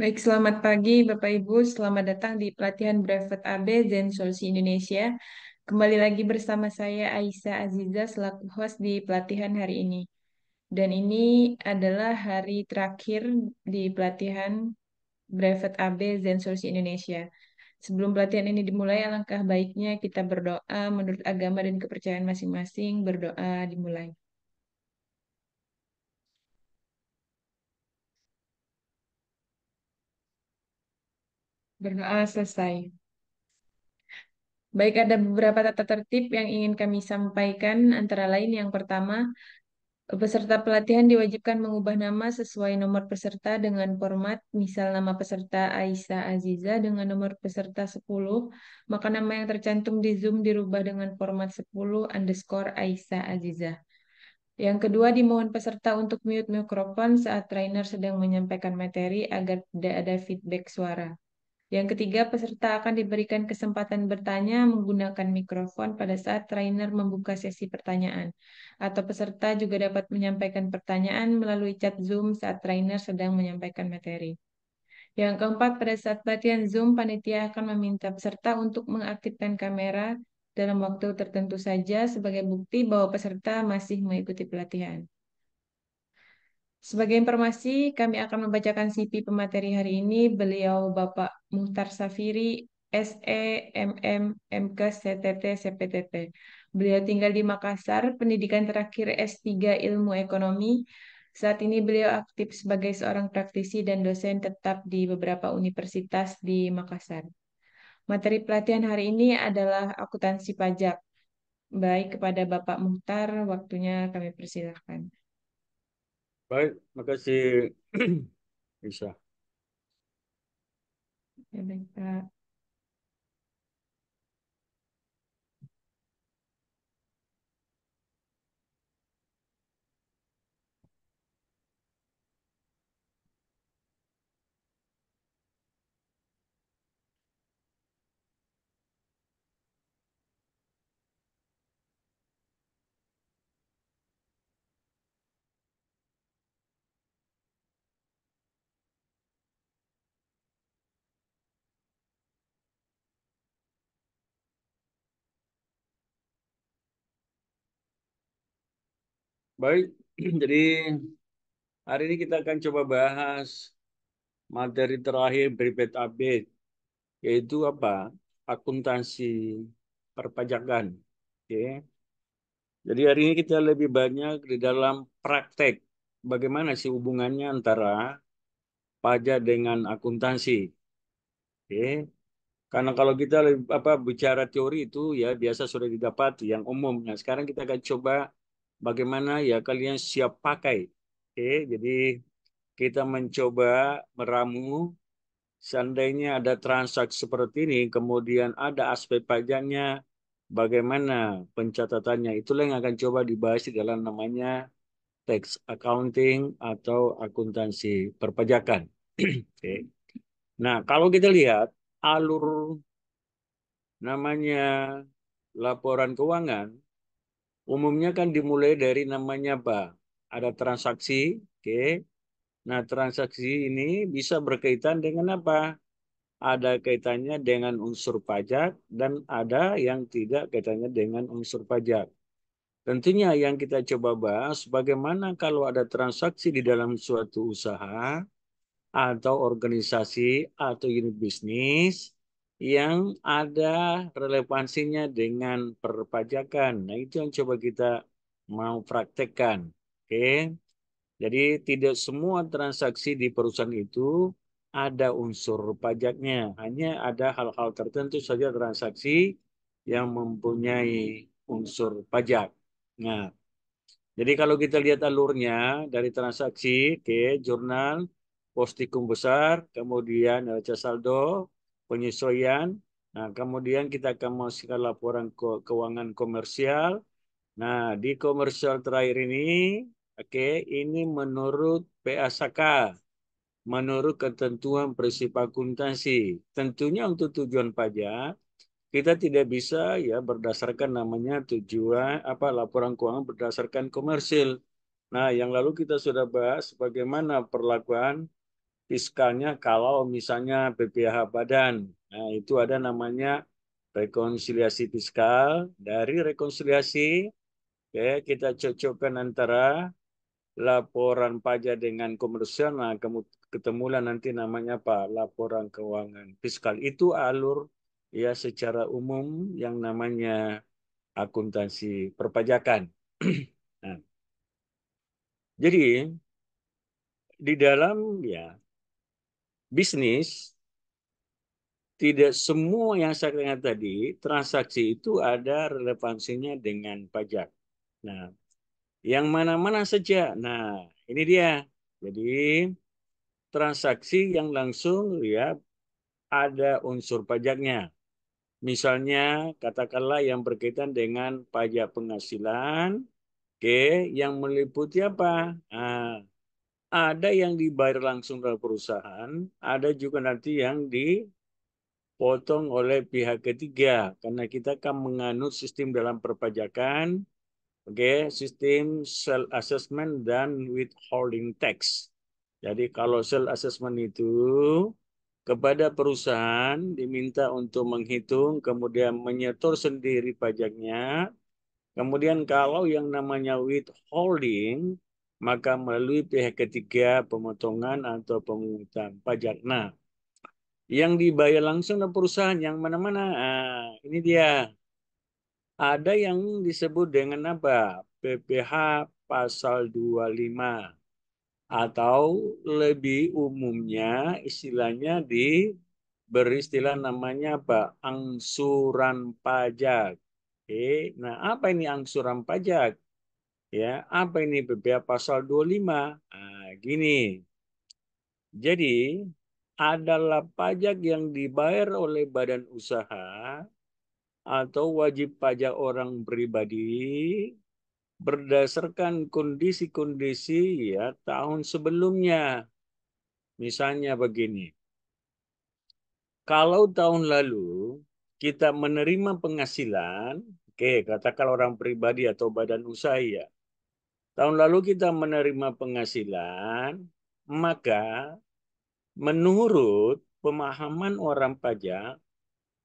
Baik, selamat pagi Bapak Ibu. Selamat datang di pelatihan Brevet AB Zen Solusi Indonesia. Kembali lagi bersama saya Aisyah Aziza selaku host di pelatihan hari ini. Dan ini adalah hari terakhir di pelatihan Brevet AB Zen Solusi Indonesia. Sebelum pelatihan ini dimulai, alangkah baiknya kita berdoa menurut agama dan kepercayaan masing-masing. Berdoa dimulai. Berdoa ah, selesai. Baik, ada beberapa tata tertib yang ingin kami sampaikan, antara lain yang pertama, peserta pelatihan diwajibkan mengubah nama sesuai nomor peserta dengan format, misal nama peserta Aisyah Aziza dengan nomor peserta 10, maka nama yang tercantum di Zoom dirubah dengan format 10 underscore Aisyah Aziza. Yang kedua, dimohon peserta untuk mute mikrofon saat trainer sedang menyampaikan materi agar tidak ada feedback suara. Yang ketiga, peserta akan diberikan kesempatan bertanya menggunakan mikrofon pada saat trainer membuka sesi pertanyaan. Atau peserta juga dapat menyampaikan pertanyaan melalui chat Zoom saat trainer sedang menyampaikan materi. Yang keempat, pada saat latihan Zoom, panitia akan meminta peserta untuk mengaktifkan kamera dalam waktu tertentu saja sebagai bukti bahwa peserta masih mengikuti pelatihan. Sebagai informasi, kami akan membacakan CV pemateri hari ini. Beliau Bapak Muhtar Safiri, SE, MM, CTT, CPTT. Beliau tinggal di Makassar, pendidikan terakhir S3 Ilmu Ekonomi. Saat ini beliau aktif sebagai seorang praktisi dan dosen tetap di beberapa universitas di Makassar. Materi pelatihan hari ini adalah akuntansi pajak. Baik kepada Bapak Muhtar, waktunya kami persilahkan. Baik, makasih bisa. I think that Baik, jadi hari ini kita akan coba bahas materi terakhir dari Update, yaitu apa? Akuntansi perpajakan. Oke. Jadi hari ini kita lebih banyak di dalam praktek. Bagaimana sih hubungannya antara pajak dengan akuntansi? Oke. Karena kalau kita apa bicara teori itu ya biasa sudah didapat yang umum. Nah, sekarang kita akan coba bagaimana ya kalian siap pakai. Oke, jadi kita mencoba meramu seandainya ada transaksi seperti ini kemudian ada aspek pajaknya bagaimana pencatatannya itulah yang akan coba dibahas di dalam namanya tax accounting atau akuntansi perpajakan. Oke. Nah, kalau kita lihat alur namanya laporan keuangan umumnya kan dimulai dari namanya apa? Ada transaksi, oke. Okay. Nah, transaksi ini bisa berkaitan dengan apa? Ada kaitannya dengan unsur pajak dan ada yang tidak kaitannya dengan unsur pajak. Tentunya yang kita coba bahas bagaimana kalau ada transaksi di dalam suatu usaha atau organisasi atau unit bisnis yang ada relevansinya dengan perpajakan. Nah, itu yang coba kita mau praktekkan. Oke. Jadi tidak semua transaksi di perusahaan itu ada unsur pajaknya. Hanya ada hal-hal tertentu saja transaksi yang mempunyai unsur pajak. Nah, jadi kalau kita lihat alurnya dari transaksi, ke jurnal, postikum besar, kemudian neraca saldo, penyesuaian. Nah, kemudian kita akan masukkan laporan keuangan komersial. Nah, di komersial terakhir ini, oke, okay, ini menurut PA Saka, menurut ketentuan prinsip akuntansi. Tentunya untuk tujuan pajak, kita tidak bisa ya berdasarkan namanya tujuan apa laporan keuangan berdasarkan komersil. Nah, yang lalu kita sudah bahas bagaimana perlakuan fiskalnya kalau misalnya BPH badan. Nah, itu ada namanya rekonsiliasi fiskal. Dari rekonsiliasi, okay, kita cocokkan antara laporan pajak dengan komersial. Nah, ketemulah nanti namanya apa laporan keuangan fiskal. Itu alur ya secara umum yang namanya akuntansi perpajakan. nah, jadi di dalam ya bisnis tidak semua yang saya katakan tadi transaksi itu ada relevansinya dengan pajak. Nah, yang mana-mana saja. Nah, ini dia. Jadi transaksi yang langsung ya ada unsur pajaknya. Misalnya katakanlah yang berkaitan dengan pajak penghasilan, oke, okay, yang meliputi apa? Nah, ada yang dibayar langsung ke perusahaan, ada juga nanti yang dipotong oleh pihak ketiga karena kita akan menganut sistem dalam perpajakan, oke, okay, sistem self assessment dan withholding tax. Jadi kalau self assessment itu kepada perusahaan diminta untuk menghitung kemudian menyetor sendiri pajaknya. Kemudian kalau yang namanya withholding maka melalui pihak ketiga pemotongan atau pengungutan pajak. Nah, yang dibayar langsung oleh perusahaan yang mana-mana, nah, ini dia. Ada yang disebut dengan apa? PPH pasal 25 atau lebih umumnya istilahnya di beristilah namanya apa? Angsuran pajak. Oke, nah apa ini angsuran pajak? Ya, apa ini PPA pasal 25? Nah, gini. Jadi, adalah pajak yang dibayar oleh badan usaha atau wajib pajak orang pribadi berdasarkan kondisi-kondisi ya tahun sebelumnya. Misalnya begini. Kalau tahun lalu kita menerima penghasilan, oke, okay, katakan orang pribadi atau badan usaha ya tahun lalu kita menerima penghasilan, maka menurut pemahaman orang pajak,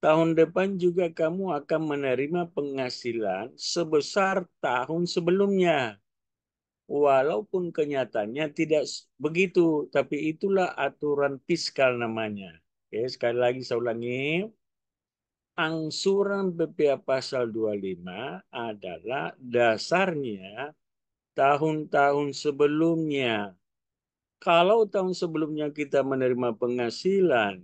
tahun depan juga kamu akan menerima penghasilan sebesar tahun sebelumnya. Walaupun kenyataannya tidak begitu, tapi itulah aturan fiskal namanya. Oke, sekali lagi saya ulangi. Angsuran BPA pasal 25 adalah dasarnya tahun-tahun sebelumnya. Kalau tahun sebelumnya kita menerima penghasilan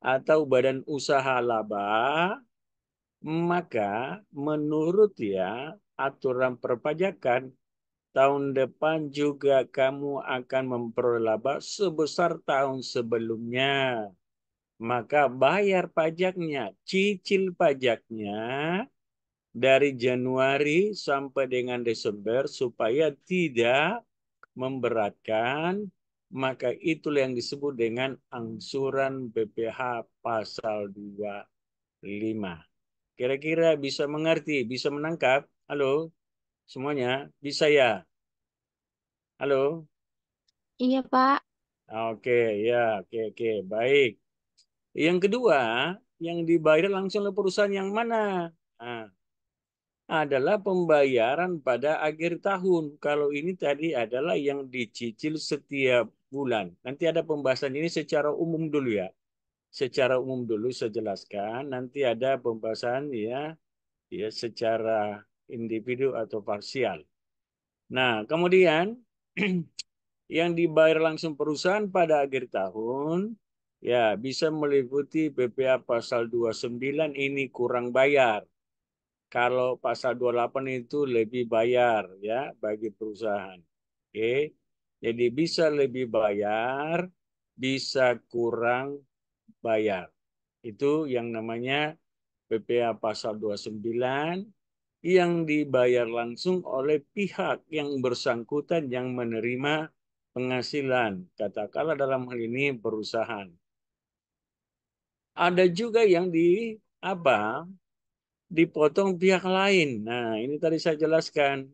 atau badan usaha laba, maka menurut ya aturan perpajakan tahun depan juga kamu akan memperoleh laba sebesar tahun sebelumnya. Maka bayar pajaknya, cicil pajaknya dari Januari sampai dengan Desember supaya tidak memberatkan maka itulah yang disebut dengan angsuran BPH pasal 25. Kira-kira bisa mengerti, bisa menangkap? Halo, semuanya? Bisa ya? Halo? Iya, Pak. Oke, ya, oke, oke, baik. Yang kedua, yang dibayar langsung oleh perusahaan yang mana? Nah, adalah pembayaran pada akhir tahun. Kalau ini tadi adalah yang dicicil setiap bulan. Nanti ada pembahasan ini secara umum dulu ya. Secara umum dulu saya jelaskan. Nanti ada pembahasan ya, ya secara individu atau parsial. Nah, kemudian yang dibayar langsung perusahaan pada akhir tahun ya bisa meliputi PPA pasal 29 ini kurang bayar kalau pasal 28 itu lebih bayar ya bagi perusahaan. Oke. Okay? Jadi bisa lebih bayar, bisa kurang bayar. Itu yang namanya PPA pasal 29 yang dibayar langsung oleh pihak yang bersangkutan yang menerima penghasilan. Katakanlah dalam hal ini perusahaan. Ada juga yang di apa dipotong pihak lain. Nah, ini tadi saya jelaskan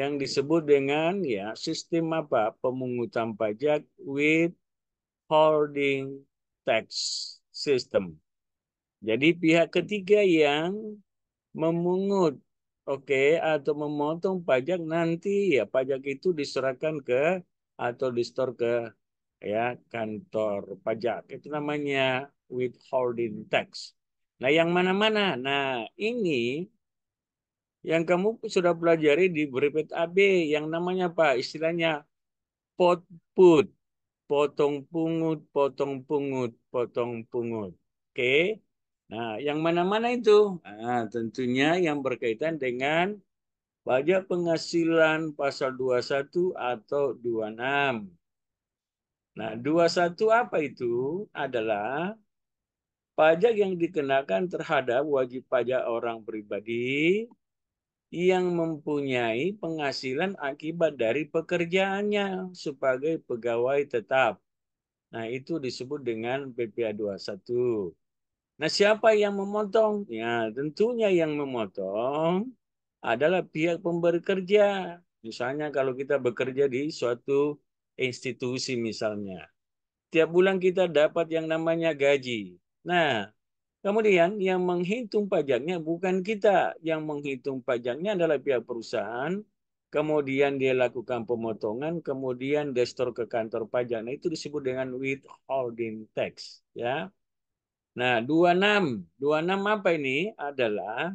yang disebut dengan ya sistem apa? Pemungutan pajak with holding tax system. Jadi pihak ketiga yang memungut oke okay, atau memotong pajak nanti ya pajak itu diserahkan ke atau distor ke ya kantor pajak. Itu namanya withholding tax. Nah, yang mana-mana. Nah, ini yang kamu sudah pelajari di berikut AB yang namanya apa? Istilahnya pot put, potong pungut, potong pungut, potong pungut. Oke. Okay? Nah, yang mana-mana itu? Nah, tentunya yang berkaitan dengan pajak penghasilan pasal 21 atau 26. Nah, 21 apa itu? Adalah pajak yang dikenakan terhadap wajib pajak orang pribadi yang mempunyai penghasilan akibat dari pekerjaannya sebagai pegawai tetap. Nah, itu disebut dengan PPA 21. Nah, siapa yang memotong? Ya, tentunya yang memotong adalah pihak pemberi kerja. Misalnya kalau kita bekerja di suatu institusi misalnya. Tiap bulan kita dapat yang namanya gaji. Nah, kemudian yang menghitung pajaknya bukan kita. Yang menghitung pajaknya adalah pihak perusahaan. Kemudian dia lakukan pemotongan, kemudian gestor ke kantor pajak. Nah, itu disebut dengan withholding tax. Ya. Nah, 26. 26 apa ini? Adalah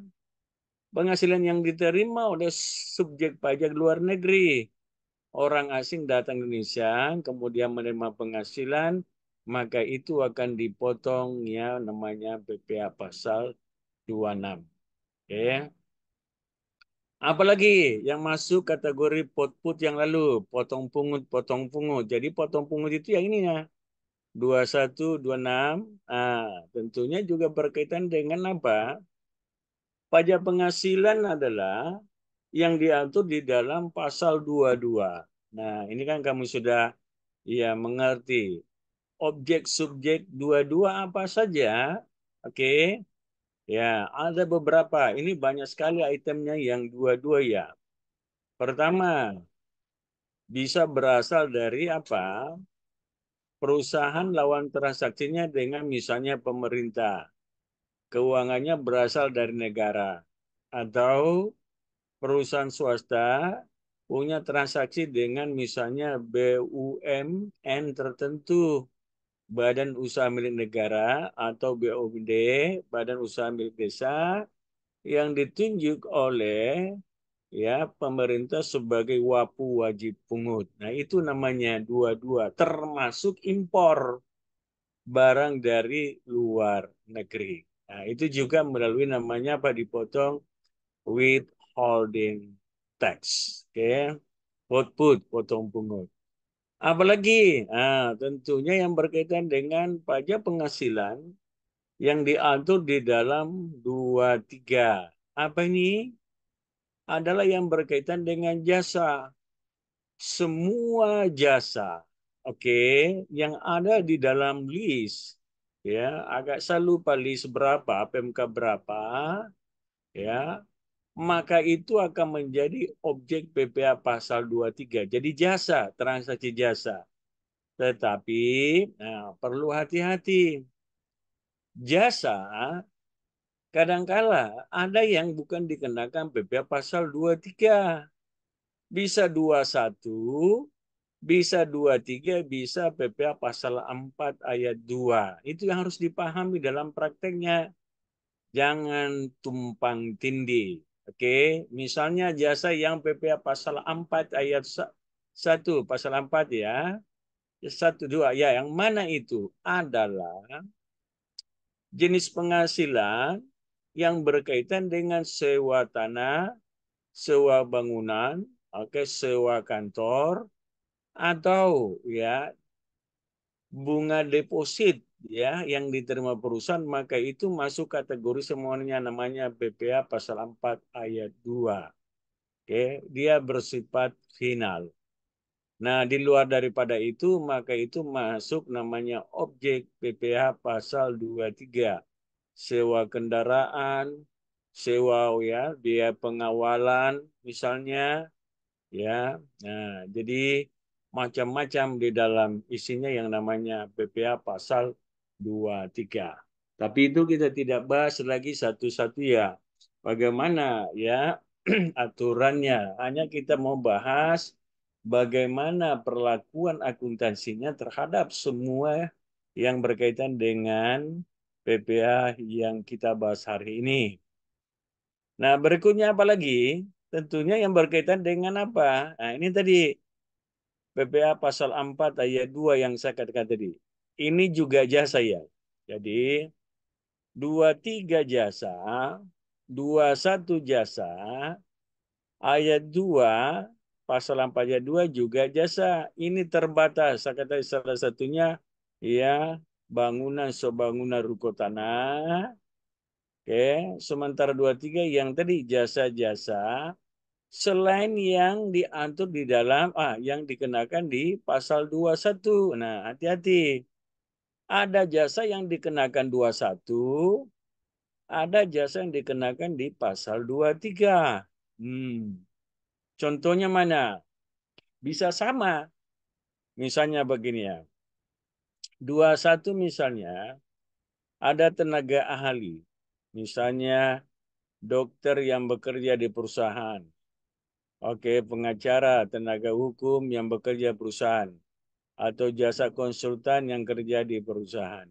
penghasilan yang diterima oleh subjek pajak luar negeri. Orang asing datang ke Indonesia, kemudian menerima penghasilan, maka itu akan dipotong ya namanya PPA pasal 26. Ya. Apalagi yang masuk kategori pot-put yang lalu, potong pungut, potong pungut. Jadi potong pungut itu yang ini ya. 21, 26. ah tentunya juga berkaitan dengan apa? Pajak penghasilan adalah yang diatur di dalam pasal 22. Nah, ini kan kamu sudah ya mengerti objek subjek dua-dua apa saja, oke? Okay? Ya, ada beberapa. Ini banyak sekali itemnya yang dua-dua ya. Pertama, bisa berasal dari apa? Perusahaan lawan transaksinya dengan misalnya pemerintah. Keuangannya berasal dari negara. Atau perusahaan swasta punya transaksi dengan misalnya BUMN tertentu Badan Usaha Milik Negara atau BUMD, Badan Usaha Milik Desa yang ditunjuk oleh ya pemerintah sebagai wapu wajib pungut. Nah, itu namanya dua-dua termasuk impor barang dari luar negeri. Nah, itu juga melalui namanya apa dipotong withholding tax. Oke. Okay? Output potong pungut. Apalagi nah, tentunya yang berkaitan dengan pajak penghasilan yang diatur di dalam dua tiga Apa ini? Adalah yang berkaitan dengan jasa. Semua jasa. Oke, okay, yang ada di dalam list ya agak saya lupa list berapa PMK berapa ya maka itu akan menjadi objek PPA pasal 23. Jadi jasa, transaksi jasa. Tetapi nah, perlu hati-hati. Jasa kadangkala ada yang bukan dikenakan PPA pasal 23. Bisa 21, bisa 23, bisa PPA pasal 4 ayat 2. Itu yang harus dipahami dalam prakteknya. Jangan tumpang tindih Oke, okay. misalnya jasa yang PPA pasal 4 ayat 1, pasal 4 ya. 1 2 ya, yang mana itu adalah jenis penghasilan yang berkaitan dengan sewa tanah, sewa bangunan, oke, okay, sewa kantor atau ya bunga deposit ya yang diterima perusahaan maka itu masuk kategori semuanya namanya PPA pasal 4 ayat 2. Oke, dia bersifat final. Nah, di luar daripada itu maka itu masuk namanya objek PPA pasal 23. Sewa kendaraan, sewa ya, biaya pengawalan misalnya ya. Nah, jadi macam-macam di dalam isinya yang namanya PPA pasal dua, tiga. Tapi itu kita tidak bahas lagi satu-satu ya. Bagaimana ya aturannya. Hanya kita mau bahas bagaimana perlakuan akuntansinya terhadap semua yang berkaitan dengan PPA yang kita bahas hari ini. Nah, berikutnya apa lagi? Tentunya yang berkaitan dengan apa? Nah, ini tadi PPA pasal 4 ayat 2 yang saya katakan tadi. Ini juga jasa ya. Jadi dua tiga jasa, dua satu jasa, ayat dua pasal empat ayat dua juga jasa. Ini terbatas. Saya kata salah satunya ya bangunan sebangunan ruko tanah. Oke, sementara dua tiga yang tadi jasa-jasa selain yang diatur di dalam ah yang dikenakan di pasal 21. Nah, hati-hati ada jasa yang dikenakan 21, ada jasa yang dikenakan di pasal 23. Hmm. Contohnya mana? Bisa sama. Misalnya begini ya. 21 misalnya ada tenaga ahli. Misalnya dokter yang bekerja di perusahaan. Oke, pengacara, tenaga hukum yang bekerja perusahaan atau jasa konsultan yang kerja di perusahaan.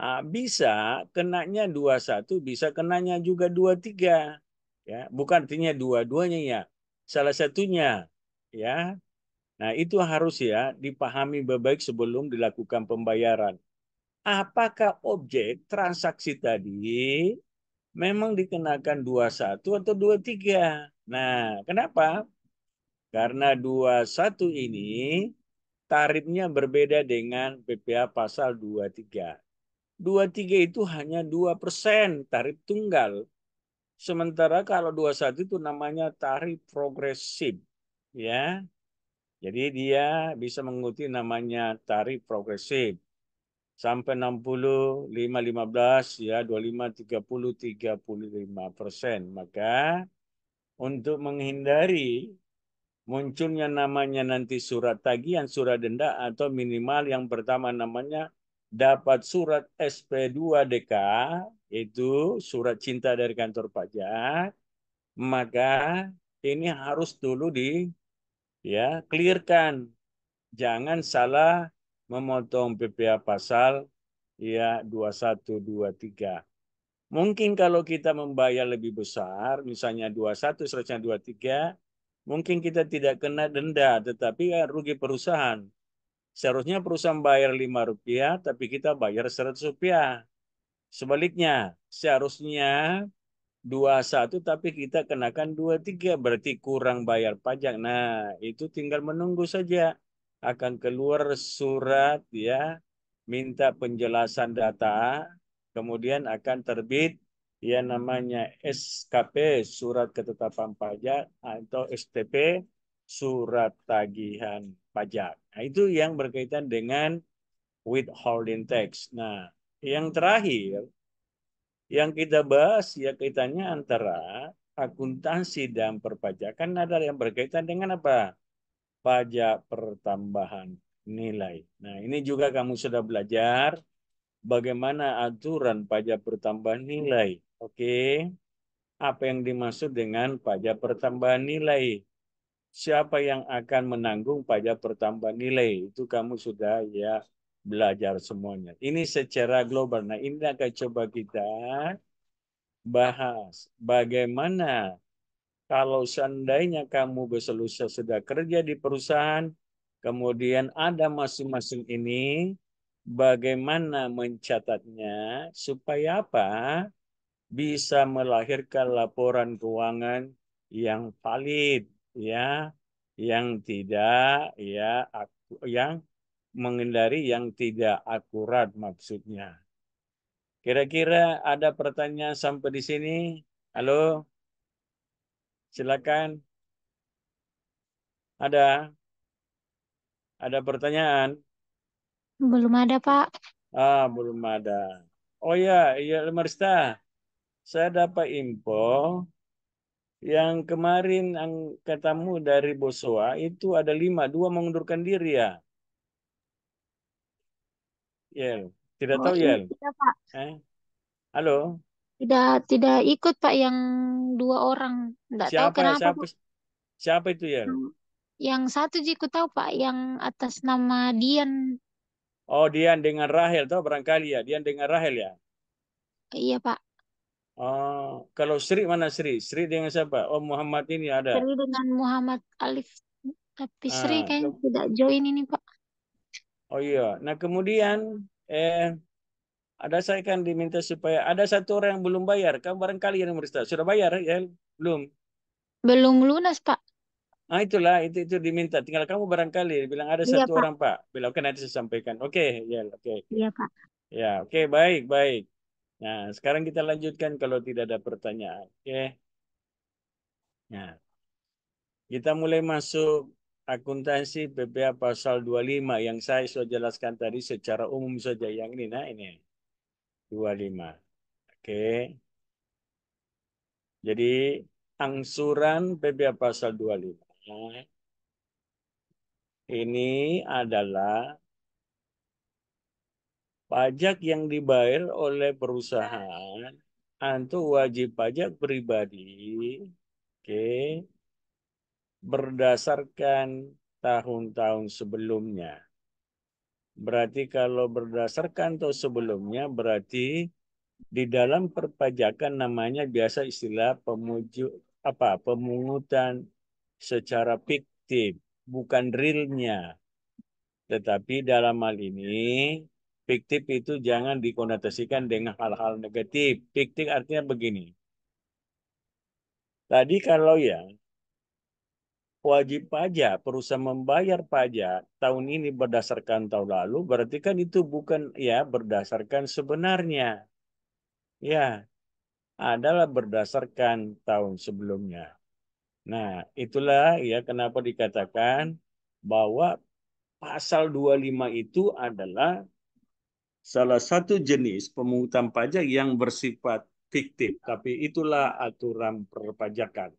Nah, bisa kenanya satu bisa kenanya juga dua tiga Ya, bukan artinya dua-duanya ya. Salah satunya ya. Nah, itu harus ya dipahami baik-baik sebelum dilakukan pembayaran. Apakah objek transaksi tadi memang dikenakan dua satu atau dua tiga Nah, kenapa? Karena dua satu ini tarifnya berbeda dengan PPh pasal 23. 23 itu hanya 2% tarif tunggal. Sementara kalau 21 itu namanya tarif progresif. ya. Jadi dia bisa mengikuti namanya tarif progresif. Sampai 60, 5, 15, ya 25, 30, 35 persen. Maka untuk menghindari munculnya namanya nanti surat tagihan, surat denda, atau minimal yang pertama namanya dapat surat SP2DK, itu surat cinta dari kantor pajak, maka ini harus dulu di ya clearkan. Jangan salah memotong PPA pasal ya 2123. Mungkin kalau kita membayar lebih besar, misalnya 21 seterusnya 23, mungkin kita tidak kena denda, tetapi ya rugi perusahaan. Seharusnya perusahaan bayar lima rupiah, tapi kita bayar seratus rupiah. Sebaliknya, seharusnya dua satu tapi kita kenakan dua tiga berarti kurang bayar pajak. Nah, itu tinggal menunggu saja akan keluar surat ya minta penjelasan data kemudian akan terbit ya namanya SKP surat ketetapan pajak atau ah, STP surat tagihan pajak. Nah, itu yang berkaitan dengan withholding tax. Nah, yang terakhir yang kita bahas ya kaitannya antara akuntansi dan perpajakan adalah yang berkaitan dengan apa? Pajak pertambahan nilai. Nah, ini juga kamu sudah belajar bagaimana aturan pajak pertambahan nilai Oke. Apa yang dimaksud dengan pajak pertambahan nilai? Siapa yang akan menanggung pajak pertambahan nilai? Itu kamu sudah ya belajar semuanya. Ini secara global. Nah, ini akan coba kita bahas bagaimana kalau seandainya kamu beselusa sudah kerja di perusahaan, kemudian ada masing-masing ini, bagaimana mencatatnya supaya apa? bisa melahirkan laporan keuangan yang valid ya yang tidak ya aku, yang menghindari yang tidak akurat maksudnya. Kira-kira ada pertanyaan sampai di sini? Halo? Silakan. Ada? Ada pertanyaan? Belum ada, Pak. Ah, belum ada. Oh ya, ya Marista saya dapat info yang kemarin yang ketemu dari Bosowa itu ada lima, dua mengundurkan diri ya. Yel, tidak oh, tahu iya, Yel. Tidak, Pak. Eh? Halo. Tidak, tidak ikut Pak yang dua orang. Tidak siapa, tahu kenapa. Siapa, siapa itu Yel? Yang satu jiku tahu Pak, yang atas nama Dian. Oh, Dian dengan Rahel tahu barangkali ya, Dian dengan Rahel ya. Iya Pak. Oh, kalau Sri mana Sri? Sri dengan siapa? Oh, Muhammad ini ada. Sri dengan Muhammad Alif. Tapi ah, Sri kan tidak join ini, Pak. Oh iya. Nah, kemudian eh ada saya kan diminta supaya ada satu orang yang belum bayar. Kan barangkali yang merista. sudah bayar ya? Belum. Belum lunas, Pak. Ah, itulah itu itu diminta. Tinggal kamu barangkali bilang ada iya, satu Pak. orang, Pak. Bila kan nanti saya sampaikan. Oke, okay, ya, oke. Okay. Iya, Pak. Ya, oke, okay, baik, baik. Nah, sekarang kita lanjutkan kalau tidak ada pertanyaan. Oke. Okay. Nah, kita mulai masuk akuntansi PPA pasal 25 yang saya sudah jelaskan tadi secara umum saja yang ini nah ini. 25. Oke. Okay. Jadi angsuran PPA pasal 25 ini adalah pajak yang dibayar oleh perusahaan atau wajib pajak pribadi oke okay, berdasarkan tahun-tahun sebelumnya berarti kalau berdasarkan tahun sebelumnya berarti di dalam perpajakan namanya biasa istilah pemuju apa pemungutan secara fiktif bukan realnya tetapi dalam hal ini Fiktif itu jangan dikonotasikan dengan hal-hal negatif. Fiktif artinya begini. Tadi kalau ya wajib pajak, perusahaan membayar pajak tahun ini berdasarkan tahun lalu, berarti kan itu bukan ya berdasarkan sebenarnya. Ya, adalah berdasarkan tahun sebelumnya. Nah, itulah ya kenapa dikatakan bahwa pasal 25 itu adalah salah satu jenis pemungutan pajak yang bersifat fiktif, tapi itulah aturan perpajakan.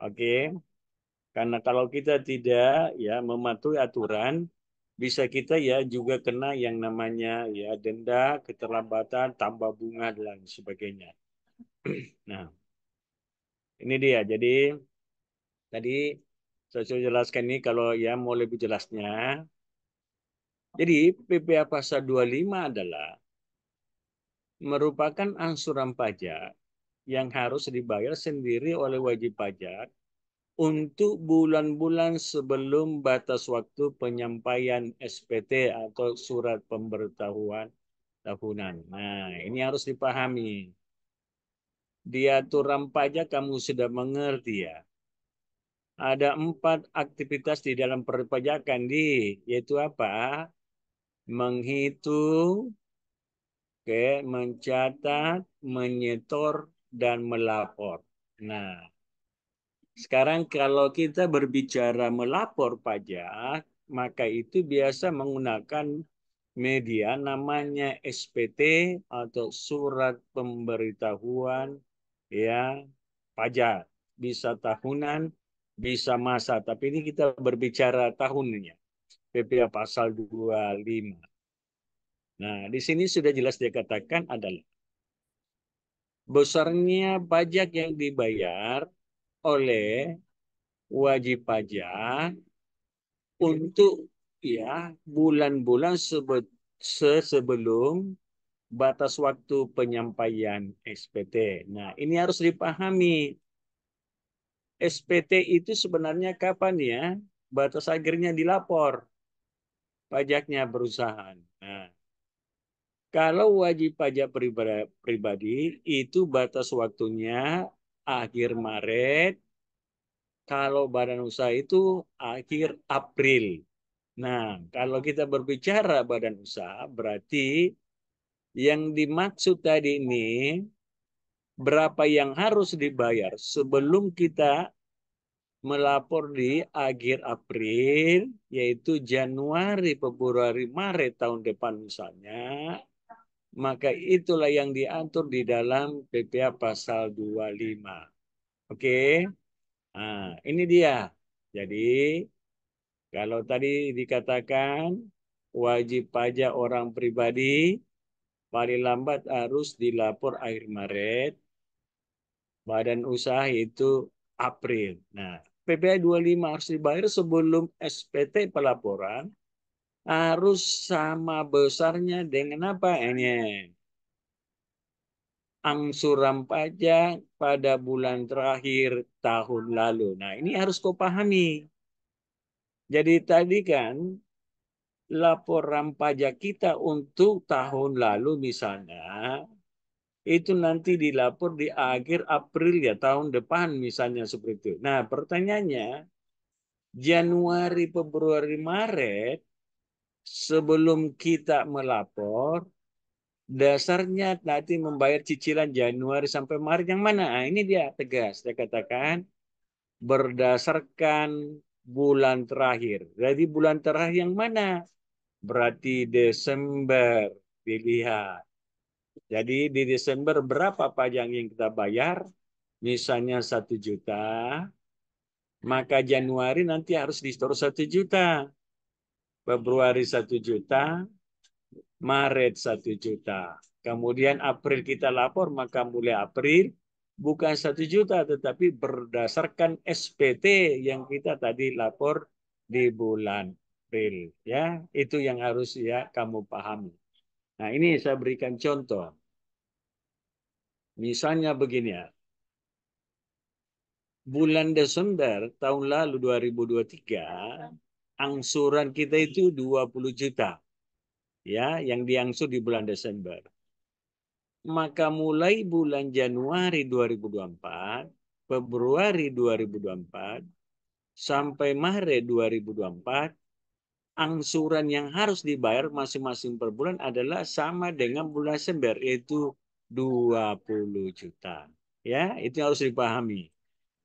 Oke. Karena kalau kita tidak ya mematuhi aturan, bisa kita ya juga kena yang namanya ya denda, keterlambatan, tambah bunga dan sebagainya. nah, ini dia. Jadi tadi saya sudah jelaskan ini kalau ya mau lebih jelasnya jadi PPA pasal 25 adalah merupakan angsuran pajak yang harus dibayar sendiri oleh wajib pajak untuk bulan-bulan sebelum batas waktu penyampaian SPT atau surat pemberitahuan tahunan. Nah, ini harus dipahami. Di aturan pajak kamu sudah mengerti ya. Ada empat aktivitas di dalam perpajakan di yaitu apa? menghitung, okay, mencatat, menyetor, dan melapor. Nah, sekarang kalau kita berbicara melapor pajak, maka itu biasa menggunakan media namanya SPT atau surat pemberitahuan ya pajak bisa tahunan bisa masa tapi ini kita berbicara tahunnya PPA pasal 25. Nah, di sini sudah jelas dia katakan adalah besarnya pajak yang dibayar oleh wajib pajak untuk ya bulan-bulan sebelum batas waktu penyampaian SPT. Nah, ini harus dipahami. SPT itu sebenarnya kapan ya batas akhirnya dilapor? pajaknya perusahaan. Nah, kalau wajib pajak pribadi itu batas waktunya akhir Maret, kalau badan usaha itu akhir April. Nah, kalau kita berbicara badan usaha berarti yang dimaksud tadi ini berapa yang harus dibayar sebelum kita melapor di akhir April, yaitu Januari, Februari, Maret tahun depan misalnya, maka itulah yang diatur di dalam PPA pasal 25. Oke. Okay? Nah, ini dia. Jadi kalau tadi dikatakan wajib pajak orang pribadi paling lambat harus dilapor akhir Maret. Badan usaha itu April. Nah, PPI 25 harus dibayar sebelum SPT pelaporan harus sama besarnya dengan apa ini? Angsuran pajak pada bulan terakhir tahun lalu. Nah ini harus kau pahami. Jadi tadi kan laporan pajak kita untuk tahun lalu misalnya itu nanti dilapor di akhir April ya tahun depan misalnya seperti itu. Nah pertanyaannya Januari, Februari, Maret sebelum kita melapor dasarnya nanti membayar cicilan Januari sampai Maret yang mana? Nah, ini dia tegas saya katakan berdasarkan bulan terakhir. Jadi bulan terakhir yang mana? Berarti Desember dilihat jadi di Desember berapa pajak yang kita bayar? Misalnya satu juta, maka Januari nanti harus disetor satu juta. Februari satu juta, Maret satu juta. Kemudian April kita lapor, maka mulai April bukan satu juta, tetapi berdasarkan SPT yang kita tadi lapor di bulan April. Ya, itu yang harus ya kamu pahami. Nah, ini saya berikan contoh. Misalnya begini ya. Bulan Desember tahun lalu 2023, angsuran kita itu 20 juta. Ya, yang diangsur di bulan Desember. Maka mulai bulan Januari 2024, Februari 2024, sampai Maret 2024, angsuran yang harus dibayar masing-masing per bulan adalah sama dengan bulan sember yaitu 20 juta. Ya, itu yang harus dipahami.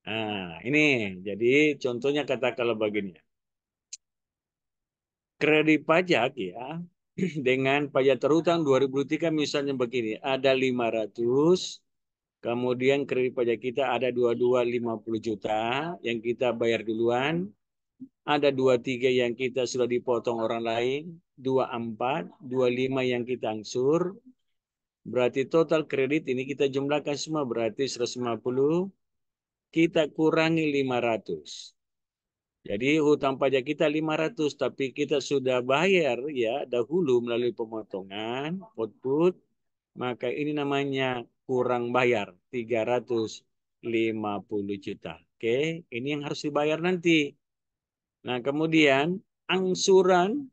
Nah, ini jadi contohnya katakanlah begini, Kredit pajak ya dengan pajak terutang 2003 misalnya begini, ada 500 Kemudian kredit pajak kita ada 2250 juta yang kita bayar duluan ada dua tiga yang kita sudah dipotong orang lain, dua empat, dua lima yang kita angsur. Berarti total kredit ini kita jumlahkan semua berarti 150. Kita kurangi 500. Jadi hutang pajak kita 500 tapi kita sudah bayar ya dahulu melalui pemotongan output maka ini namanya kurang bayar 350 juta. Oke, ini yang harus dibayar nanti. Nah, kemudian angsuran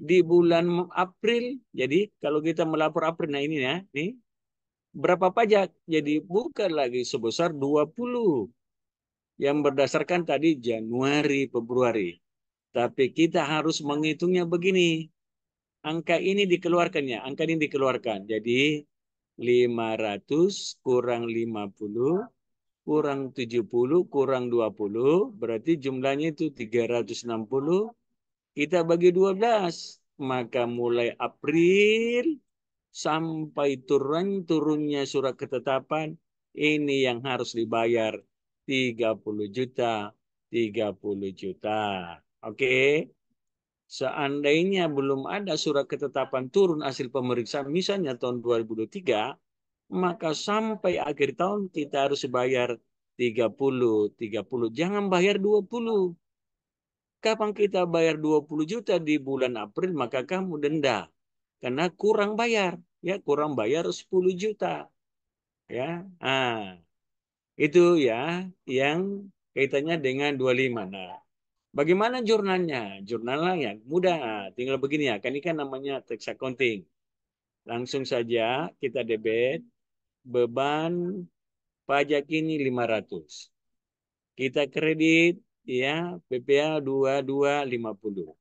di bulan April. Jadi kalau kita melapor April, nah ini ya, ini berapa pajak? Jadi bukan lagi sebesar 20 yang berdasarkan tadi Januari, Februari. Tapi kita harus menghitungnya begini. Angka ini dikeluarkannya, angka ini dikeluarkan. Jadi 500 kurang 50 kurang 70 kurang 20 berarti jumlahnya itu 360 kita bagi 12 maka mulai April sampai turun turunnya surat ketetapan ini yang harus dibayar 30 juta 30 juta oke seandainya belum ada surat ketetapan turun hasil pemeriksaan misalnya tahun 2003 maka sampai akhir tahun kita harus bayar 30, 30. Jangan bayar 20. Kapan kita bayar 20 juta di bulan April, maka kamu denda. Karena kurang bayar. Ya, kurang bayar 10 juta. Ya, ah. Itu ya yang kaitannya dengan 25. Nah, bagaimana jurnalnya? Jurnalnya ya mudah. Tinggal begini ya. Kan ini kan namanya tax accounting. Langsung saja kita debit beban pajak ini 500. Kita kredit ya PPA 2250.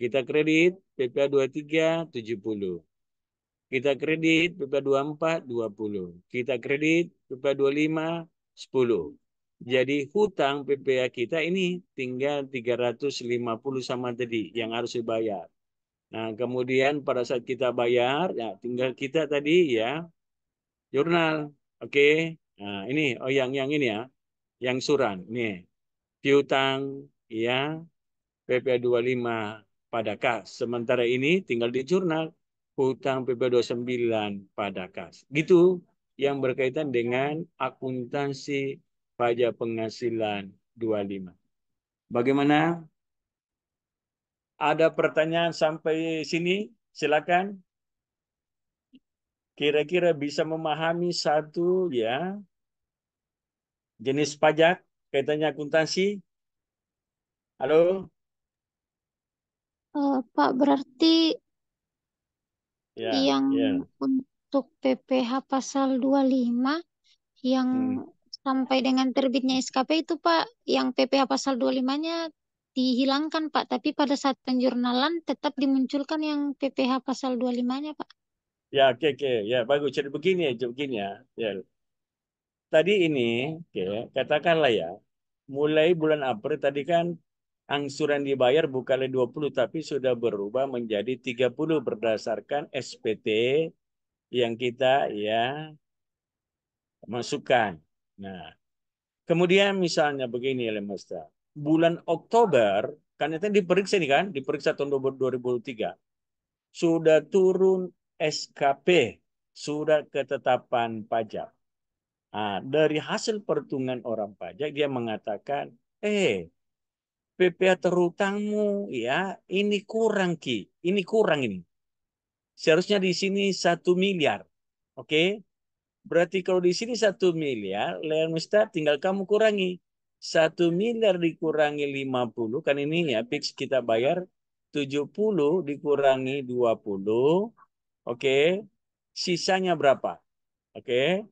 Kita kredit PPA 2370. Kita kredit PPA 2420. Kita kredit PPA 2510. sepuluh Jadi hutang PPA kita ini tinggal 350 sama tadi yang harus dibayar. Nah, kemudian pada saat kita bayar, ya tinggal kita tadi ya jurnal. Oke. Okay. Nah, ini oh yang yang ini ya. Yang suran nih. Piutang ya pp 25 pada kas. Sementara ini tinggal di jurnal hutang pp 29 pada kas. Gitu yang berkaitan dengan akuntansi pajak penghasilan 25. Bagaimana? Ada pertanyaan sampai sini? Silakan kira-kira bisa memahami satu ya jenis pajak kaitannya akuntansi? Halo? Uh, Pak, berarti yeah, yang yeah. untuk PPh pasal 25 yang hmm. sampai dengan terbitnya SKP itu Pak, yang PPh pasal 25-nya dihilangkan Pak, tapi pada saat penjurnalan tetap dimunculkan yang PPh pasal 25-nya Pak. Ya, oke, okay, oke. Okay. Ya, bagus. Jadi begini ya, begini ya. ya. Tadi ini, oke, okay, katakanlah ya, mulai bulan April tadi kan angsuran dibayar dua 20 tapi sudah berubah menjadi 30 berdasarkan SPT yang kita ya masukkan. Nah, kemudian misalnya begini ya Bulan Oktober kan itu diperiksa nih kan, diperiksa tahun 2003 sudah turun SKP surat ketetapan pajak. Nah, dari hasil perhitungan orang pajak dia mengatakan, eh PPA terutangmu ya ini kurang ki, ini kurang ini. Seharusnya di sini satu miliar, oke? Okay? Berarti kalau di sini satu miliar, Leon Mister tinggal kamu kurangi. Satu miliar dikurangi 50, kan ini ya fix kita bayar 70 dikurangi 20, Oke. Sisanya berapa? Oke.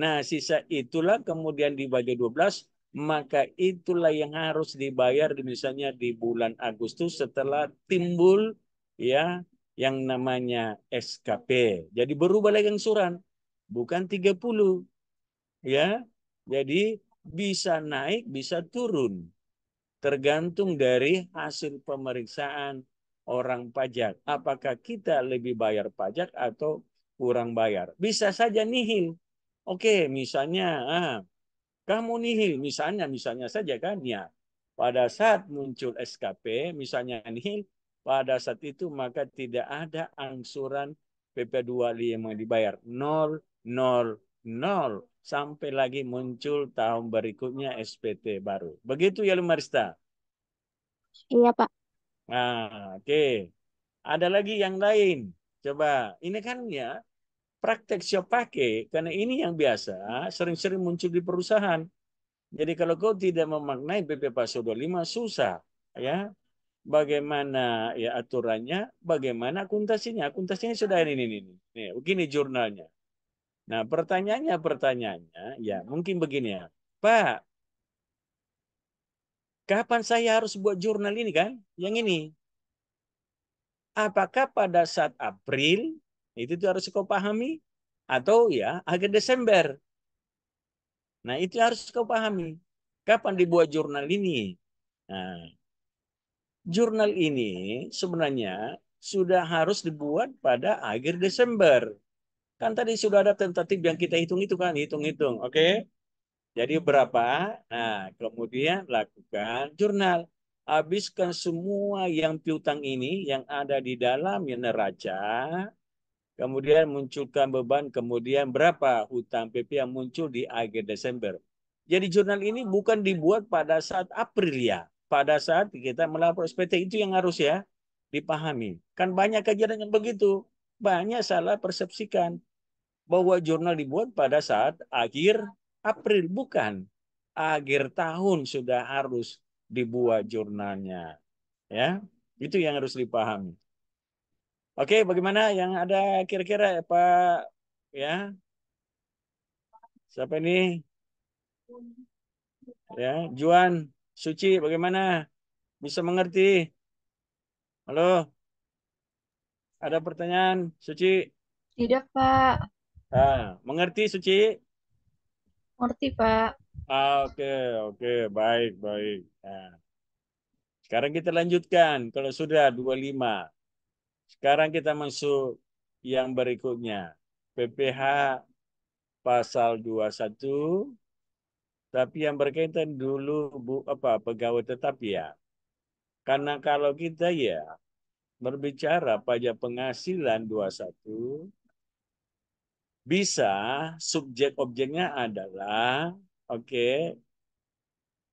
Nah, sisa itulah kemudian dibagi 12, maka itulah yang harus dibayar misalnya di bulan Agustus setelah timbul ya yang namanya SKP. Jadi berubah lagi angsuran. Bukan 30. Ya. Jadi bisa naik, bisa turun. Tergantung dari hasil pemeriksaan orang pajak. Apakah kita lebih bayar pajak atau kurang bayar? Bisa saja nihil. Oke, misalnya ah, kamu nihil, misalnya misalnya saja kan ya. Pada saat muncul SKP, misalnya nihil, pada saat itu maka tidak ada angsuran PP25 dibayar. Nol, nol, nol. Sampai lagi muncul tahun berikutnya SPT baru. Begitu ya Lumarista? Iya Pak. Nah, oke. Okay. Ada lagi yang lain. Coba, ini kan ya praktek siap pakai karena ini yang biasa sering-sering muncul di perusahaan. Jadi kalau kau tidak memaknai PP Pasal 25 susah ya. Bagaimana ya aturannya, bagaimana akuntasinya? Akuntasinya sudah ini ini ini. Nih, begini jurnalnya. Nah, pertanyaannya pertanyaannya ya mungkin begini ya. Pak, Kapan saya harus buat jurnal ini kan? Yang ini. Apakah pada saat April itu tuh harus kau pahami atau ya akhir Desember? Nah, itu harus kau pahami. Kapan dibuat jurnal ini? Nah, jurnal ini sebenarnya sudah harus dibuat pada akhir Desember. Kan tadi sudah ada tentatif yang kita hitung itu kan, hitung-hitung, oke? okay? Jadi berapa? Nah, kemudian lakukan jurnal. Habiskan semua yang piutang ini yang ada di dalam ya, neraca. Kemudian munculkan beban, kemudian berapa hutang PP yang muncul di akhir Desember. Jadi jurnal ini bukan dibuat pada saat April ya. Pada saat kita melapor SPT itu yang harus ya dipahami. Kan banyak kejadian yang begitu. Banyak salah persepsikan bahwa jurnal dibuat pada saat akhir April bukan akhir tahun sudah harus dibuat jurnalnya ya itu yang harus dipahami oke bagaimana yang ada kira-kira ya Pak ya siapa ini ya Juan Suci bagaimana bisa mengerti halo ada pertanyaan Suci tidak Pak ah, mengerti Suci Ngerti, Pak. Ah, oke, okay, oke. Okay. Baik, baik. Nah. Sekarang kita lanjutkan. Kalau sudah 25. Sekarang kita masuk yang berikutnya. PPH pasal 21 tapi yang berkaitan dulu bu, apa pegawai tetap ya. Karena kalau kita ya berbicara pajak penghasilan 21 bisa subjek objeknya adalah oke okay,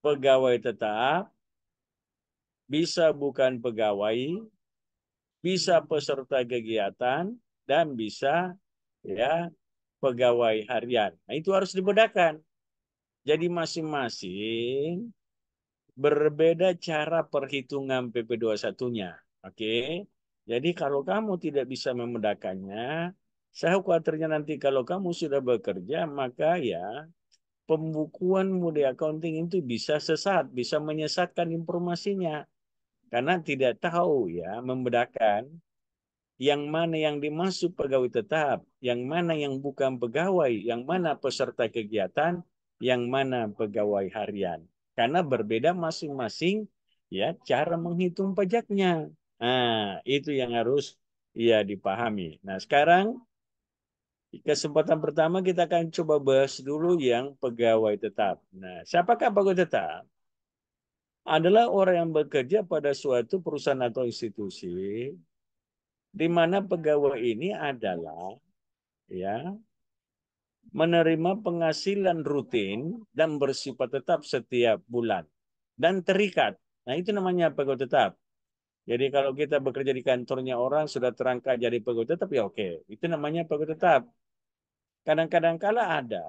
pegawai tetap, bisa bukan pegawai, bisa peserta kegiatan dan bisa ya pegawai harian. Nah, itu harus dibedakan. Jadi masing-masing berbeda cara perhitungan PP21-nya. Oke. Jadi kalau kamu tidak bisa membedakannya, saya khawatirnya nanti kalau kamu sudah bekerja, maka ya pembukuan mode accounting itu bisa sesat, bisa menyesatkan informasinya. Karena tidak tahu ya, membedakan yang mana yang dimasuk pegawai tetap, yang mana yang bukan pegawai, yang mana peserta kegiatan, yang mana pegawai harian. Karena berbeda masing-masing ya cara menghitung pajaknya. Nah, itu yang harus ya dipahami. Nah, sekarang di kesempatan pertama kita akan coba bahas dulu yang pegawai tetap. Nah, siapakah pegawai tetap? Adalah orang yang bekerja pada suatu perusahaan atau institusi di mana pegawai ini adalah ya menerima penghasilan rutin dan bersifat tetap setiap bulan dan terikat. Nah, itu namanya pegawai tetap. Jadi kalau kita bekerja di kantornya orang sudah terangkat jadi pegawai tetap ya oke. Itu namanya pegawai tetap. Kadang-kadang kala ada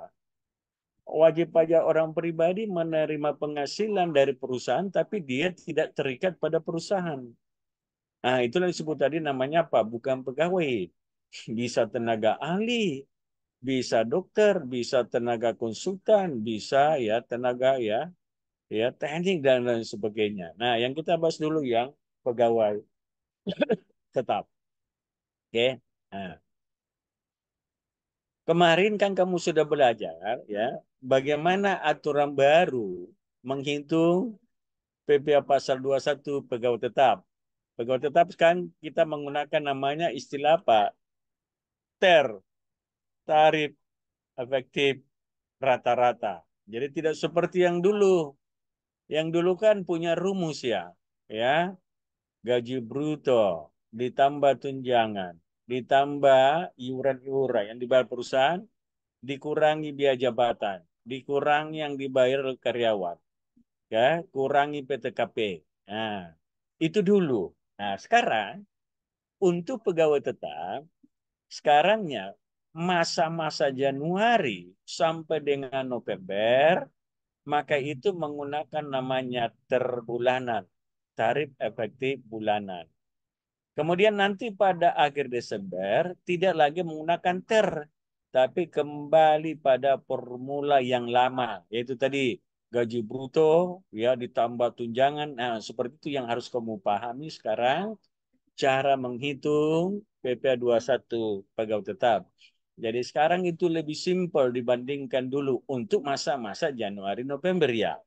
wajib pajak orang pribadi menerima penghasilan dari perusahaan tapi dia tidak terikat pada perusahaan. Nah, itulah disebut tadi namanya apa? Bukan pegawai. Bisa tenaga ahli, bisa dokter, bisa tenaga konsultan, bisa ya tenaga ya ya teknik dan lain sebagainya. Nah, yang kita bahas dulu yang pegawai tetap. Oke. Okay? Nah. Kemarin kan kamu sudah belajar ya bagaimana aturan baru menghitung PPA pasal 21 pegawai tetap. Pegawai tetap kan kita menggunakan namanya istilah apa? Ter, tarif efektif rata-rata. Jadi tidak seperti yang dulu. Yang dulu kan punya rumus ya, ya. Gaji bruto ditambah tunjangan ditambah iuran-iuran yang dibayar perusahaan, dikurangi biaya jabatan, dikurangi yang dibayar karyawan, ya, kurangi PTKP. Nah, itu dulu. Nah, sekarang untuk pegawai tetap, sekarangnya masa-masa Januari sampai dengan November, maka itu menggunakan namanya terbulanan, tarif efektif bulanan. Kemudian nanti pada akhir Desember tidak lagi menggunakan ter, tapi kembali pada formula yang lama, yaitu tadi gaji bruto ya ditambah tunjangan. Nah, seperti itu yang harus kamu pahami sekarang cara menghitung PPh 21 pegawai tetap. Jadi sekarang itu lebih simpel dibandingkan dulu untuk masa-masa Januari November ya.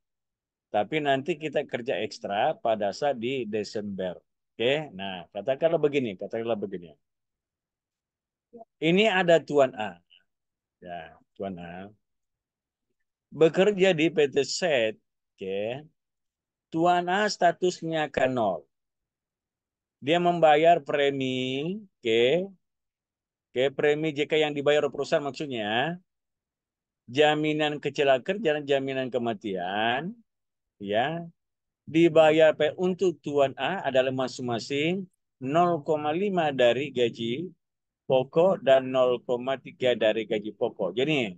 Tapi nanti kita kerja ekstra pada saat di Desember. Oke, nah katakanlah begini, katakanlah begini. Ini ada Tuan A. Ya, Tuan A. Bekerja di PT Set, oke. Tuan A statusnya ke kan nol. Dia membayar premi, oke. Oke, premi JK yang dibayar perusahaan maksudnya jaminan kecelakaan jaminan kematian, ya dibayar p untuk Tuan A adalah masing-masing 0,5 dari gaji pokok dan 0,3 dari gaji pokok. Jadi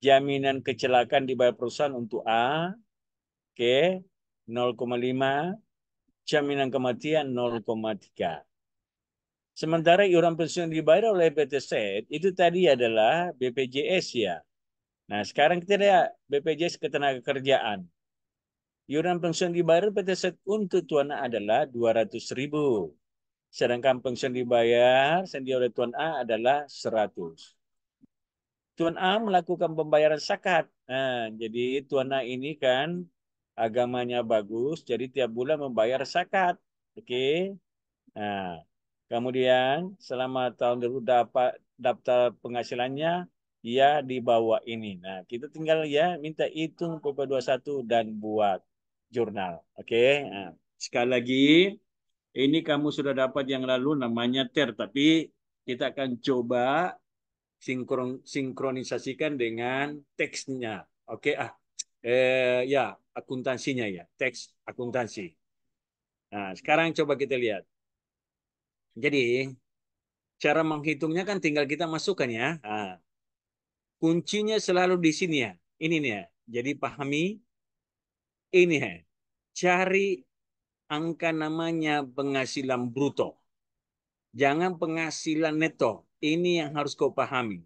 jaminan kecelakaan dibayar perusahaan untuk A, oke, okay, 0,5, jaminan kematian 0,3. Sementara iuran pensiun dibayar oleh PT Set itu tadi adalah BPJS ya. Nah sekarang kita lihat BPJS ketenagakerjaan. Yuran pensiun dibayar saat untuk Tuan A adalah 200 ribu. Sedangkan pensiun dibayar sendiri oleh Tuan A adalah 100. Tuan A melakukan pembayaran sakat. Nah, jadi Tuan A ini kan agamanya bagus, jadi tiap bulan membayar sakat, Oke. Okay? Nah, kemudian selama tahun dulu dapat daftar penghasilannya ya di bawah ini. Nah, kita tinggal ya minta hitung PP21 dan buat jurnal. Oke, okay? Ah. sekali lagi ini kamu sudah dapat yang lalu namanya ter, tapi kita akan coba sinkron sinkronisasikan dengan teksnya. Oke, okay? ah, eh, ya akuntansinya ya, teks akuntansi. Nah, sekarang coba kita lihat. Jadi cara menghitungnya kan tinggal kita masukkan ya. Nah, kuncinya selalu di sini ya. Ini nih ya. Jadi pahami ini he, cari angka namanya penghasilan bruto. Jangan penghasilan neto. Ini yang harus kau pahami.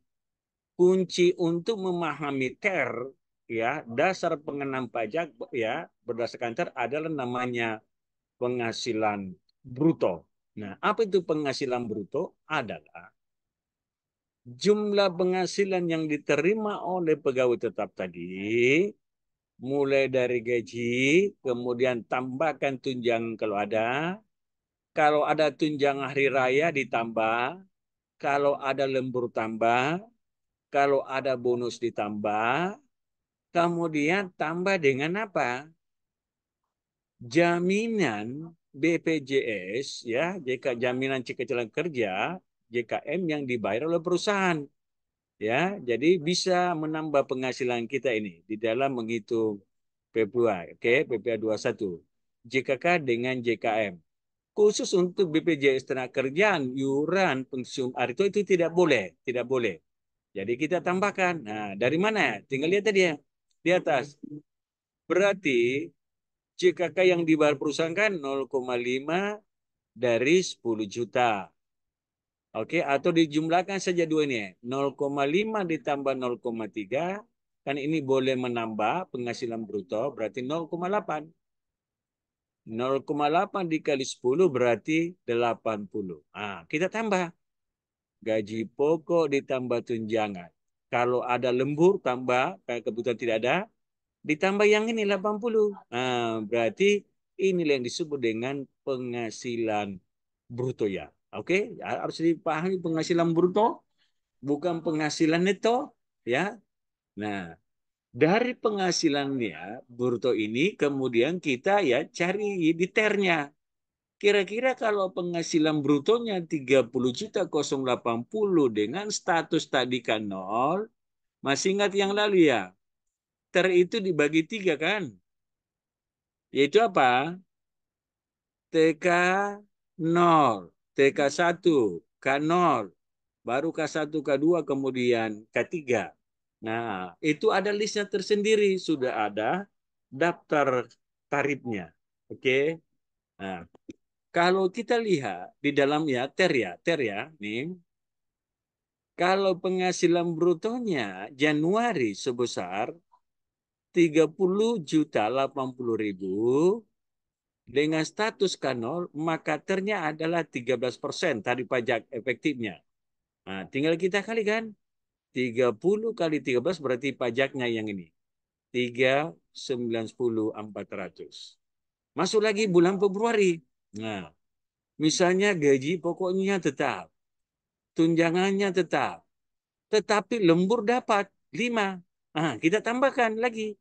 Kunci untuk memahami ter ya dasar pengenam pajak ya berdasarkan ter adalah namanya penghasilan bruto. Nah, apa itu penghasilan bruto? Adalah jumlah penghasilan yang diterima oleh pegawai tetap tadi mulai dari gaji, kemudian tambahkan tunjangan kalau ada. Kalau ada tunjangan hari raya ditambah, kalau ada lembur tambah, kalau ada bonus ditambah, kemudian tambah dengan apa? Jaminan BPJS ya, jika jaminan kecelakaan kerja, JKM yang dibayar oleh perusahaan ya jadi bisa menambah penghasilan kita ini di dalam menghitung PPA oke okay? PPA 21 JKK dengan JKM khusus untuk BPJS tenaga kerjaan yuran pensiun Arto ah, itu tidak boleh tidak boleh jadi kita tambahkan nah dari mana tinggal lihat tadi ya di atas berarti JKK yang dibayar perusahaan kan 0,5 dari 10 juta Oke, okay? atau dijumlahkan saja dua ini. 0,5 ditambah 0,3 kan ini boleh menambah penghasilan bruto berarti 0,8. 0,8 dikali 10 berarti 80. Nah, kita tambah. Gaji pokok ditambah tunjangan. Kalau ada lembur tambah, kayak kebutuhan tidak ada, ditambah yang ini 80. Nah, berarti inilah yang disebut dengan penghasilan bruto ya. Oke, okay? Ya, harus dipahami penghasilan bruto bukan penghasilan neto, ya. Nah, dari penghasilannya bruto ini kemudian kita ya cari detailnya. Kira-kira kalau penghasilan brutonya 30 juta 080 dengan status tadi kan nol, masih ingat yang lalu ya? Ter itu dibagi tiga kan? Yaitu apa? TK 0 TK1, K0, baru K1, K2, kemudian K3. Nah, itu ada listnya tersendiri, sudah ada daftar tarifnya. Oke. Okay? Nah, kalau kita lihat di dalamnya ya, TER ya, nih. Kalau penghasilan brutonya Januari sebesar 30 juta 80 ribu, dengan status K0, maka ternya adalah 13% tarif pajak efektifnya. Nah, tinggal kita kali kalikan. 30 kali 13 berarti pajaknya yang ini. sembilan puluh empat ratus. Masuk lagi bulan Februari. Nah, misalnya gaji pokoknya tetap. Tunjangannya tetap. Tetapi lembur dapat 5. Nah, kita tambahkan lagi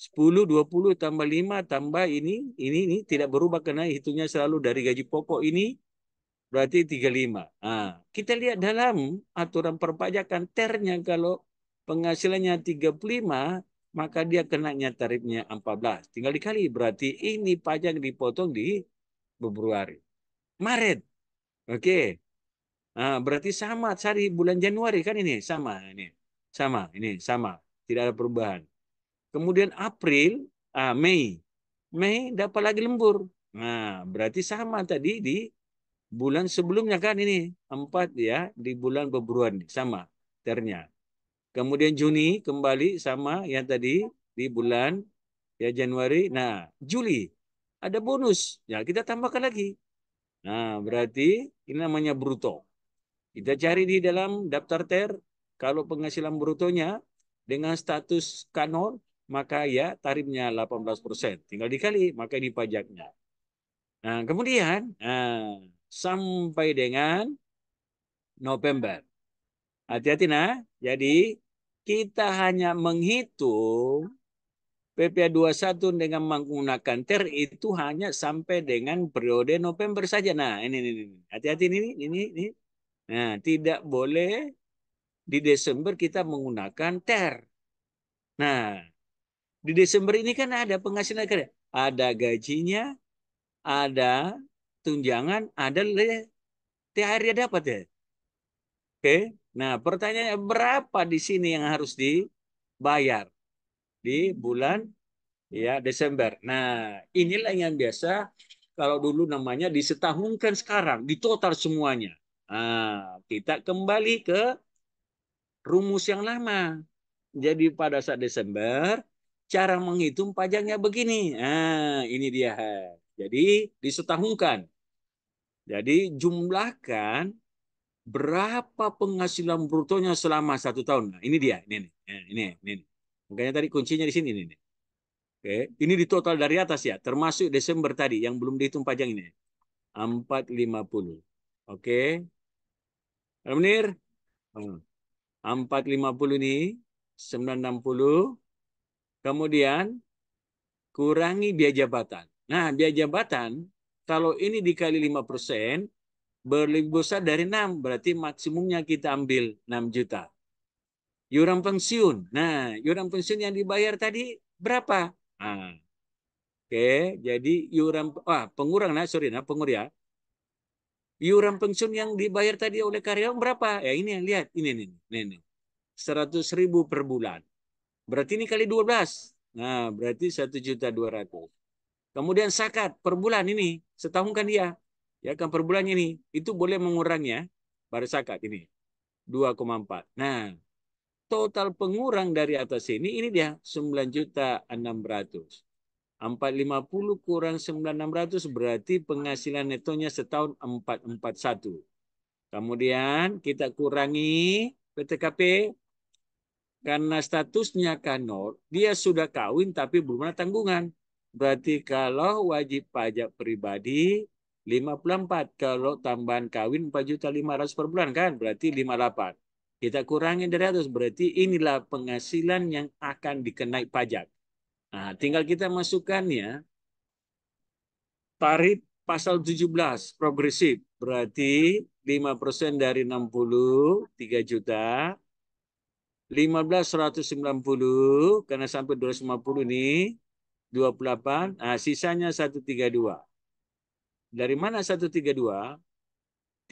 10, 20, tambah 5, tambah ini, ini, ini tidak berubah karena hitungnya selalu dari gaji pokok ini berarti 35. Nah, kita lihat dalam aturan perpajakan ternya kalau penghasilannya 35 maka dia kenanya tarifnya 14. Tinggal dikali berarti ini pajak dipotong di Februari. Maret. Oke. Okay. Nah, berarti sama hari bulan Januari kan ini sama ini. Sama ini sama. Tidak ada perubahan. Kemudian April, uh, Mei. Mei dapat lagi lembur. Nah, berarti sama tadi di bulan sebelumnya kan ini. Empat ya, di bulan Februari. Sama ternya. Kemudian Juni kembali sama yang tadi di bulan ya Januari. Nah, Juli ada bonus. Ya, kita tambahkan lagi. Nah, berarti ini namanya bruto. Kita cari di dalam daftar ter kalau penghasilan brutonya dengan status kanor maka ya tarifnya 18%. Tinggal dikali, maka ini pajaknya. Nah, kemudian nah, sampai dengan November. Hati-hati nah. Jadi kita hanya menghitung pp 21 dengan menggunakan TER itu hanya sampai dengan periode November saja. Nah, ini ini hati-hati ini ini ini. Nah, tidak boleh di Desember kita menggunakan TER. Nah, di Desember ini kan ada penghasilan kerja. Ada gajinya, ada tunjangan, ada THR dia dapat ya. Oke. Nah, pertanyaannya berapa di sini yang harus dibayar di bulan ya Desember. Nah, inilah yang biasa kalau dulu namanya disetahunkan sekarang, di total semuanya. Nah, kita kembali ke rumus yang lama. Jadi pada saat Desember cara menghitung pajaknya begini. Nah, ini dia. Jadi disetahunkan. Jadi jumlahkan berapa penghasilan brutonya selama satu tahun. Nah, ini dia. Ini, ini, ini, ini. Makanya tadi kuncinya di sini. Ini, ini. Oke. Ini di total dari atas ya. Termasuk Desember tadi yang belum dihitung pajak ini. 450. Oke. Alhamdulillah. 450 hmm. ini. 960. Kemudian kurangi biaya jabatan. Nah, biaya jabatan kalau ini dikali 5% berlebih besar dari 6, berarti maksimumnya kita ambil 6 juta. Yuran pensiun. Nah, yuran pensiun yang dibayar tadi berapa? Nah, Oke, jadi yuran ah pengurang nah sorry nah pengur ya. Yuran pensiun yang dibayar tadi oleh karyawan berapa? Ya ini yang lihat ini nih, nih, nih. ribu per bulan. Berarti ini kali 12. Nah, berarti juta 1.200. Kemudian zakat per bulan ini, setahun kan dia. Ya kan per bulan ini, itu boleh mengurangnya pada zakat ini. 2,4. Nah, total pengurang dari atas ini, ini dia 9 juta 600. 450 kurang 9600 berarti penghasilan netonya setahun 441. Kemudian kita kurangi PTKP karena statusnya kanor, dia sudah kawin tapi belum ada tanggungan. Berarti kalau wajib pajak pribadi 54. Kalau tambahan kawin 4.500 per bulan kan berarti 58. Kita kurangi dari atas berarti inilah penghasilan yang akan dikenai pajak. Nah, tinggal kita masukkannya tarif pasal 17 progresif berarti 5% dari 60 3 juta 15.190 karena sampai 250 puluh 28 nah sisanya 132 dari mana 132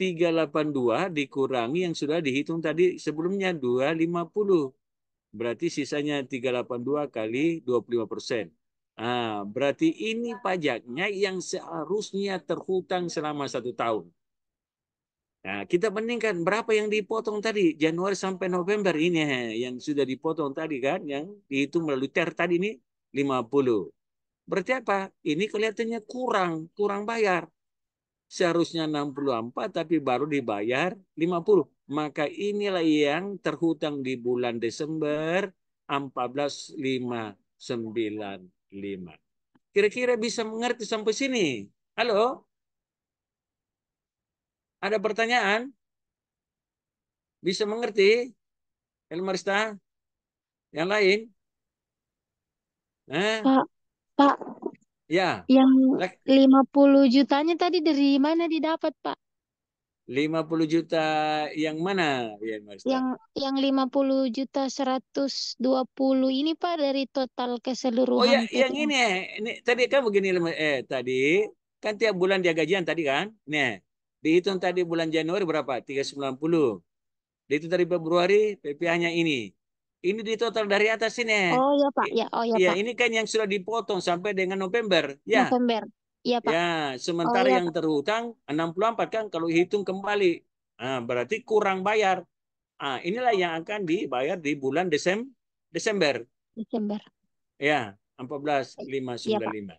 382 dikurangi yang sudah dihitung tadi sebelumnya 250 berarti sisanya 382 kali 25 persen nah, berarti ini pajaknya yang seharusnya terhutang selama satu tahun Nah, kita bandingkan berapa yang dipotong tadi Januari sampai November ini yang sudah dipotong tadi kan yang dihitung melalui ter tadi ini 50. Berarti apa? Ini kelihatannya kurang, kurang bayar. Seharusnya 64 tapi baru dibayar 50. Maka inilah yang terhutang di bulan Desember 14595 Kira-kira bisa mengerti sampai sini? Halo? Ada pertanyaan? Bisa mengerti? Elmarista? Yang lain? Eh? Pak, Pak. Ya. Yang lima 50 jutanya tadi dari mana didapat, Pak? 50 juta yang mana? Elmarista? Ya, yang yang 50 juta 120 ini Pak dari total keseluruhan. Oh ya, yang ini, ini tadi kan begini eh tadi kan tiap bulan dia gajian tadi kan? Nih. Dihitung tadi bulan Januari berapa? 390. Dihitung dari Februari PPH-nya ini. Ini di total dari atas ini. Oh ya Pak, ya oh ya, ya Pak. ini kan yang sudah dipotong sampai dengan November. Ya. November. Iya Pak. Ya, sementara oh, ya, yang Pak. terhutang 64 kan kalau hitung kembali. Nah, berarti kurang bayar. Nah, inilah yang akan dibayar di bulan Desem Desember. Desember. Ya, 14.595. Ya, lima. Iya,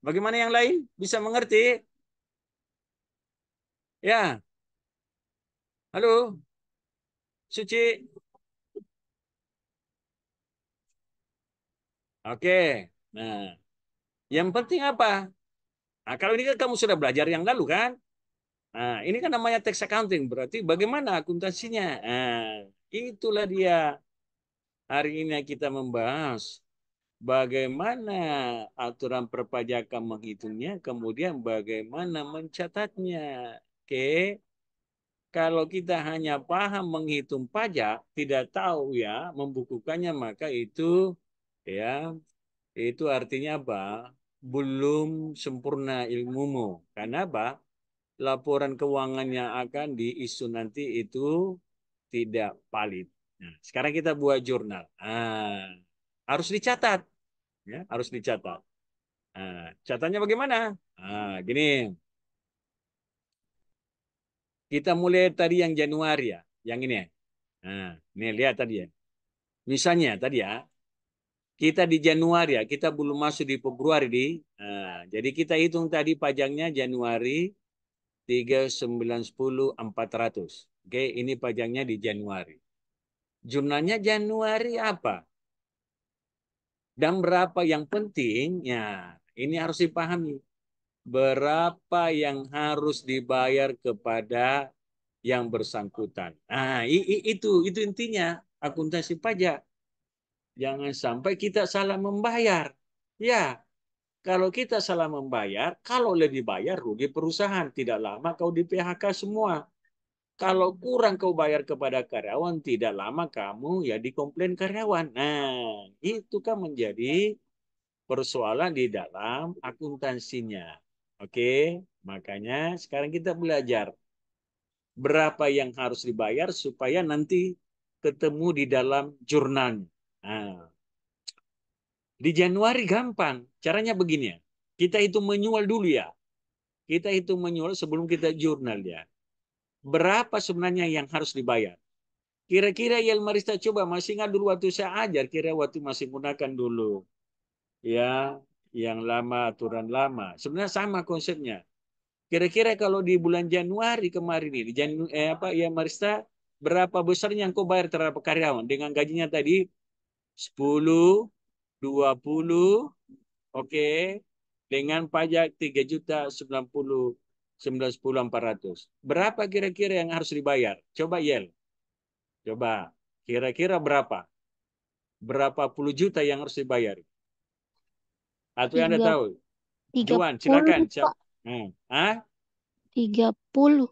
Bagaimana yang lain? Bisa mengerti? Ya. Halo. Suci. Oke. Nah, yang penting apa? Nah, kalau ini kan kamu sudah belajar yang lalu kan? Nah, ini kan namanya tax accounting, berarti bagaimana akuntansinya? Nah, itulah dia. Hari ini kita membahas bagaimana aturan perpajakan menghitungnya, kemudian bagaimana mencatatnya. Oke. Kalau kita hanya paham menghitung pajak, tidak tahu ya membukukannya maka itu ya itu artinya apa? Belum sempurna ilmumu. Karena apa? Laporan keuangannya akan diisu nanti itu tidak valid. Nah, sekarang kita buat jurnal. Nah, harus dicatat. Ya, harus dicatat. Nah, catatannya bagaimana? Nah, gini. Kita mulai tadi yang Januari ya, yang ini ya. Nah, ini lihat tadi ya. Misalnya tadi ya, kita di Januari ya, kita belum masuk di Februari di. Nah, jadi kita hitung tadi pajangnya Januari 3910 400. Oke, ini pajangnya di Januari. Jumlahnya Januari apa? Dan berapa yang penting, ya ini harus dipahami berapa yang harus dibayar kepada yang bersangkutan. Nah, itu itu intinya akuntansi pajak. Jangan sampai kita salah membayar. Ya, kalau kita salah membayar, kalau lebih bayar rugi perusahaan. Tidak lama kau di PHK semua. Kalau kurang kau bayar kepada karyawan, tidak lama kamu ya dikomplain karyawan. Nah, itu kan menjadi persoalan di dalam akuntansinya. Oke, makanya sekarang kita belajar berapa yang harus dibayar supaya nanti ketemu di dalam jurnal. Nah, di Januari gampang. Caranya begini ya. Kita itu menyual dulu ya. Kita itu menyual sebelum kita jurnal ya. Berapa sebenarnya yang harus dibayar? Kira-kira Yelmarista coba masih ingat dulu waktu saya ajar, kira waktu masih gunakan dulu. Ya, yang lama aturan lama. Sebenarnya sama konsepnya. Kira-kira kalau di bulan Januari kemarin ini, Janu, eh, apa ya Marista, berapa besarnya yang kau bayar terhadap karyawan dengan gajinya tadi 10, 20, oke, okay, dengan pajak 3 juta 90 ratus Berapa kira-kira yang harus dibayar? Coba Yel. Coba. Kira-kira berapa? Berapa puluh juta yang harus dibayar? Atau yang Anda tahu? Juan, silakan. Tiga puluh. Hmm. Tiga puluh.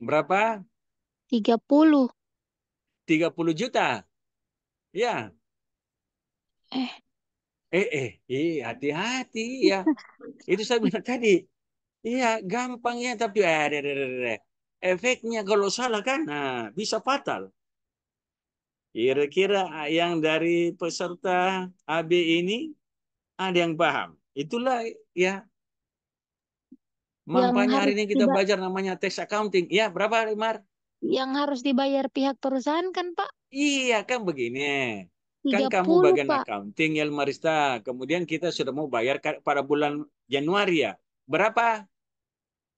Berapa? Tiga puluh. Tiga puluh juta. Ya. Eh. Eh, eh, hati eh, hati-hati ya. Itu saya bilang tadi. Iya, gampang ya tapi eh, re, re, re. efeknya kalau salah kan nah, bisa fatal. Kira-kira yang dari peserta AB ini ada yang paham. Itulah ya Makanya hari ini kita belajar namanya tax accounting. Ya, berapa, Limar? Yang harus dibayar pihak perusahaan kan, Pak? Iya, kan begini. 30, kan kamu bagian Pak. accounting ya, Marista. Kemudian kita sudah mau bayar pada bulan Januari ya. Berapa?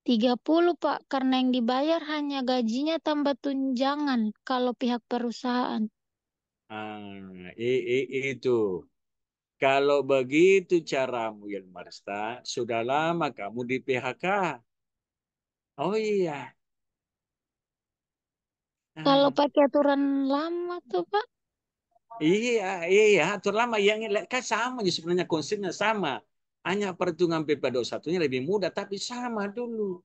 30, Pak. Karena yang dibayar hanya gajinya tambah tunjangan kalau pihak perusahaan. Ah, itu. Kalau begitu caramu yang Marista sudah lama kamu di PHK. Oh iya. Kalau ah. pakai aturan lama tuh Pak? Iya, iya, aturan lama iya, yang kan sama sebenarnya konsepnya sama. Hanya perhitungan PP21 satunya lebih mudah tapi sama dulu.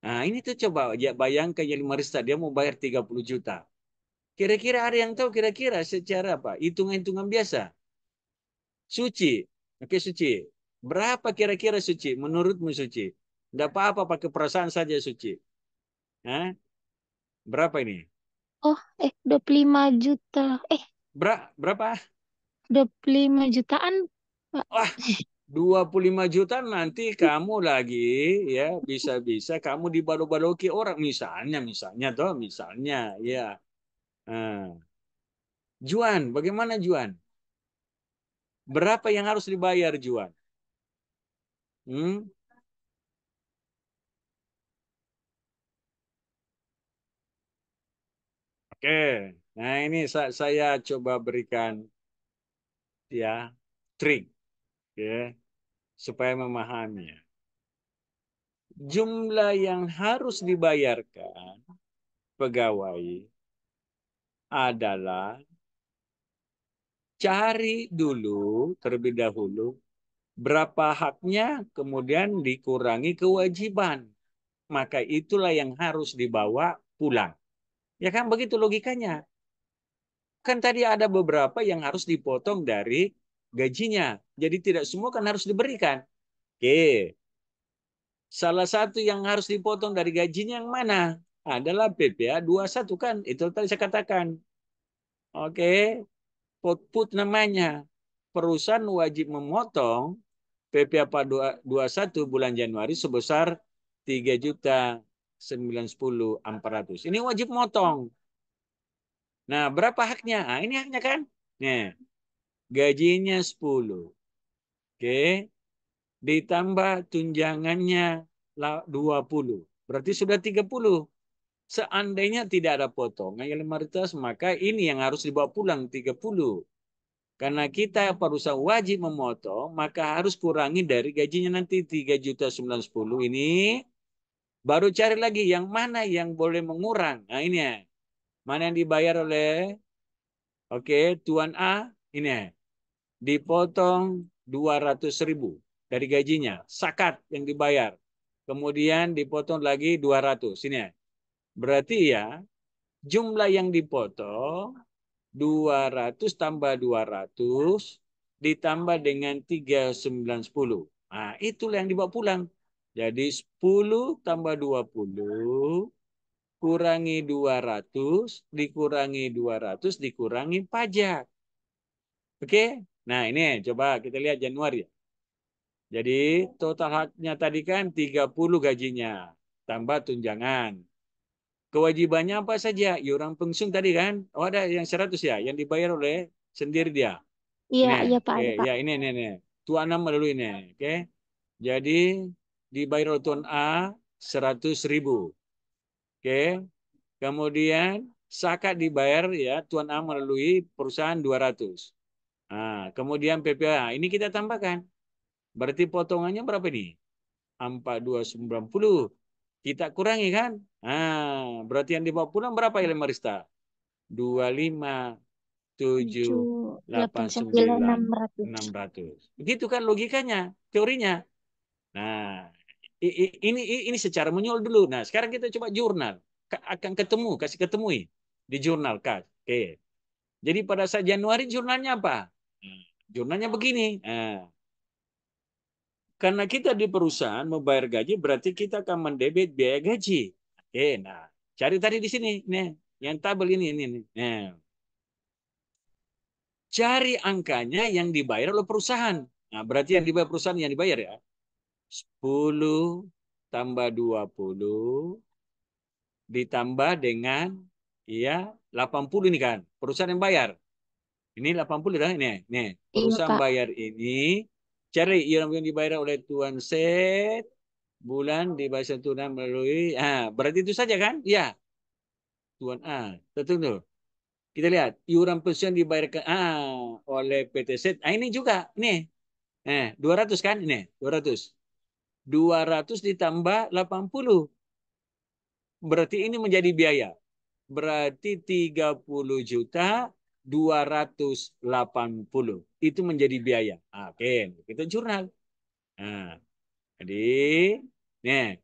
Nah, ini tuh coba ya bayangkan yang Marista dia mau bayar 30 juta. Kira-kira ada yang tahu kira-kira secara apa? Hitungan-hitungan biasa. Suci. Oke, okay, suci. Berapa kira-kira suci? Menurutmu suci? Tidak apa-apa pakai perasaan saja suci. Hah? Berapa ini? Oh, eh 25 juta. Eh, Ber berapa? 25 jutaan, Pak. Wah, 25 juta nanti kamu lagi ya bisa-bisa kamu dibalok-baloki orang misalnya misalnya toh misalnya ya. Uh. Juan, bagaimana Juan? Berapa yang harus dibayar, Juan? Hmm? Oke, nah ini saya, coba berikan ya trik, ya supaya memahami. Jumlah yang harus dibayarkan pegawai adalah cari dulu terlebih dahulu berapa haknya kemudian dikurangi kewajiban. Maka itulah yang harus dibawa pulang. Ya kan begitu logikanya. Kan tadi ada beberapa yang harus dipotong dari gajinya. Jadi tidak semua kan harus diberikan. Oke. Salah satu yang harus dipotong dari gajinya yang mana? Adalah PPA 21 kan. Itu tadi saya katakan. Oke output namanya. Perusahaan wajib memotong PPH 21 bulan Januari sebesar 3 juta 910 400. Ini wajib motong. Nah, berapa haknya? Nah, ini haknya kan? Nih gajinya 10. Oke. Ditambah tunjangannya 20. Berarti sudah 30. Seandainya tidak ada potongan yang ratus, maka ini yang harus dibawa pulang tiga puluh. Karena kita perusahaan wajib memotong, maka harus kurangi dari gajinya nanti tiga juta sembilan sepuluh ini. Baru cari lagi yang mana yang boleh mengurang. Nah ini ya. Mana yang dibayar oleh oke Tuan A ini ya. Dipotong ratus ribu dari gajinya. Sakat yang dibayar. Kemudian dipotong lagi 200. Ini ya. Berarti ya, jumlah yang dipotong 200 tambah 200 ditambah dengan 3910. Nah, itulah yang dibawa pulang. Jadi 10 tambah 20 kurangi 200 dikurangi 200 dikurangi pajak. Oke? Nah, ini coba kita lihat Januari Jadi total haknya tadi kan 30 gajinya tambah tunjangan. Kewajibannya apa saja? Ya, orang pengusung tadi kan? Oh ada yang 100 ya, yang dibayar oleh sendiri dia. Iya, iya Pak. Okay. Eh, Pak. Ya, ini, ini, ini. Tuan A dulu ini. Oke. Okay. Jadi dibayar oleh Tuan A 100 ribu. Oke. Okay. Kemudian zakat dibayar ya Tuan A melalui perusahaan 200. Nah, kemudian PPH ini kita tambahkan. Berarti potongannya berapa nih? 4290. Kita kurangi kan? ah berarti yang dibawa pulang berapa ya lima Dua lima tujuh delapan sembilan enam ratus Begitu kan logikanya, teorinya. Nah, ini ini secara menyul dulu. Nah, sekarang kita coba jurnal. Akan ketemu, kasih ketemui di jurnal kan Oke. Jadi pada saat Januari jurnalnya apa? Jurnalnya begini. Nah, karena kita di perusahaan membayar gaji berarti kita akan mendebit biaya gaji. Oke, nah cari tadi di sini nih yang tabel ini ini nih. Nah. Cari angkanya yang dibayar oleh perusahaan. Nah, berarti yang dibayar perusahaan yang dibayar ya. 10 tambah 20 ditambah dengan ya 80 ini kan perusahaan yang bayar. Ini 80 dah ini. Nih, iya, perusahaan bayar ini Cari yang dibayar oleh Tuan Set bulan dibayar tunai melalui ah berarti itu saja kan? Ya. Tuan A. Tertentu. Kita lihat iuran pensiun dibayarkan ah oleh PT Set. Ah ini juga nih. Eh dua ratus kan? Ini dua ratus ditambah delapan puluh Berarti ini menjadi biaya. Berarti tiga puluh juta 280. Itu menjadi biaya. Oke, kita jurnal. Nah, jadi nih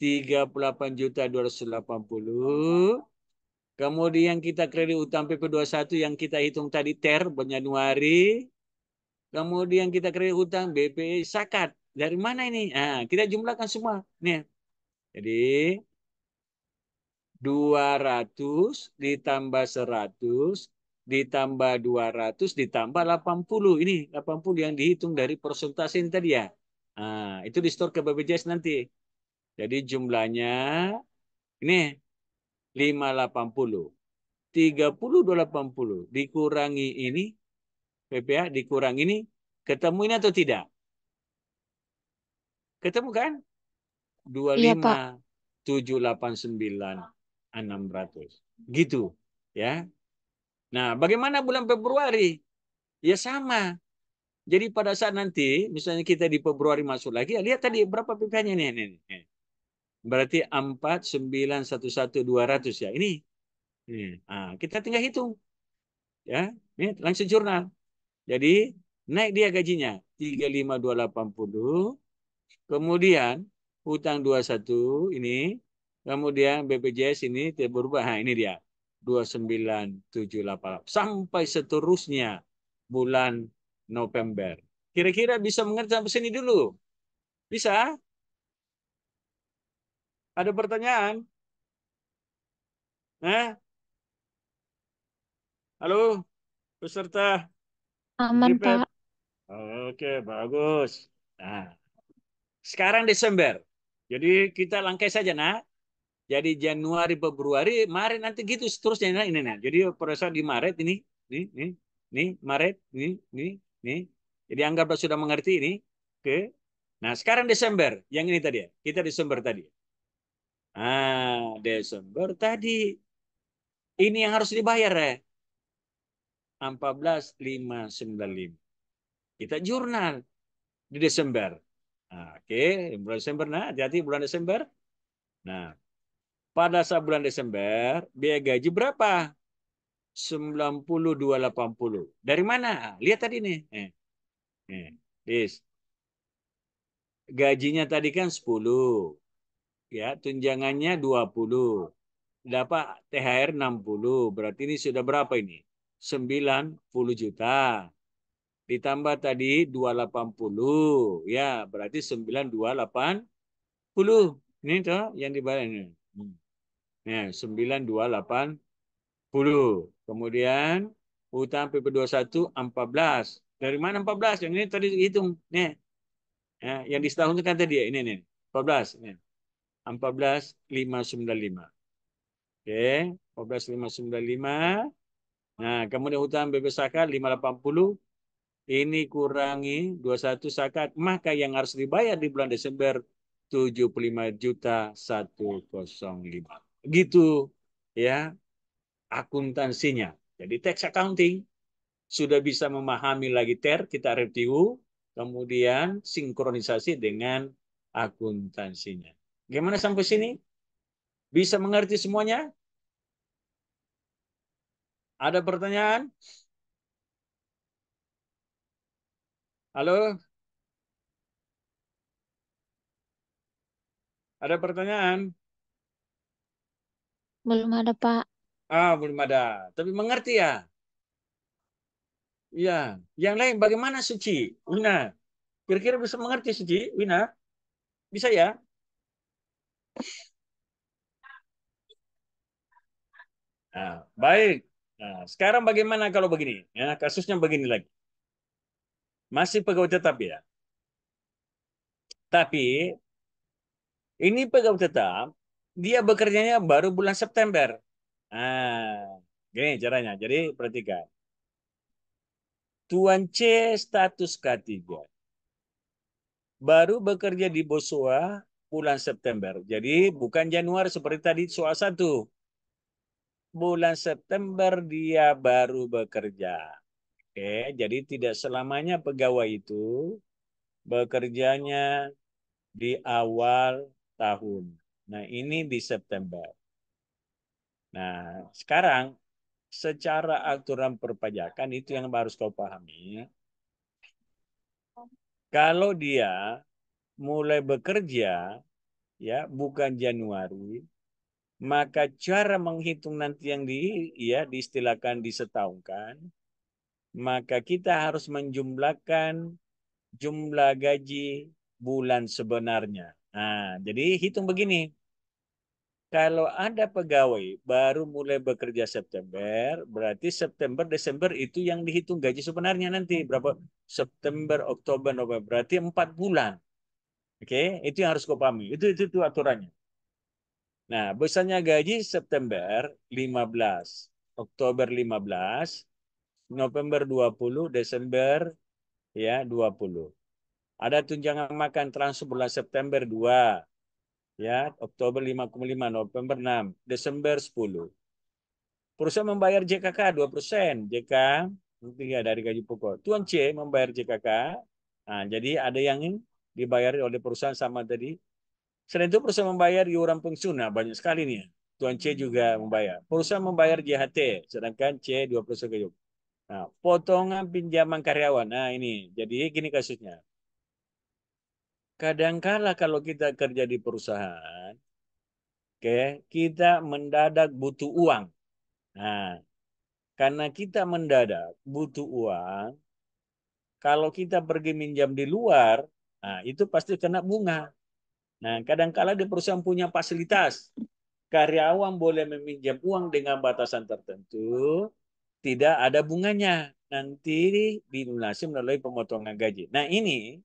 38 juta 280. Kemudian kita kredit utang PP21 yang kita hitung tadi ter Januari. Kemudian kita kredit utang BP Sakat. Dari mana ini? Nah, kita jumlahkan semua. Nih. Jadi 200 ditambah 100 ditambah 200 ditambah 80 ini 80 yang dihitung dari persentase ini tadi ya nah, itu di store ke BPJS nanti jadi jumlahnya ini 580 30 280 dikurangi ini PPA dikurangi ini ketemu ini atau tidak ketemu kan 25 ya, sembilan 789 600 gitu ya Nah, bagaimana bulan Februari? Ya sama. Jadi pada saat nanti, misalnya kita di Februari masuk lagi, ya lihat tadi berapa PPH-nya nih, nih, nih. Berarti 4, 9, 1, 1, 200 ya. Ini. ini. Nah, kita tinggal hitung. Ya, ini langsung jurnal. Jadi naik dia gajinya 35280. Kemudian hutang 21 ini, kemudian BPJS ini tidak berubah. Nah, ini dia. 29788 sampai seterusnya bulan November. Kira-kira bisa mengerti sampai sini dulu? Bisa? Ada pertanyaan? Nah, Halo, peserta? Aman, Pak. Oke, bagus. Nah, sekarang Desember. Jadi kita langkai saja, nak. Jadi Januari, Februari, Maret nanti gitu seterusnya nah, ini nah. Jadi profesor di Maret ini, ini, ini, ini Maret, ini, ini, ini. Jadi anggaplah sudah mengerti ini. Oke. Nah sekarang Desember, yang ini tadi ya, kita Desember tadi. Ah Desember tadi, ini yang harus dibayar ya. 14595. Kita jurnal di Desember. Nah, Oke, bulan Desember nah, Jadi bulan Desember. Nah, pada saat bulan Desember biaya gaji berapa? 9280. Dari mana? Lihat tadi nih. Eh. Eh. This. Gajinya tadi kan 10. Ya, tunjangannya 20. Dapat THR 60. Berarti ini sudah berapa ini? 90 juta. Ditambah tadi 280. Ya, berarti 9280. Ini tuh yang dibayar ini. Ya, nah, 9280. Kemudian utang PP21 14. Dari mana 14? Yang ini tadi hitung. Nih. Ya. ya, yang di setahun itu kan tadi ya, ini nih. 14. Nih. 14595. Oke, Okay. 14595. Nah, kemudian utang PP Saka 580 ini kurangi 21 zakat, maka yang harus dibayar di bulan Desember 75 juta 105 gitu ya akuntansinya. Jadi tax accounting sudah bisa memahami lagi ter kita review kemudian sinkronisasi dengan akuntansinya. Gimana sampai sini? Bisa mengerti semuanya? Ada pertanyaan? Halo? Ada pertanyaan? Belum ada, Pak. Ah, belum ada. Tapi mengerti ya? Iya. Yang lain bagaimana Suci? Wina. Kira-kira bisa mengerti Suci? Wina. Bisa ya? Nah, baik. Nah, sekarang bagaimana kalau begini? Ya, kasusnya begini lagi. Masih pegawai tetap ya. Tapi ini pegawai tetap dia bekerjanya baru bulan September. Nah, gini caranya. Jadi perhatikan. Tuan C status K3. Baru bekerja di Boswa bulan September. Jadi bukan Januari seperti tadi soal satu. Bulan September dia baru bekerja. Oke, jadi tidak selamanya pegawai itu bekerjanya di awal tahun. Nah, ini di September. Nah, sekarang secara aturan perpajakan itu yang harus kau pahami. Kalau dia mulai bekerja ya bukan Januari, maka cara menghitung nanti yang di ya diistilahkan disetahunkan, maka kita harus menjumlahkan jumlah gaji bulan sebenarnya. Nah, jadi hitung begini. Kalau ada pegawai baru mulai bekerja September, berarti September, Desember itu yang dihitung gaji sebenarnya nanti. Berapa? September, Oktober, November. Berarti empat bulan. Oke, okay? itu yang harus kau pahami. Itu, itu, itu aturannya. Nah, besarnya gaji September 15, Oktober 15, November 20, Desember ya 20. Ada tunjangan makan transfer bulan September 2. Ya, Oktober 5,5, November 6, Desember 10. Perusahaan membayar JKK 2%, JK 3 dari gaji pokok. Tuan C membayar JKK. Nah, jadi ada yang dibayar oleh perusahaan sama tadi. Selain itu perusahaan membayar iuran pensiun. Nah, banyak sekali nih. Tuan C juga membayar. Perusahaan membayar JHT, sedangkan C 20 persen Nah, potongan pinjaman karyawan. Nah, ini. Jadi gini kasusnya. Kadangkala kalau kita kerja di perusahaan, oke, okay, kita mendadak butuh uang. Nah, karena kita mendadak butuh uang, kalau kita pergi minjam di luar, nah, itu pasti kena bunga. Nah, kadangkala di perusahaan punya fasilitas. Karyawan boleh meminjam uang dengan batasan tertentu, tidak ada bunganya. Nanti dilunasi melalui pemotongan gaji. Nah, ini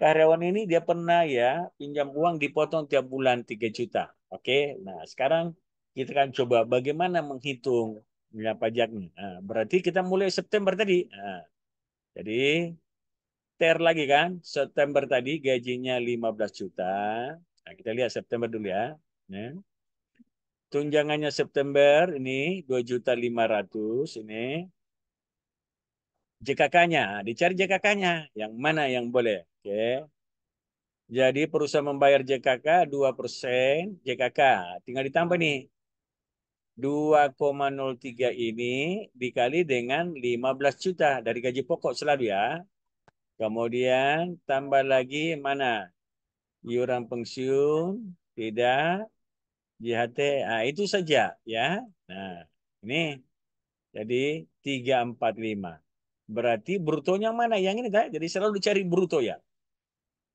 karyawan ini dia pernah ya pinjam uang dipotong tiap bulan 3 juta. Oke, nah sekarang kita akan coba bagaimana menghitung nilai pajaknya. Nah, berarti kita mulai September tadi. Nah, jadi ter lagi kan, September tadi gajinya 15 juta. Nah, kita lihat September dulu ya. ya. tunjangannya September ini 2.500 ini. JKK-nya, dicari JKK-nya. Yang mana yang boleh? Oke. Jadi perusahaan membayar JKK 2%, JKK tinggal ditambah nih. 2,03 ini dikali dengan 15 juta dari gaji pokok selalu ya. Kemudian tambah lagi mana? Iuran pensiun, tidak, JHT, nah, itu saja ya. Nah, ini jadi 345. Berarti brutonya mana? Yang ini tak? Jadi selalu dicari bruto ya.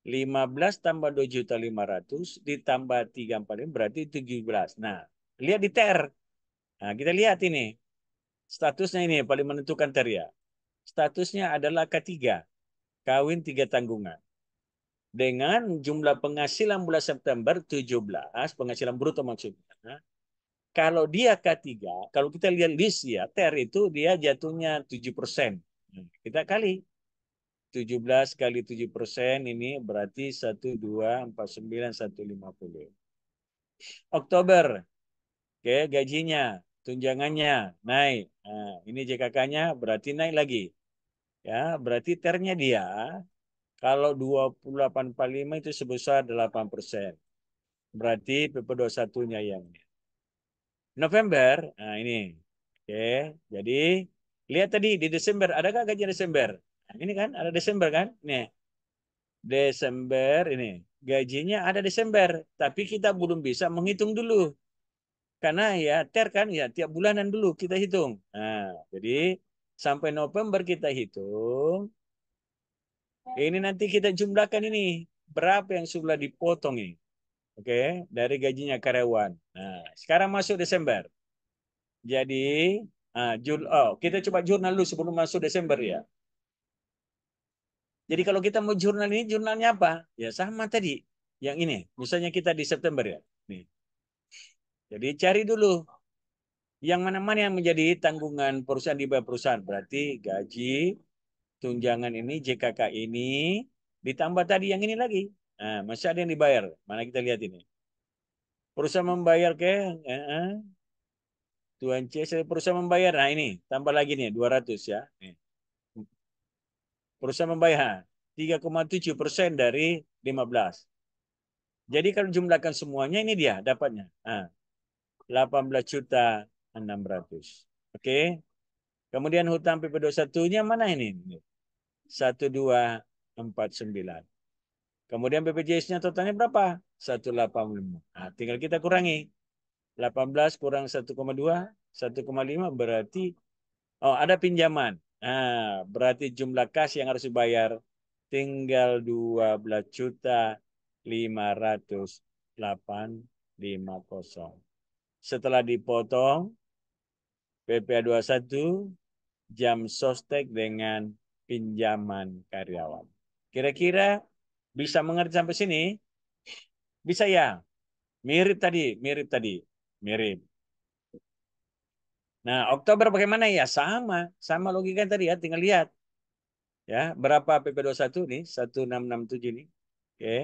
15 tambah 2 juta 500 ditambah 345 berarti 17. Nah, lihat di ter. Nah, kita lihat ini. Statusnya ini paling menentukan ter ya. Statusnya adalah K3. Kawin tiga tanggungan. Dengan jumlah penghasilan bulan September 17, penghasilan bruto maksudnya. Nah, kalau dia K3, kalau kita lihat list ya, TER itu dia jatuhnya 7%. Nah, kita kali 17 kali 7 persen ini berarti 1, 2, 4, 9, 1, 50. Oktober, oke okay, gajinya, tunjangannya naik. Nah, ini JKK-nya berarti naik lagi. Ya, berarti ternya dia kalau 2845 itu sebesar 8 persen. Berarti PP21-nya yang ini. November, nah ini. Oke, okay. jadi lihat tadi di Desember, adakah gaji Desember? Ini kan ada Desember kan? Nih. Desember ini. Gajinya ada Desember, tapi kita belum bisa menghitung dulu. Karena ya ter kan ya tiap bulanan dulu kita hitung. Nah, jadi sampai November kita hitung. Ini nanti kita jumlahkan ini berapa yang sudah dipotong ini. Oke, okay? dari gajinya karyawan. Nah, sekarang masuk Desember. Jadi, uh, jul oh, kita coba jurnal dulu sebelum masuk Desember ya. Jadi kalau kita mau jurnal ini jurnalnya apa? Ya sama tadi yang ini. Misalnya kita di September ya. Nih. Jadi cari dulu yang mana-mana yang menjadi tanggungan perusahaan di bawah perusahaan. Berarti gaji, tunjangan ini, JKK ini, ditambah tadi yang ini lagi. Nah, masih ada yang dibayar. Mana kita lihat ini. Perusahaan membayar ke eh, eh. Tuan C, perusahaan membayar. Nah ini, tambah lagi nih, 200 ya. Nih perusahaan membayar 3,7 persen dari 15. Jadi kalau jumlahkan semuanya ini dia dapatnya. Nah, 18 juta 600. Oke. Okay. Kemudian hutang PP21 nya mana ini? 1249. Kemudian BPJS-nya totalnya berapa? 185. Nah, tinggal kita kurangi. 18 kurang 1,2, 1,5 berarti oh ada pinjaman. Nah, berarti jumlah kas yang harus dibayar tinggal dua belas juta lima lima ratus delapan kosong. Setelah dipotong PPA satu jam sostek dengan pinjaman karyawan. Kira-kira bisa mengerti sampai sini? Bisa ya? Mirip tadi, mirip tadi, mirip. Nah, Oktober bagaimana ya? Sama, sama logika tadi ya, tinggal lihat. Ya, berapa PP21 nih? 1667 nih. Oke. Okay.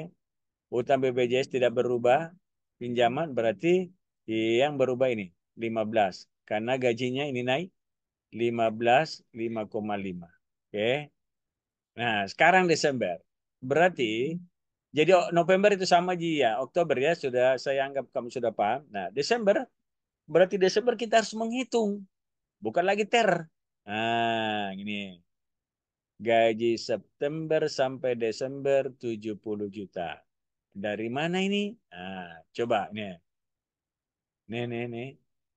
Utang BPJS tidak berubah, pinjaman berarti yang berubah ini 15 karena gajinya ini naik 15 5,5. Oke. Okay. Nah, sekarang Desember. Berarti jadi November itu sama Ji ya, Oktober ya sudah saya anggap kamu sudah paham. Nah, Desember Berarti Desember kita harus menghitung. Bukan lagi ter. Nah, ini. Gaji September sampai Desember 70 juta. Dari mana ini? Nah, coba nih. Nih, nih, nih.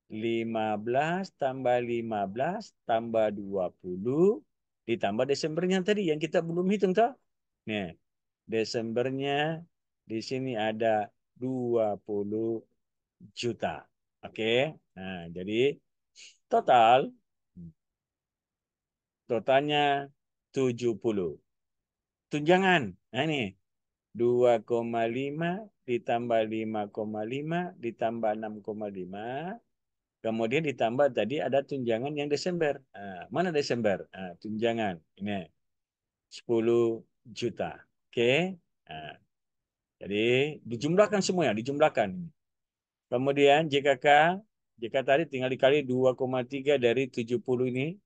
15 tambah 15 tambah 20 ditambah Desembernya tadi yang kita belum hitung toh. Nih, Desembernya di sini ada 20 juta. Oke, nah, jadi total totalnya 70. Tunjangan, nah ini 2,5 ditambah 5,5 ditambah 6,5 kemudian ditambah tadi ada tunjangan yang Desember. Nah, mana Desember? Nah, tunjangan ini 10 juta. Oke. Nah, jadi dijumlahkan semuanya, dijumlahkan Kemudian JKK, JK tadi tinggal dikali 2,3 dari 70 ini.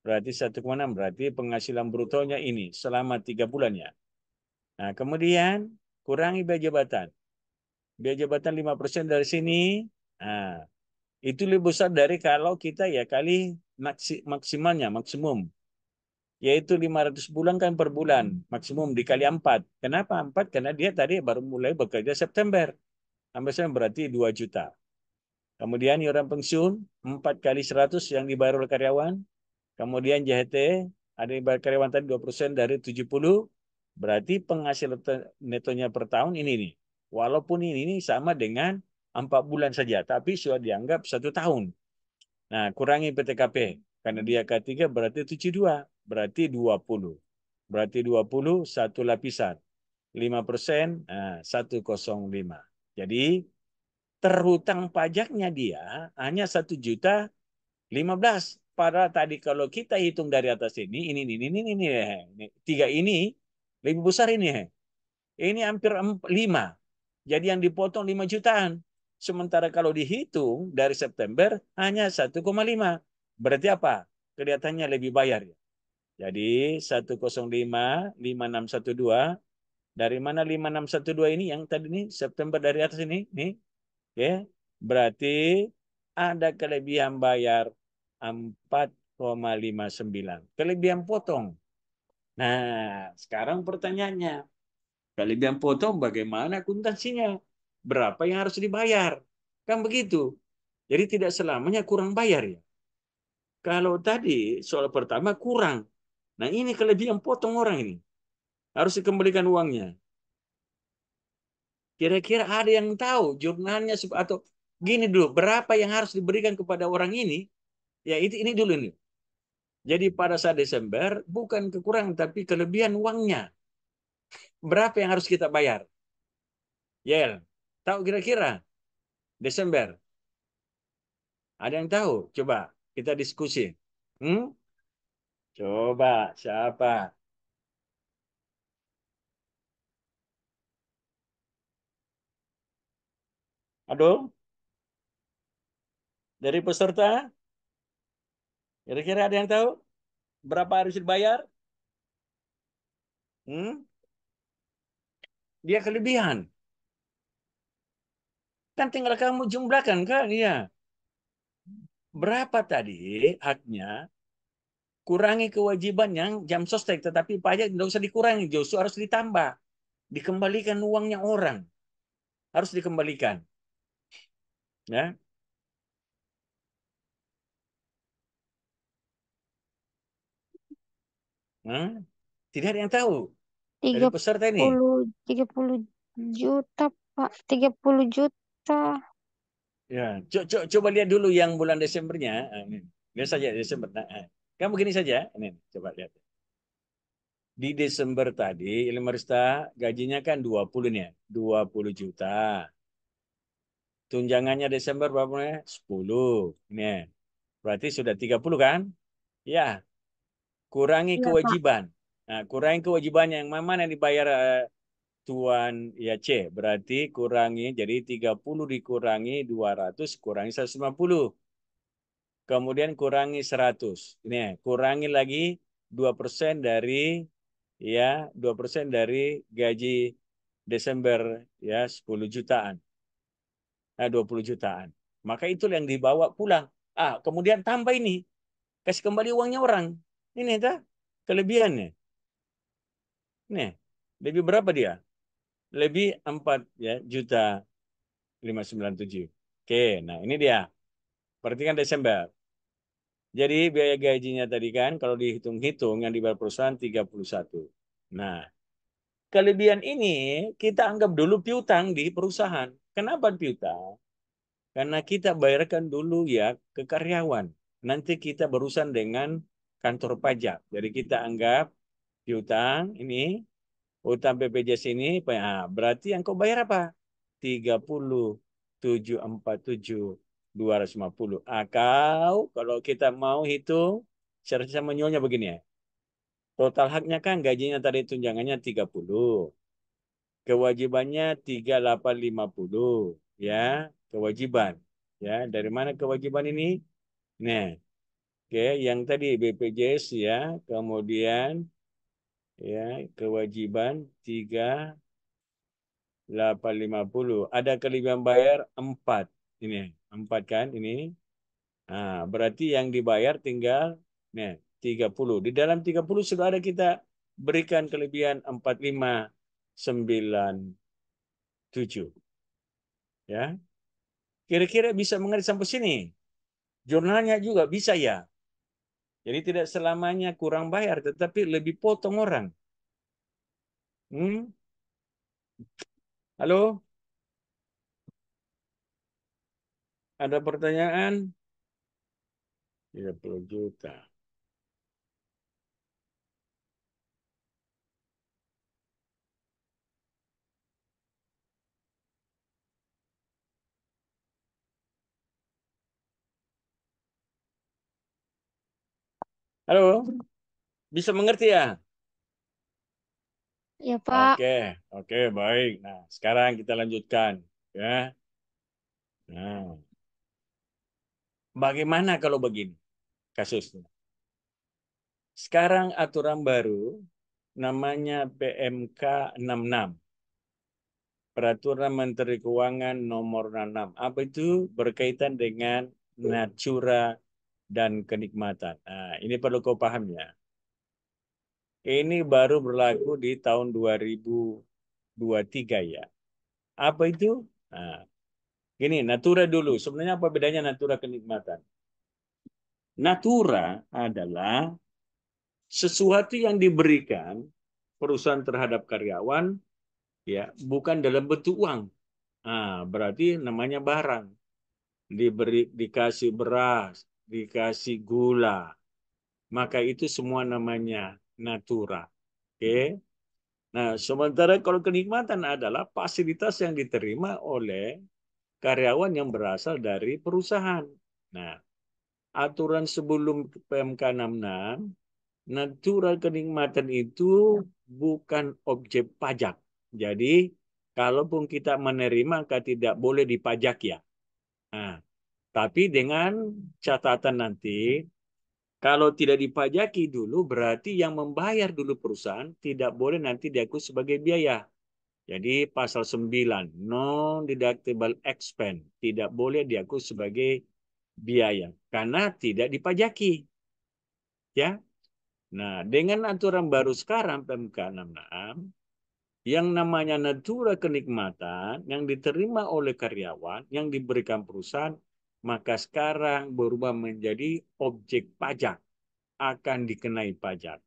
Berarti 1,6. Berarti penghasilan brutonya ini selama 3 bulan ya. Nah, kemudian kurangi biaya jabatan. Biaya jabatan 5% dari sini. Nah, itu lebih besar dari kalau kita ya kali maksi, maksimalnya, maksimum yaitu 500 bulan kan per bulan, maksimum dikali 4. Kenapa 4? Karena dia tadi baru mulai bekerja September. Ampesan berarti dua juta. Kemudian iuran pensiun empat kali seratus yang dibayar oleh karyawan. Kemudian JHT ada yang dibayar karyawan tadi persen dari puluh Berarti penghasilan netonya per tahun ini nih. Walaupun ini, ini sama dengan empat bulan saja, tapi sudah dianggap satu tahun. Nah, kurangi PTKP. Karena dia K3 berarti dua berarti dua puluh Berarti dua puluh satu lapisan. lima persen, nah, satu kosong lima. Jadi terhutang pajaknya dia hanya satu juta lima belas. Padahal tadi kalau kita hitung dari atas ini, ini, ini, ini, ini, ini, tiga ini lebih besar ini. Ini hampir lima. Jadi yang dipotong lima jutaan. Sementara kalau dihitung dari September hanya 1,5. Berarti apa? Kelihatannya lebih bayar. Ya. Jadi 105, 5612 dari mana 5612 ini yang tadi ini September dari atas ini nih. Ya. Berarti ada kelebihan bayar 4,59. Kelebihan potong. Nah, sekarang pertanyaannya. Kelebihan potong bagaimana akuntansinya? Berapa yang harus dibayar? Kan begitu. Jadi tidak selamanya kurang bayar ya. Kalau tadi soal pertama kurang. Nah ini kelebihan potong orang ini. Harus dikembalikan uangnya. Kira-kira ada yang tahu jurnalnya atau gini dulu, berapa yang harus diberikan kepada orang ini? Ya itu ini dulu nih. Jadi pada saat Desember bukan kekurangan tapi kelebihan uangnya. Berapa yang harus kita bayar? Yel, tahu kira-kira Desember? Ada yang tahu? Coba kita diskusi. Hmm? Coba siapa? Aduh. Dari peserta? Kira-kira ada yang tahu? Berapa harus dibayar? Hmm? Dia kelebihan. Kan tinggal kamu jumlahkan kan? Iya. Berapa tadi haknya? Kurangi kewajiban yang jam sostek. Tetapi pajak tidak usah dikurangi. Justru harus ditambah. Dikembalikan uangnya orang. Harus dikembalikan né? Ya. Tidak ada yang tahu Tiga peserta ini. Tiga puluh juta, Pak. Tiga puluh juta. Ya, co co coba lihat dulu yang bulan Desembernya. Amin. Lihat saja Desember. Nah, ah. kamu gini saja. Ini Coba lihat. Di Desember tadi, Ilmarista gajinya kan 20 nih ya. dua puluh juta. Tunjangannya Desember berapa? 10. Ini. Ya. Berarti sudah 30 kan? Ya. Kurangi ya, kewajiban. Nah, kurangi kewajibannya yang mana yang dibayar uh, Tuan ya C. Berarti kurangi jadi 30 dikurangi 200 kurangi 150. Kemudian kurangi 100. Ini ya, kurangi lagi 2% dari ya 2% dari gaji Desember ya 10 jutaan. 20 eh, jutaan. Maka itu yang dibawa pulang. Ah, kemudian tambah ini. Kasih kembali uangnya orang. Ini dah kelebihannya. Nih, lebih berapa dia? Lebih 4 ya, juta 597. Oke, nah ini dia. Perhatikan Desember. Jadi biaya gajinya tadi kan kalau dihitung-hitung yang dibayar perusahaan 31. Nah, kelebihan ini kita anggap dulu piutang di perusahaan. Kenapa juta? Karena kita bayarkan dulu ya ke karyawan. Nanti kita berurusan dengan kantor pajak. Jadi kita anggap piutang ini, utang BPJS ini, nah, berarti yang kau bayar apa? 30747 250. Akau kalau kita mau hitung secara menyulnya begini ya. Total haknya kan gajinya tadi tunjangannya 30 kewajibannya 3850 ya, kewajiban. Ya, dari mana kewajiban ini? Nah, oke, okay, yang tadi BPJS ya, kemudian ya, kewajiban lima puluh. Ada kelebihan bayar 4. Ini 4 kan ini. Nah, berarti yang dibayar tinggal nah 30. Di dalam 30 sudah ada kita berikan kelebihan 45 sembilan tujuh Ya. Kira-kira bisa mengerti sampai sini. Jurnalnya juga bisa ya. Jadi tidak selamanya kurang bayar, tetapi lebih potong orang. Hmm? Halo? Ada pertanyaan? 30 juta. Halo, bisa mengerti ya? Ya, Pak. Oke, oke, baik. Nah, sekarang kita lanjutkan, ya. Nah, bagaimana kalau begini kasusnya? Sekarang aturan baru namanya PMK 66. Peraturan Menteri Keuangan nomor 66. Apa itu berkaitan dengan Natura dan kenikmatan. Nah, ini perlu kau paham ya. Ini baru berlaku di tahun 2023 ya. Apa itu? Nah, gini, natura dulu. Sebenarnya apa bedanya natura kenikmatan? Natura adalah sesuatu yang diberikan perusahaan terhadap karyawan ya bukan dalam bentuk uang. Nah, berarti namanya barang. Diberi dikasih beras, dikasih gula, maka itu semua namanya natura. Oke. Okay? Nah, sementara kalau kenikmatan adalah fasilitas yang diterima oleh karyawan yang berasal dari perusahaan. Nah, aturan sebelum PMK 66, natural kenikmatan itu bukan objek pajak. Jadi, kalaupun kita menerima, maka tidak boleh dipajak ya. Nah, tapi dengan catatan nanti, kalau tidak dipajaki dulu, berarti yang membayar dulu perusahaan tidak boleh nanti diakui sebagai biaya. Jadi pasal 9, non-deductible expense, tidak boleh diakui sebagai biaya. Karena tidak dipajaki. Ya, Nah, dengan aturan baru sekarang PMK 66, yang namanya natura kenikmatan yang diterima oleh karyawan yang diberikan perusahaan maka sekarang berubah menjadi objek pajak akan dikenai pajak.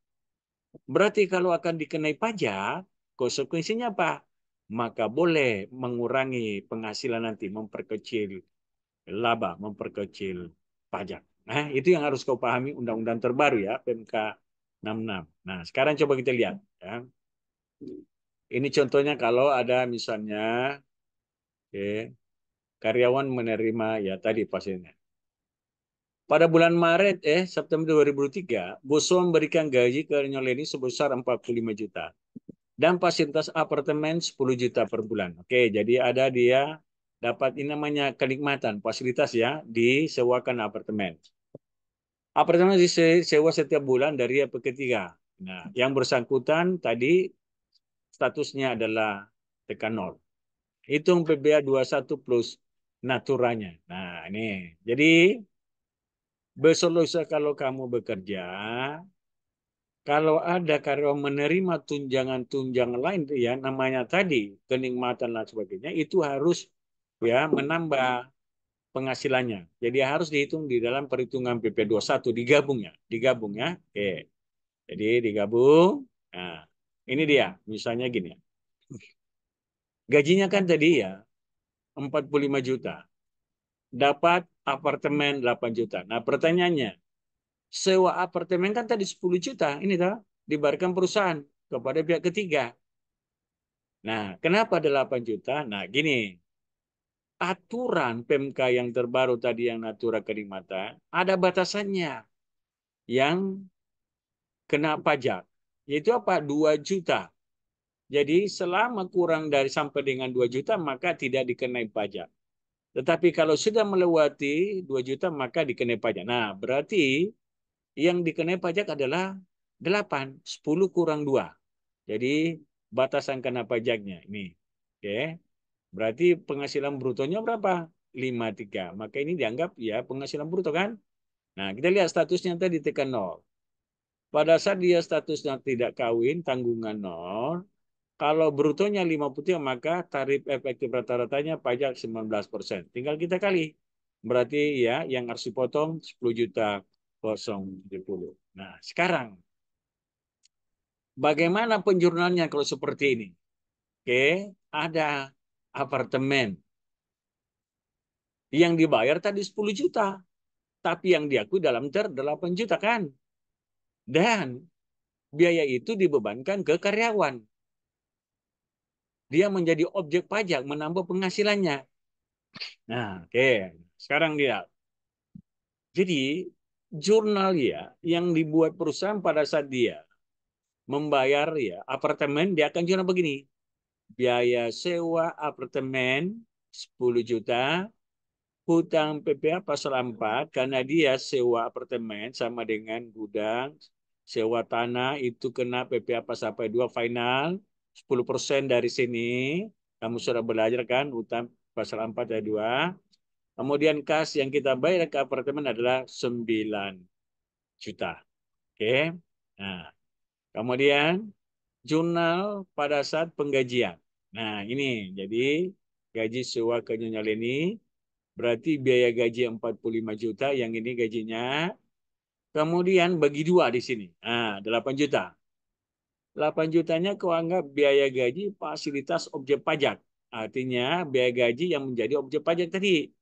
Berarti kalau akan dikenai pajak, konsekuensinya apa? Maka boleh mengurangi penghasilan nanti, memperkecil laba, memperkecil pajak. Nah, itu yang harus kau pahami undang-undang terbaru ya, PMK 66. Nah, sekarang coba kita lihat. Ya. Ini contohnya kalau ada misalnya, oke, okay, karyawan menerima ya tadi pasiennya. Pada bulan Maret eh September 2003, Boso memberikan gaji ke Nyoleni sebesar 45 juta dan fasilitas apartemen 10 juta per bulan. Oke, jadi ada dia dapat ini namanya kenikmatan fasilitas ya disewakan apartemen. Apartemen disewa setiap bulan dari yang ketiga. Nah, yang bersangkutan tadi statusnya adalah tekan nol. Hitung PBA 21 plus naturanya. Nah, ini. Jadi besok kalau kamu bekerja, kalau ada karyawan menerima tunjangan-tunjangan lain ya namanya tadi kenikmatan dan sebagainya itu harus ya menambah penghasilannya. Jadi harus dihitung di dalam perhitungan PP21 digabungnya, digabungnya. Oke. Jadi digabung. Nah, ini dia misalnya gini Gajinya kan tadi ya 45 juta. Dapat apartemen 8 juta. Nah pertanyaannya, sewa apartemen kan tadi 10 juta. Ini tahu dibarkan perusahaan kepada pihak ketiga. Nah, kenapa 8 juta? Nah, gini. Aturan PMK yang terbaru tadi yang Natura Kalimantan ada batasannya yang kena pajak. Yaitu apa? 2 juta. Jadi selama kurang dari sampai dengan 2 juta maka tidak dikenai pajak. Tetapi kalau sudah melewati 2 juta maka dikenai pajak. Nah, berarti yang dikenai pajak adalah 8, 10 kurang 2. Jadi batasan kena pajaknya ini. Oke. Berarti penghasilan brutonya berapa? 53. Maka ini dianggap ya penghasilan bruto kan? Nah, kita lihat statusnya tadi tekan 0. Pada saat dia statusnya tidak kawin, tanggungan 0. Kalau brutonya lima putih maka tarif efektif rata-ratanya pajak 19%. Tinggal kita kali. Berarti ya yang harus dipotong 10 juta 070. Nah, sekarang bagaimana penjurnalnya kalau seperti ini? Oke, ada apartemen yang dibayar tadi 10 juta, tapi yang diakui dalam ter 8 juta kan. Dan biaya itu dibebankan ke karyawan dia menjadi objek pajak, menambah penghasilannya. Nah, oke. Okay. Sekarang dia. Jadi, jurnal ya yang dibuat perusahaan pada saat dia membayar ya apartemen, dia akan jurnal begini. Biaya sewa apartemen 10 juta, hutang PPA pasal 4 karena dia sewa apartemen sama dengan gudang, sewa tanah itu kena PPA pasal 2 final, 10% dari sini. Kamu sudah belajar kan utang pasal 4 ayat 2. Kemudian kas yang kita bayar ke apartemen adalah 9 juta. Oke. Okay? Nah, kemudian jurnal pada saat penggajian. Nah, ini jadi gaji sewa ke jurnal ini berarti biaya gaji 45 juta, yang ini gajinya. Kemudian bagi dua di sini. Nah, 8 juta. 8 jutanya kau biaya gaji fasilitas objek pajak. Artinya biaya gaji yang menjadi objek pajak tadi.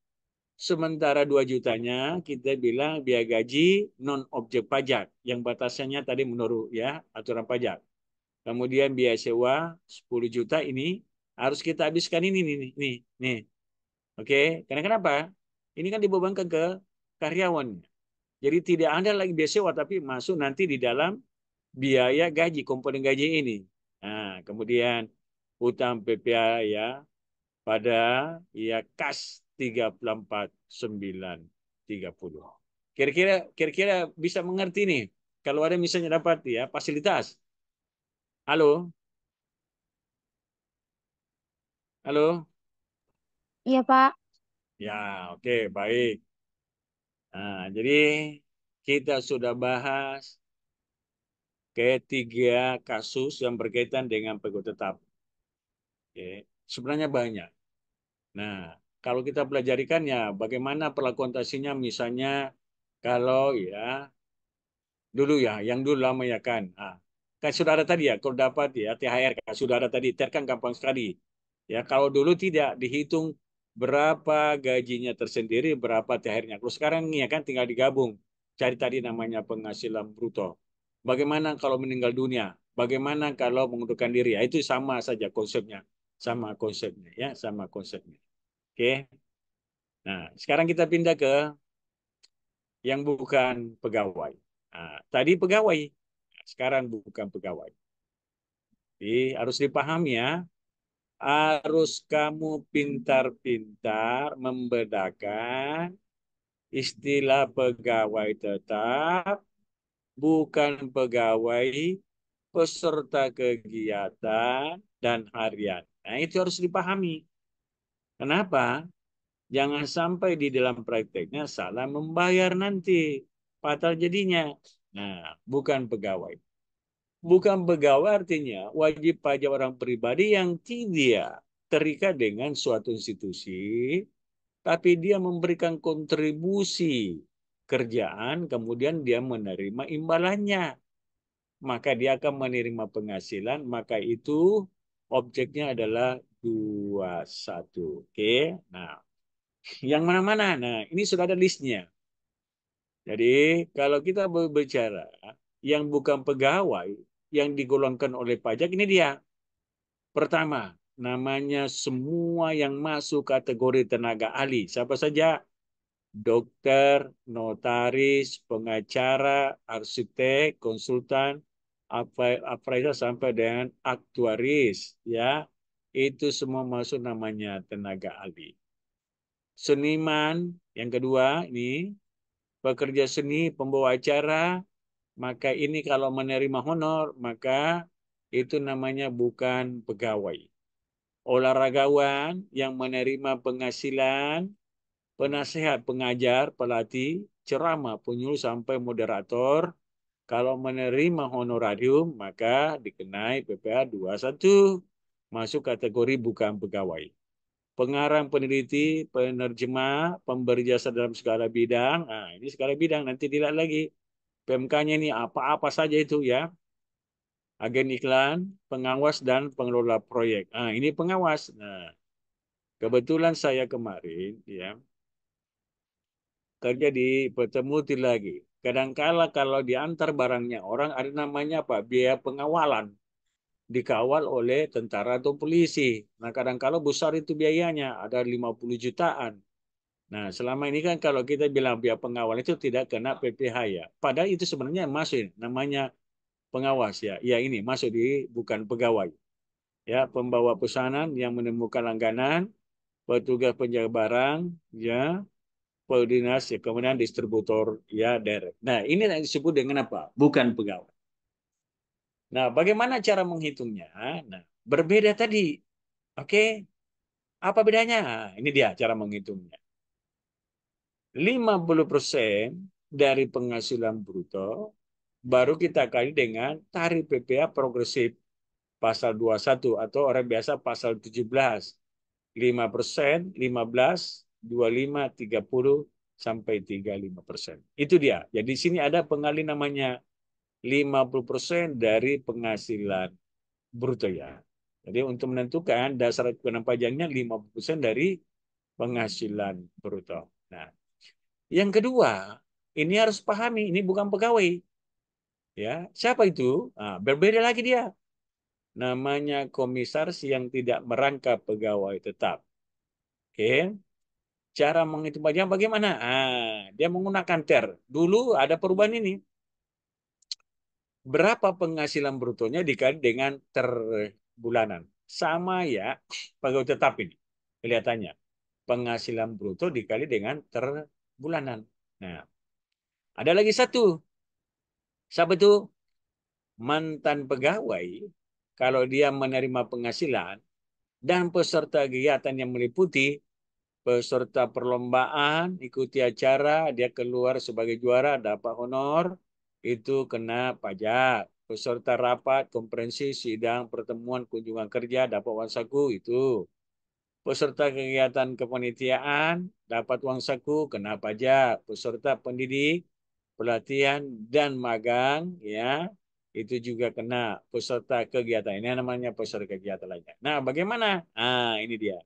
Sementara 2 jutanya kita bilang biaya gaji non objek pajak yang batasannya tadi menurut ya aturan pajak. Kemudian biaya sewa 10 juta ini harus kita habiskan ini nih nih nih. nih. Oke, karena kenapa? Ini kan dibebankan ke karyawan. Jadi tidak ada lagi biaya sewa tapi masuk nanti di dalam biaya gaji, komponen gaji ini. Nah, kemudian utang PPA ya pada ya kas 34930. Kira-kira kira-kira bisa mengerti nih kalau ada misalnya dapat ya fasilitas. Halo? Halo? Iya, Pak. Ya, oke, okay, baik. Nah, jadi kita sudah bahas ketiga kasus yang berkaitan dengan pegawai tetap. Oke. Sebenarnya banyak. Nah, kalau kita ya, bagaimana perlakuan misalnya kalau ya dulu ya, yang dulu lama ya kan. Ah, kan sudah ada tadi ya, kalau dapat ya THR kan sudah ada tadi, THR kan gampang sekali. Ya, kalau dulu tidak dihitung berapa gajinya tersendiri, berapa THR-nya. Kalau sekarang ya kan tinggal digabung. Cari tadi namanya penghasilan bruto. Bagaimana kalau meninggal dunia? Bagaimana kalau mengundurkan diri? itu sama saja konsepnya. Sama konsepnya ya, sama konsepnya. Oke. Nah, sekarang kita pindah ke yang bukan pegawai. Nah, tadi pegawai, sekarang bukan pegawai. Jadi harus dipahami ya, harus kamu pintar-pintar membedakan istilah pegawai tetap bukan pegawai peserta kegiatan dan harian. Nah, itu harus dipahami. Kenapa? Jangan sampai di dalam prakteknya salah membayar nanti. Fatal jadinya. Nah, bukan pegawai. Bukan pegawai artinya wajib pajak orang pribadi yang tidak terikat dengan suatu institusi, tapi dia memberikan kontribusi kerjaan, kemudian dia menerima imbalannya. Maka dia akan menerima penghasilan, maka itu objeknya adalah 21. Oke, okay? nah yang mana-mana. Nah, ini sudah ada listnya. Jadi kalau kita berbicara yang bukan pegawai, yang digolongkan oleh pajak, ini dia. Pertama, namanya semua yang masuk kategori tenaga ahli. Siapa saja dokter, notaris, pengacara, arsitek, konsultan, appraisal sampai dengan aktuaris, ya itu semua masuk namanya tenaga ahli. Seniman yang kedua ini pekerja seni, pembawa acara, maka ini kalau menerima honor maka itu namanya bukan pegawai. Olahragawan yang menerima penghasilan penasehat, pengajar, pelatih, ceramah, penyuluh sampai moderator, kalau menerima honorarium maka dikenai PPA 21 masuk kategori bukan pegawai. Pengarang peneliti, penerjemah, pemberi jasa dalam segala bidang. Nah, ini segala bidang nanti dilihat lagi. PMK-nya ini apa-apa saja itu ya. Agen iklan, pengawas dan pengelola proyek. Nah, ini pengawas. Nah, kebetulan saya kemarin ya kerja di Multi lagi. Kadangkala kalau diantar barangnya orang ada namanya apa? Biaya pengawalan dikawal oleh tentara atau polisi. Nah, kadangkala besar itu biayanya, ada 50 jutaan. Nah, selama ini kan kalau kita bilang biaya pengawal itu tidak kena PPh ya. Padahal itu sebenarnya masuk namanya pengawas ya. Ya ini masuk di bukan pegawai. Ya, pembawa pesanan yang menemukan langganan, petugas penjaga barang, ya, koordinasi ya, kemudian distributor, ya direct. Nah, ini yang disebut dengan apa? Bukan pegawai. Nah, bagaimana cara menghitungnya? Nah, berbeda tadi. Oke. Okay? Apa bedanya? Nah, ini dia cara menghitungnya. 50% dari penghasilan bruto baru kita kali dengan tarif PPA progresif pasal 21 atau orang biasa pasal 17. 5 persen, 15, 25, 30 sampai 35 persen. Itu dia. Jadi ya, di sini ada pengali namanya 50 persen dari penghasilan bruto ya. Jadi untuk menentukan dasar kenapa pajaknya 50 persen dari penghasilan bruto. Nah, yang kedua ini harus pahami ini bukan pegawai. Ya, siapa itu? Nah, berbeda lagi dia. Namanya komisaris yang tidak merangkap pegawai tetap. Oke, okay? cara menghitung pajak bagaimana? Ah, dia menggunakan TER. Dulu ada perubahan ini. Berapa penghasilan brutonya dikali dengan ter bulanan. Sama ya pegawai tetap ini kelihatannya. Penghasilan bruto dikali dengan ter bulanan. Nah, ada lagi satu. Siapa itu? Mantan pegawai kalau dia menerima penghasilan dan peserta kegiatan yang meliputi peserta perlombaan, ikuti acara, dia keluar sebagai juara, dapat honor, itu kena pajak. Peserta rapat, konferensi, sidang, pertemuan, kunjungan kerja, dapat uang saku, itu. Peserta kegiatan kepanitiaan, dapat uang saku, kena pajak. Peserta pendidik, pelatihan, dan magang, ya, itu juga kena peserta kegiatan. Ini namanya peserta kegiatan lainnya. Nah, bagaimana? Ah, ini dia.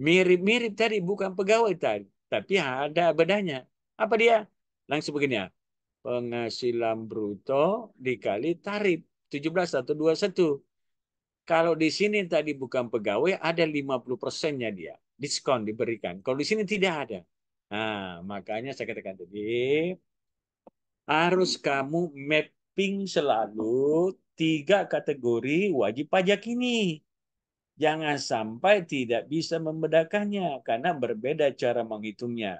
Mirip-mirip tadi, bukan pegawai tadi. Tapi ada bedanya. Apa dia? Langsung begini ya. Penghasilan bruto dikali tarif. 17121. Kalau di sini tadi bukan pegawai, ada 50 persennya dia. Diskon diberikan. Kalau di sini tidak ada. Nah, makanya saya katakan tadi, harus kamu mapping selalu tiga kategori wajib pajak ini. Jangan sampai tidak bisa membedakannya karena berbeda cara menghitungnya.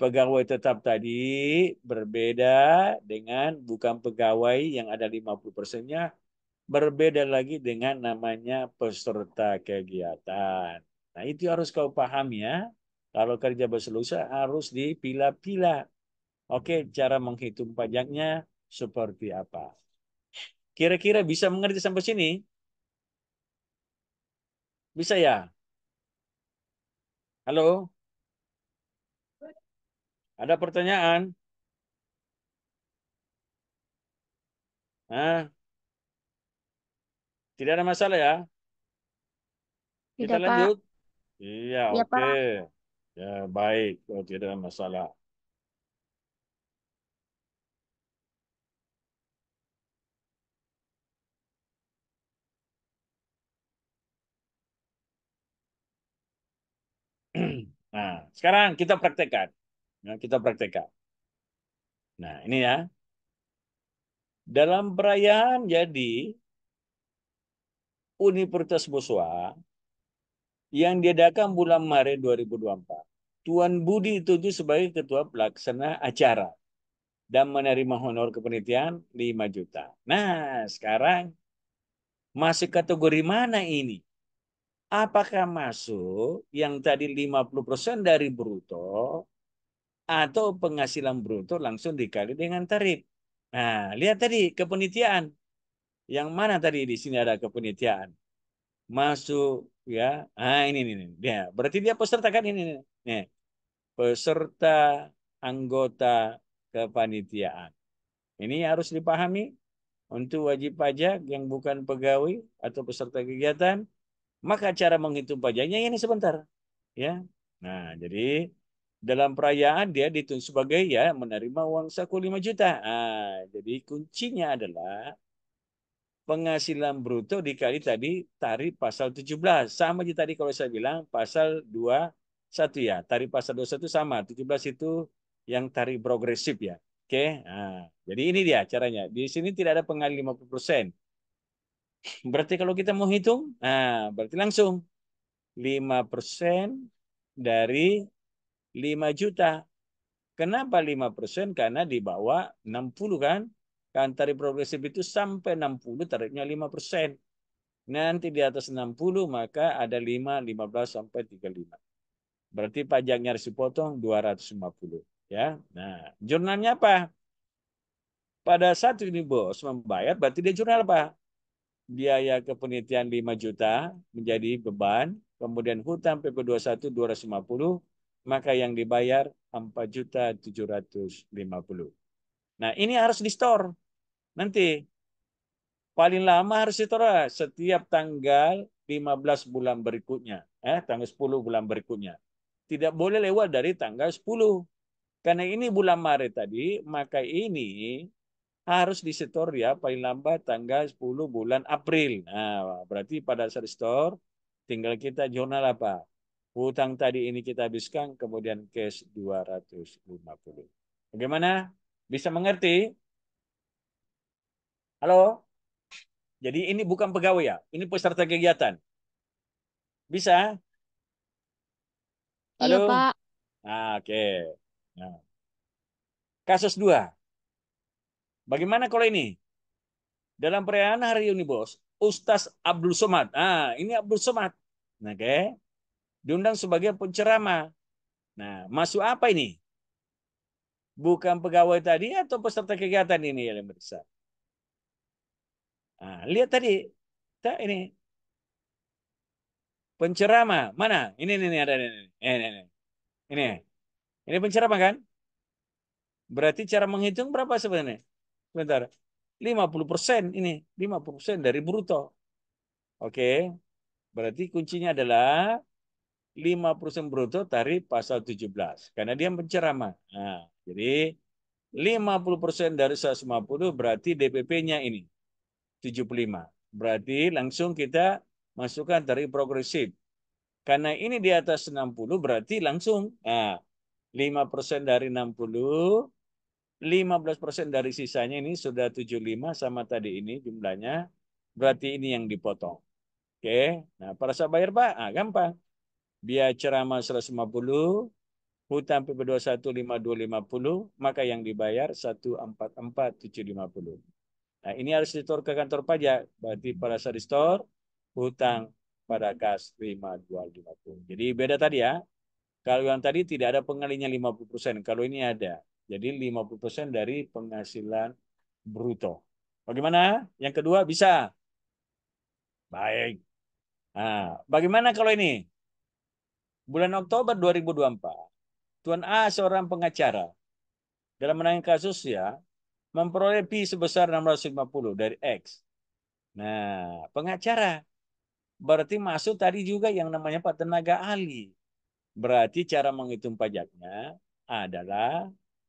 Pegawai tetap tadi berbeda dengan bukan pegawai yang ada 50 persennya, berbeda lagi dengan namanya peserta kegiatan. Nah itu harus kau paham ya. Kalau kerja berselusa harus dipilah-pilah. Oke, cara menghitung pajaknya seperti apa? Kira-kira bisa mengerti sampai sini? Bisa ya? Halo? Ada pertanyaan? Nah, tidak ada masalah ya? Kita lanjut? Iya, iya, Pak. Iya, ya, oke. Okay. Ya, baik. Oh, tidak ada masalah. Nah, sekarang kita praktekkan. Nah, kita praktekkan. Nah, ini ya. Dalam perayaan jadi Universitas Boswa yang diadakan bulan Maret 2024. Tuan Budi dituju sebagai ketua pelaksana acara dan menerima honor kepenitiaan 5 juta. Nah, sekarang masih kategori mana ini? apakah masuk yang tadi 50% dari bruto atau penghasilan bruto langsung dikali dengan tarif. Nah, lihat tadi kepenitiaan. Yang mana tadi di sini ada kepenitiaan? Masuk ya. Ah ini ini. ini. Ya, berarti dia peserta kan ini. Nih. Peserta anggota kepanitiaan. Ini harus dipahami untuk wajib pajak yang bukan pegawai atau peserta kegiatan maka cara menghitung pajaknya ini sebentar. Ya. Nah, jadi dalam perayaan dia dihitung sebagai ya menerima uang saku 5 juta. Nah, jadi kuncinya adalah penghasilan bruto dikali tadi tarif pasal 17. Sama aja tadi kalau saya bilang pasal 21 ya. Tarif pasal 21 sama. 17 itu yang tarif progresif ya. Oke. Nah, jadi ini dia caranya. Di sini tidak ada pengali 50%. Berarti kalau kita mau hitung, nah, berarti langsung 5% dari 5 juta. Kenapa 5%? Karena di bawah 60 kan. Kan tarif progresif itu sampai 60 tarifnya 5%. Nanti di atas 60 maka ada 5, 15 sampai 35. Berarti pajaknya harus dipotong 250 ya. Nah, jurnalnya apa? Pada saat ini bos membayar berarti dia jurnal apa? biaya kepenitian 5 juta menjadi beban, kemudian hutang PP21 250, maka yang dibayar 4 juta 750. Nah, ini harus di store. Nanti paling lama harus di store setiap tanggal 15 bulan berikutnya, eh tanggal 10 bulan berikutnya. Tidak boleh lewat dari tanggal 10. Karena ini bulan Maret tadi, maka ini harus disetor ya paling lambat tanggal 10 bulan April. Nah, berarti pada saat setor tinggal kita jurnal apa? Hutang tadi ini kita habiskan kemudian cash 250. Bagaimana? Bisa mengerti? Halo? Jadi ini bukan pegawai ya, ini peserta kegiatan. Bisa? Halo? Iya, Pak. Nah, oke. Okay. Nah. Kasus dua. Bagaimana kalau ini? Dalam perayaan hari ini, bos, Ustaz Abdul Somad. Ah, ini Abdul Somad. Nah, oke. Okay. Diundang sebagai penceramah. Nah, masuk apa ini? Bukan pegawai tadi atau peserta kegiatan ini yang besar. Nah, lihat tadi. Tak ini. Penceramah. Mana? Ini, ini, ini ada. Ini, ini. Ini, ini. ini penceramah kan? Berarti cara menghitung berapa sebenarnya? Bentar. 50% ini, 50% dari bruto. Oke. Berarti kuncinya adalah 5% bruto dari pasal 17. Karena dia penceramah. Nah, jadi 50% dari 150 berarti DPP-nya ini 75. Berarti langsung kita masukkan dari progresif. Karena ini di atas 60 berarti langsung nah, 5% dari 60 15% dari sisanya ini sudah 75 sama tadi ini jumlahnya. Berarti ini yang dipotong. Oke. Nah, para sahabat bayar, Pak, ah, gampang. Biaya ceramah 150, hutang PP21 5250, maka yang dibayar 144750. Nah, ini harus ditor ke kantor pajak. Berarti para store, hutang pada kas 5250. Jadi beda tadi ya. Kalau yang tadi tidak ada pengalinya 50%, kalau ini ada. Jadi 50% dari penghasilan bruto. Bagaimana? Yang kedua bisa. Baik. Nah, bagaimana kalau ini? Bulan Oktober 2024, Tuan A seorang pengacara dalam menangani kasus ya memperoleh P sebesar 650 dari X. Nah, pengacara berarti masuk tadi juga yang namanya Pak tenaga Ali. Berarti cara menghitung pajaknya adalah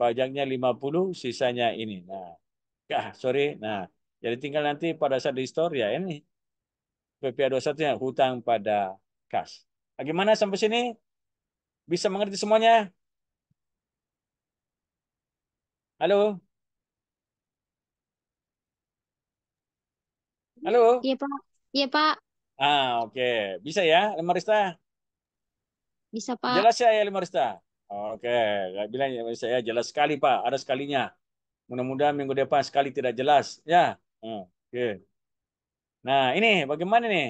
pajaknya 50, sisanya ini. Nah, ah, sorry. Nah, jadi tinggal nanti pada saat di store ya ini PPA 21 nya hutang pada kas. Bagaimana nah, sampai sini? Bisa mengerti semuanya? Halo? Halo? Iya, Pak. Iya, Pak. Ah, oke. Okay. Bisa ya, Limarista? Bisa, Pak. Jelas ya, ya Limarista. Oke, okay. bilang ya saya jelas sekali Pak, ada sekalinya. Mudah-mudahan minggu depan sekali tidak jelas. Ya, oke. Nah ini bagaimana nih?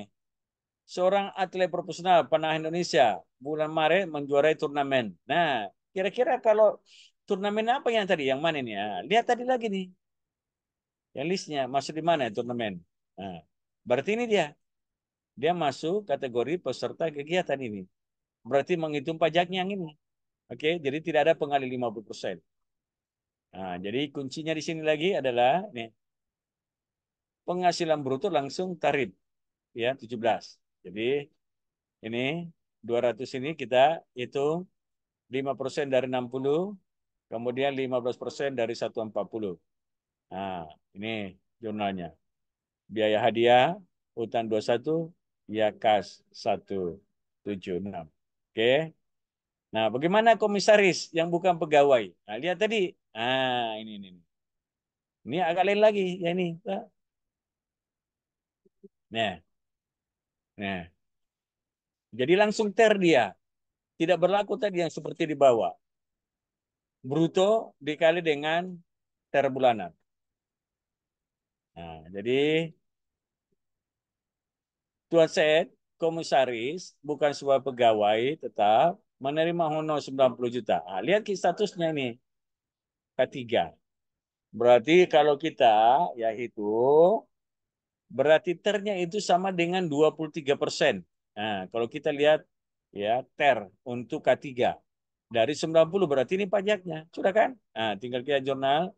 Seorang atlet profesional panah Indonesia bulan Maret menjuarai turnamen. Nah, kira-kira kalau turnamen apa yang tadi? Yang mana nih? Ah, ya? lihat tadi lagi nih. Yang listnya masuk di mana turnamen? Nah, berarti ini dia. Dia masuk kategori peserta kegiatan ini. Berarti menghitung pajaknya yang ini. Okey, jadi tidak ada pengali 50%. Nah, jadi kuncinya di sini lagi adalah nih, penghasilan bruto langsung tarif ya 17. Jadi ini 200 ini kita hitung 5% dari 60, kemudian 15% dari 140. Nah, ini jurnalnya. Biaya hadiah utang 21 ya kas 176. Oke. Okay. Nah, bagaimana komisaris yang bukan pegawai? Nah, lihat tadi. Ah, ini ini. Ini agak lain lagi ya ini. Ah. Nah. Nah. Jadi langsung ter dia. Tidak berlaku tadi yang seperti di bawah. Bruto dikali dengan ter bulanan. Nah, jadi Tuan Said komisaris bukan sebuah pegawai tetap menerima honor 90 juta. Nah, lihat statusnya ini. Ketiga. Berarti kalau kita yaitu berarti ternya itu sama dengan 23 persen. Nah, kalau kita lihat ya ter untuk K3 dari 90 berarti ini pajaknya. Sudah kan? Nah, tinggal kita jurnal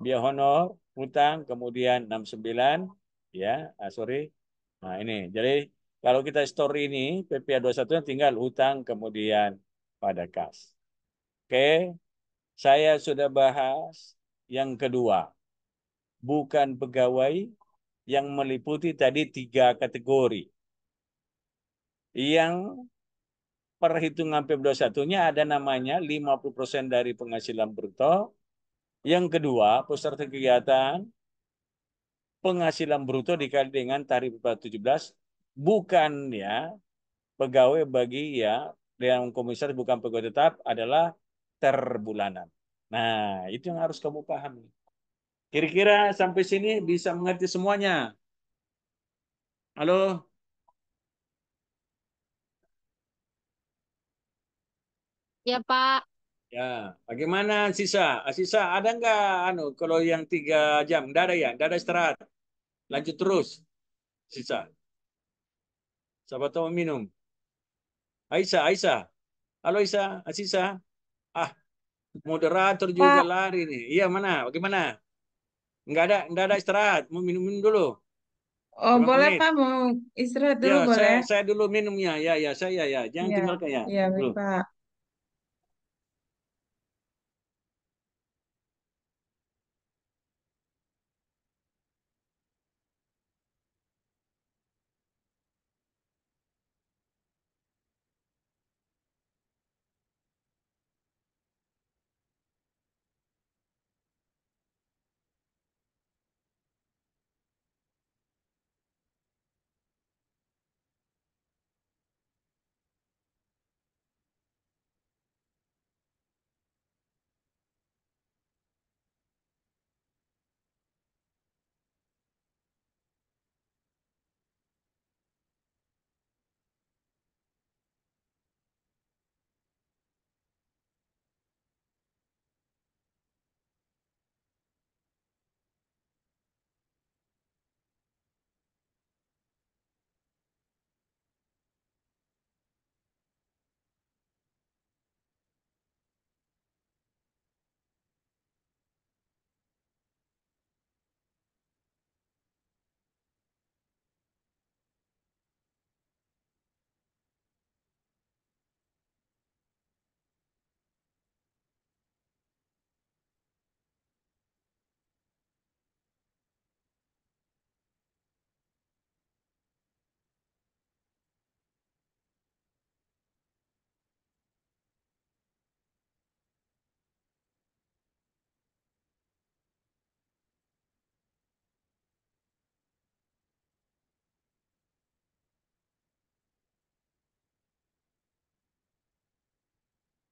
biaya honor, hutang, kemudian 69 ya, ah, sorry. Nah, ini. Jadi kalau kita store ini, PPA 21 nya tinggal hutang kemudian pada kas. Oke, saya sudah bahas yang kedua. Bukan pegawai yang meliputi tadi tiga kategori. Yang perhitungan PB21-nya ada namanya 50% dari penghasilan bruto. Yang kedua, peserta kegiatan penghasilan bruto dikali dengan tarif 17 bukan ya pegawai bagi ya dengan komisaris bukan pegawai tetap adalah terbulanan. Nah, itu yang harus kamu pahami. Kira-kira sampai sini bisa mengerti semuanya. Halo? Ya, Pak. Ya, bagaimana sisa? Sisa ada nggak anu kalau yang tiga jam? Tidak ada ya? Tidak ada istirahat? Lanjut terus. Sisa. Siapa tahu minum. Aisyah, Aisyah. Halo Aisyah, Asisa. Ah, moderator juga Pak. lari nih. Iya, mana? Bagaimana? Enggak ada, enggak ada istirahat. Mau minum-minum dulu. Oh, Berapa boleh menit? Pak, mau istirahat ya, dulu ya, boleh. Saya, saya dulu minumnya. Ya, ya, saya ya. Jangan ya, tinggalkan ya. Iya, Pak.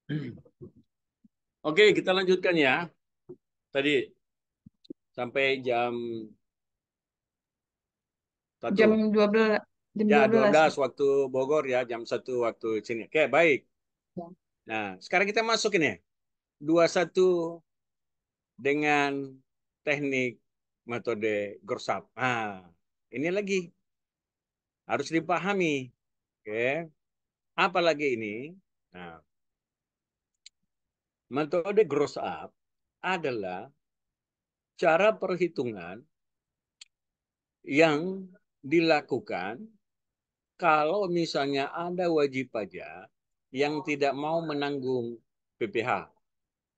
Oke, okay, kita lanjutkan ya. Tadi sampai jam satu. Jam 12. Jam ya, 12. 12 waktu Bogor ya, jam 1 waktu sini. Oke, okay, baik. Ya. Nah, sekarang kita masuk ini. 21 dengan teknik metode Gorsap. Nah, ini lagi harus dipahami. Oke. Okay. Apalagi ini? Nah, Metode gross up adalah cara perhitungan yang dilakukan kalau misalnya ada wajib pajak yang tidak mau menanggung PPh.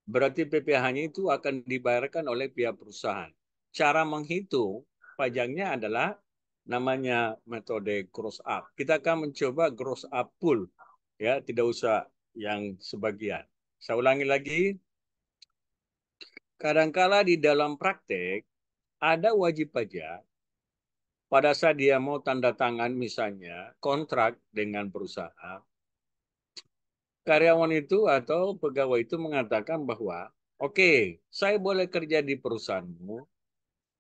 Berarti PPh-nya itu akan dibayarkan oleh pihak perusahaan. Cara menghitung pajaknya adalah namanya metode gross up. Kita akan mencoba gross up pool ya, tidak usah yang sebagian. Saya ulangi lagi. Kadangkala di dalam praktek ada wajib pajak pada saat dia mau tanda tangan misalnya kontrak dengan perusahaan, karyawan itu atau pegawai itu mengatakan bahwa, oke, okay, saya boleh kerja di perusahaanmu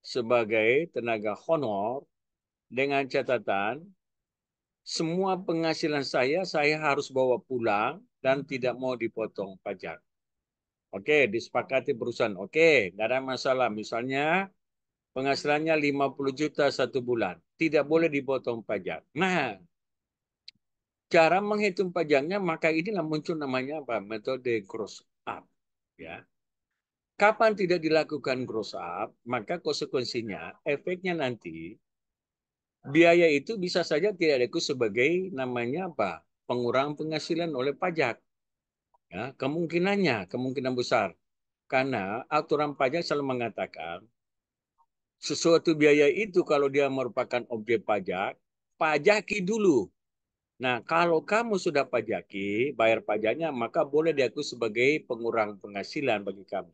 sebagai tenaga honor dengan catatan semua penghasilan saya saya harus bawa pulang dan hmm. tidak mau dipotong pajak. Oke, disepakati perusahaan. Oke, tidak ada masalah. Misalnya penghasilannya 50 juta satu bulan. Tidak boleh dipotong pajak. Nah, cara menghitung pajaknya maka inilah muncul namanya apa? Metode gross up. Ya. Kapan tidak dilakukan gross up, maka konsekuensinya, efeknya nanti biaya itu bisa saja tidak diakui sebagai namanya apa pengurang penghasilan oleh pajak ya, kemungkinannya kemungkinan besar karena aturan pajak selalu mengatakan sesuatu biaya itu kalau dia merupakan objek pajak pajaki dulu nah kalau kamu sudah pajaki bayar pajaknya maka boleh diakui sebagai pengurang penghasilan bagi kamu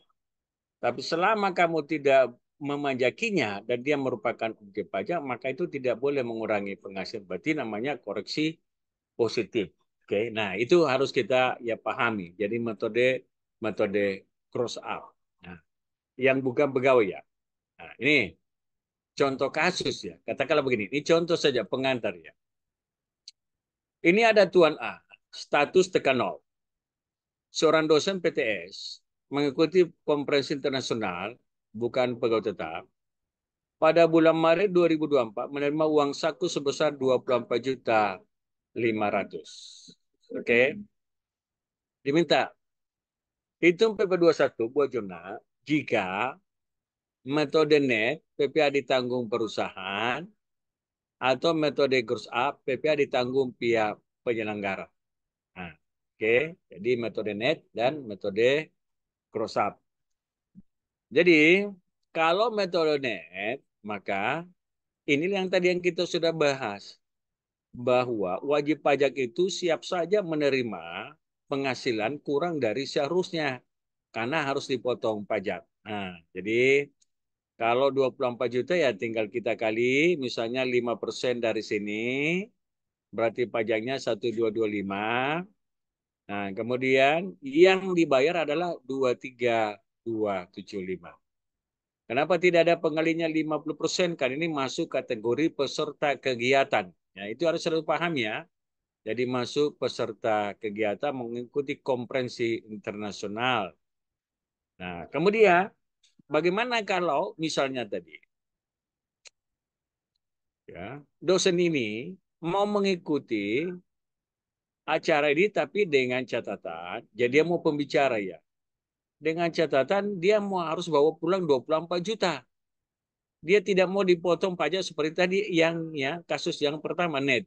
tapi selama kamu tidak memajakinya dan dia merupakan objek pajak, maka itu tidak boleh mengurangi penghasilan. Berarti namanya koreksi positif. Oke, okay? nah itu harus kita ya pahami. Jadi metode metode cross out Nah, yang bukan pegawai ya. Nah, ini contoh kasus ya. Katakanlah begini, ini contoh saja pengantar ya. Ini ada Tuan A, status tekan nol. Seorang dosen PTS mengikuti konferensi internasional bukan pegawai tetap, pada bulan Maret 2024 menerima uang saku sebesar 24 juta 500. Oke. Okay. Diminta hitung PP21 buat jurnal jika metode net PPA ditanggung perusahaan atau metode gross up PPA ditanggung pihak penyelenggara. Nah, Oke, okay. jadi metode net dan metode gross up. Jadi kalau metode net maka ini yang tadi yang kita sudah bahas bahwa wajib pajak itu siap saja menerima penghasilan kurang dari seharusnya karena harus dipotong pajak. Nah, jadi kalau 24 juta ya tinggal kita kali misalnya 5% dari sini berarti pajaknya 1225. Nah, kemudian yang dibayar adalah 23. 275. Kenapa tidak ada pengalinya 50%? persen? Kan ini masuk kategori peserta kegiatan. Ya, itu harus selalu paham ya. Jadi masuk peserta kegiatan mengikuti komprensi internasional. Nah, kemudian bagaimana kalau misalnya tadi ya, dosen ini mau mengikuti acara ini tapi dengan catatan, jadi dia mau pembicara ya dengan catatan dia mau harus bawa pulang 24 juta. Dia tidak mau dipotong pajak seperti tadi yang ya kasus yang pertama net.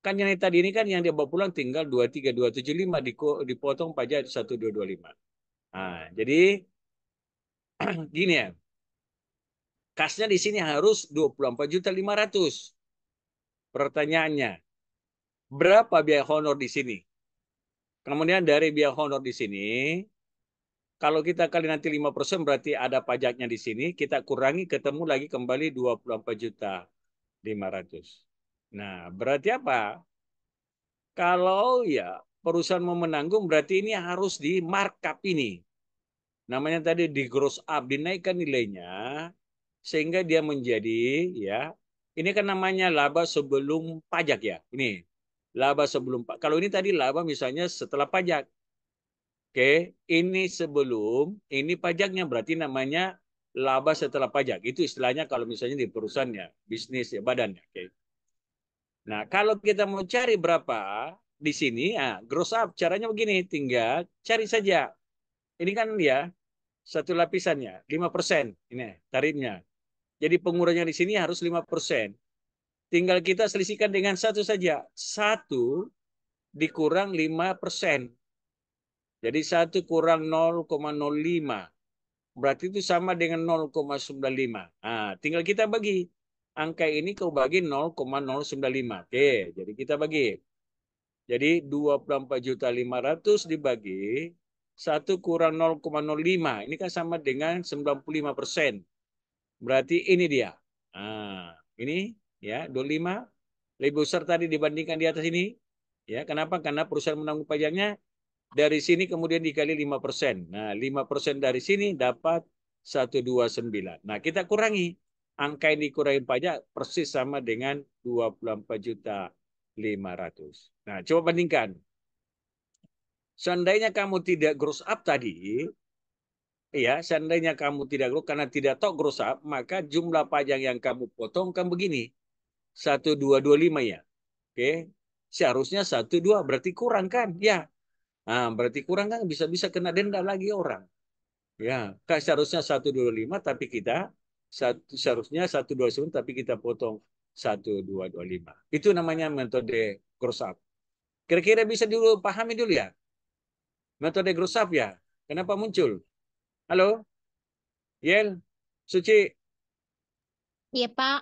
Kan yang tadi ini kan yang dia bawa pulang tinggal 23275 dipotong pajak 1225. Nah, jadi gini ya. Kasnya di sini harus 24.500. Pertanyaannya, berapa biaya honor di sini? Kemudian dari biaya honor di sini, kalau kita kali nanti 5% berarti ada pajaknya di sini, kita kurangi ketemu lagi kembali 24 juta 500. Nah, berarti apa? Kalau ya perusahaan mau menanggung berarti ini harus di markup ini. Namanya tadi di gross up, dinaikkan nilainya sehingga dia menjadi ya ini kan namanya laba sebelum pajak ya. Ini laba sebelum kalau ini tadi laba misalnya setelah pajak Oke, ini sebelum, ini pajaknya berarti namanya laba setelah pajak. Itu istilahnya kalau misalnya di perusahaannya, bisnis ya, badannya. Oke. Nah, kalau kita mau cari berapa di sini, ah, gross up caranya begini, tinggal cari saja. Ini kan ya, satu lapisannya 5%. Ini tarifnya. Jadi pengurangnya di sini harus 5%. Tinggal kita selisihkan dengan satu saja. Satu dikurang 5%. Jadi satu kurang 0,05. Berarti itu sama dengan 0,95. Nah, tinggal kita bagi. Angka ini kau bagi 0,095. Oke, jadi kita bagi. Jadi 24.500 dibagi satu kurang 0,05. Ini kan sama dengan 95 persen. Berarti ini dia. Nah, ini ya 25 lebih besar tadi dibandingkan di atas ini. Ya, kenapa? Karena perusahaan menanggung pajaknya dari sini kemudian dikali 5%. persen. Nah, 5% persen dari sini dapat 129. Nah, kita kurangi. Angka yang dikurangi pajak persis sama dengan 24 juta 500. Nah, coba bandingkan. Seandainya kamu tidak gross up tadi, ya, seandainya kamu tidak gross karena tidak tahu gross up, maka jumlah pajak yang kamu potong kan begini. 1225 ya. Oke. Seharusnya 12 berarti kurang kan? Ya, Nah, berarti kurang kan bisa-bisa kena denda lagi orang. Ya, kan seharusnya 125 tapi kita satu seharusnya 129 tapi kita potong 1225. Itu namanya metode gross up. Kira-kira bisa dulu pahami dulu ya. Metode gross up ya. Kenapa muncul? Halo? Yel? Suci? Iya, Pak.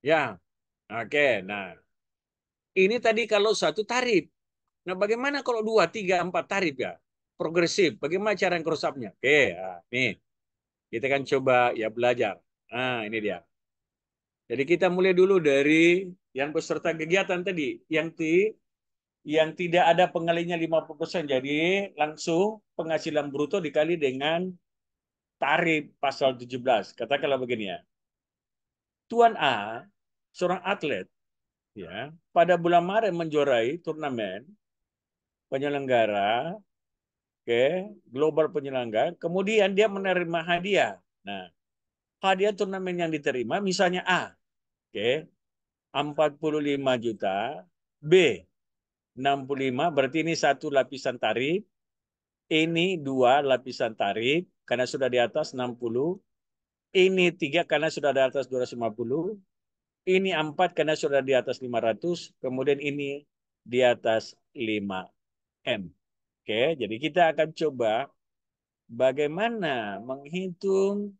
Ya. Oke, nah. Ini tadi kalau satu tarif Nah, bagaimana kalau dua, tiga, empat tarif ya? Progresif. Bagaimana cara yang kerusapnya? Oke, nah, nih. Kita akan coba ya belajar. Nah, ini dia. Jadi kita mulai dulu dari yang peserta kegiatan tadi. Yang ti yang tidak ada pengalinya 50%. Jadi langsung penghasilan bruto dikali dengan tarif pasal 17. Katakanlah begini ya. Tuan A, seorang atlet, ya pada bulan Maret menjuarai turnamen penyelenggara, oke, global penyelenggara, kemudian dia menerima hadiah. Nah, hadiah turnamen yang diterima misalnya A, oke, okay, 45 juta, B 65 berarti ini satu lapisan tarif, ini dua lapisan tarif karena sudah di atas 60, ini tiga karena sudah di atas 250, ini empat karena sudah di atas 500, kemudian ini di atas lima. M. Oke, jadi kita akan coba bagaimana menghitung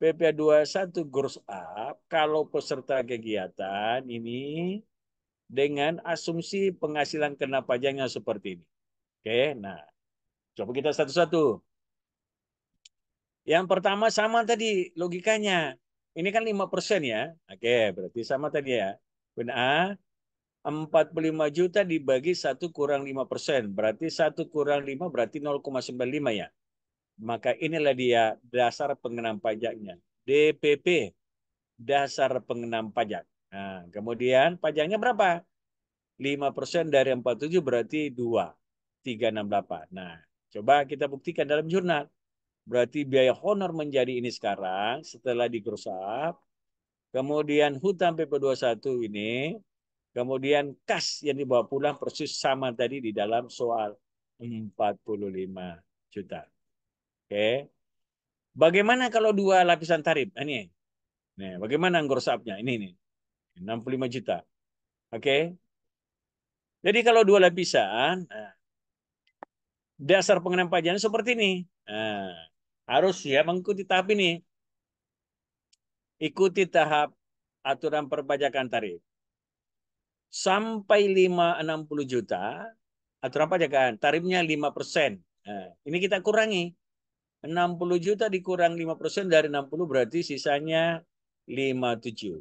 PP21 gross up kalau peserta kegiatan ini dengan asumsi penghasilan kena pajaknya seperti ini. Oke, nah coba kita satu-satu. Yang pertama sama tadi logikanya. Ini kan 5% ya. Oke, berarti sama tadi ya. Poin A, 45 juta dibagi 1 kurang 5 persen. Berarti 1 kurang 5 berarti 0,95 ya. Maka inilah dia dasar pengenam pajaknya. DPP, dasar pengenam pajak. Nah, kemudian pajaknya berapa? 5 persen dari 47 berarti 2. 368. Nah, coba kita buktikan dalam jurnal. Berarti biaya honor menjadi ini sekarang setelah digrosap. Kemudian hutang PP21 ini Kemudian kas yang dibawa pulang persis sama tadi di dalam soal 45 juta. Oke. Bagaimana kalau dua lapisan tarif? Ah, ini. Nih, bagaimana gorsapnya? Ini nih. 65 juta. Oke. Jadi kalau dua lapisan, ah, dasar pengenalan pajaknya seperti ini. Nah, harus ya mengikuti tahap ini. Ikuti tahap aturan perpajakan tarif sampai 560 juta atau apa aja kan tarifnya 5 persen. Nah, ini kita kurangi. 60 juta dikurang 5 persen dari 60 berarti sisanya 57.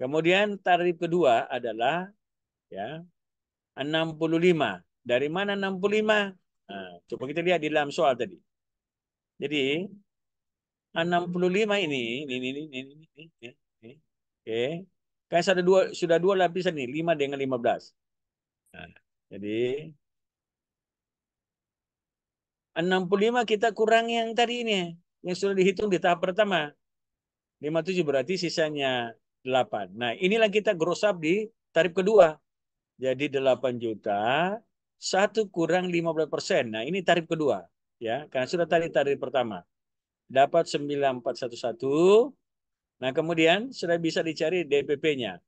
Kemudian tarif kedua adalah ya 65. Dari mana 65? Nah, coba kita lihat di dalam soal tadi. Jadi 65 ini, ini, ini, ini, ini, ini, ini. Oke. Okay Kayak sudah dua, sudah dua lapisan nih, lima dengan lima belas nah, jadi enam puluh lima kita kurang yang tadi ini, yang sudah dihitung di tahap pertama. lima tujuh berarti sisanya delapan Nah, inilah kita gross up di tarif kedua. Jadi delapan juta, satu kurang lima belas persen. Nah, ini tarif kedua. ya Karena sudah tadi tarif pertama. Dapat sembilan satu Nah, kemudian sudah bisa dicari DPP-nya.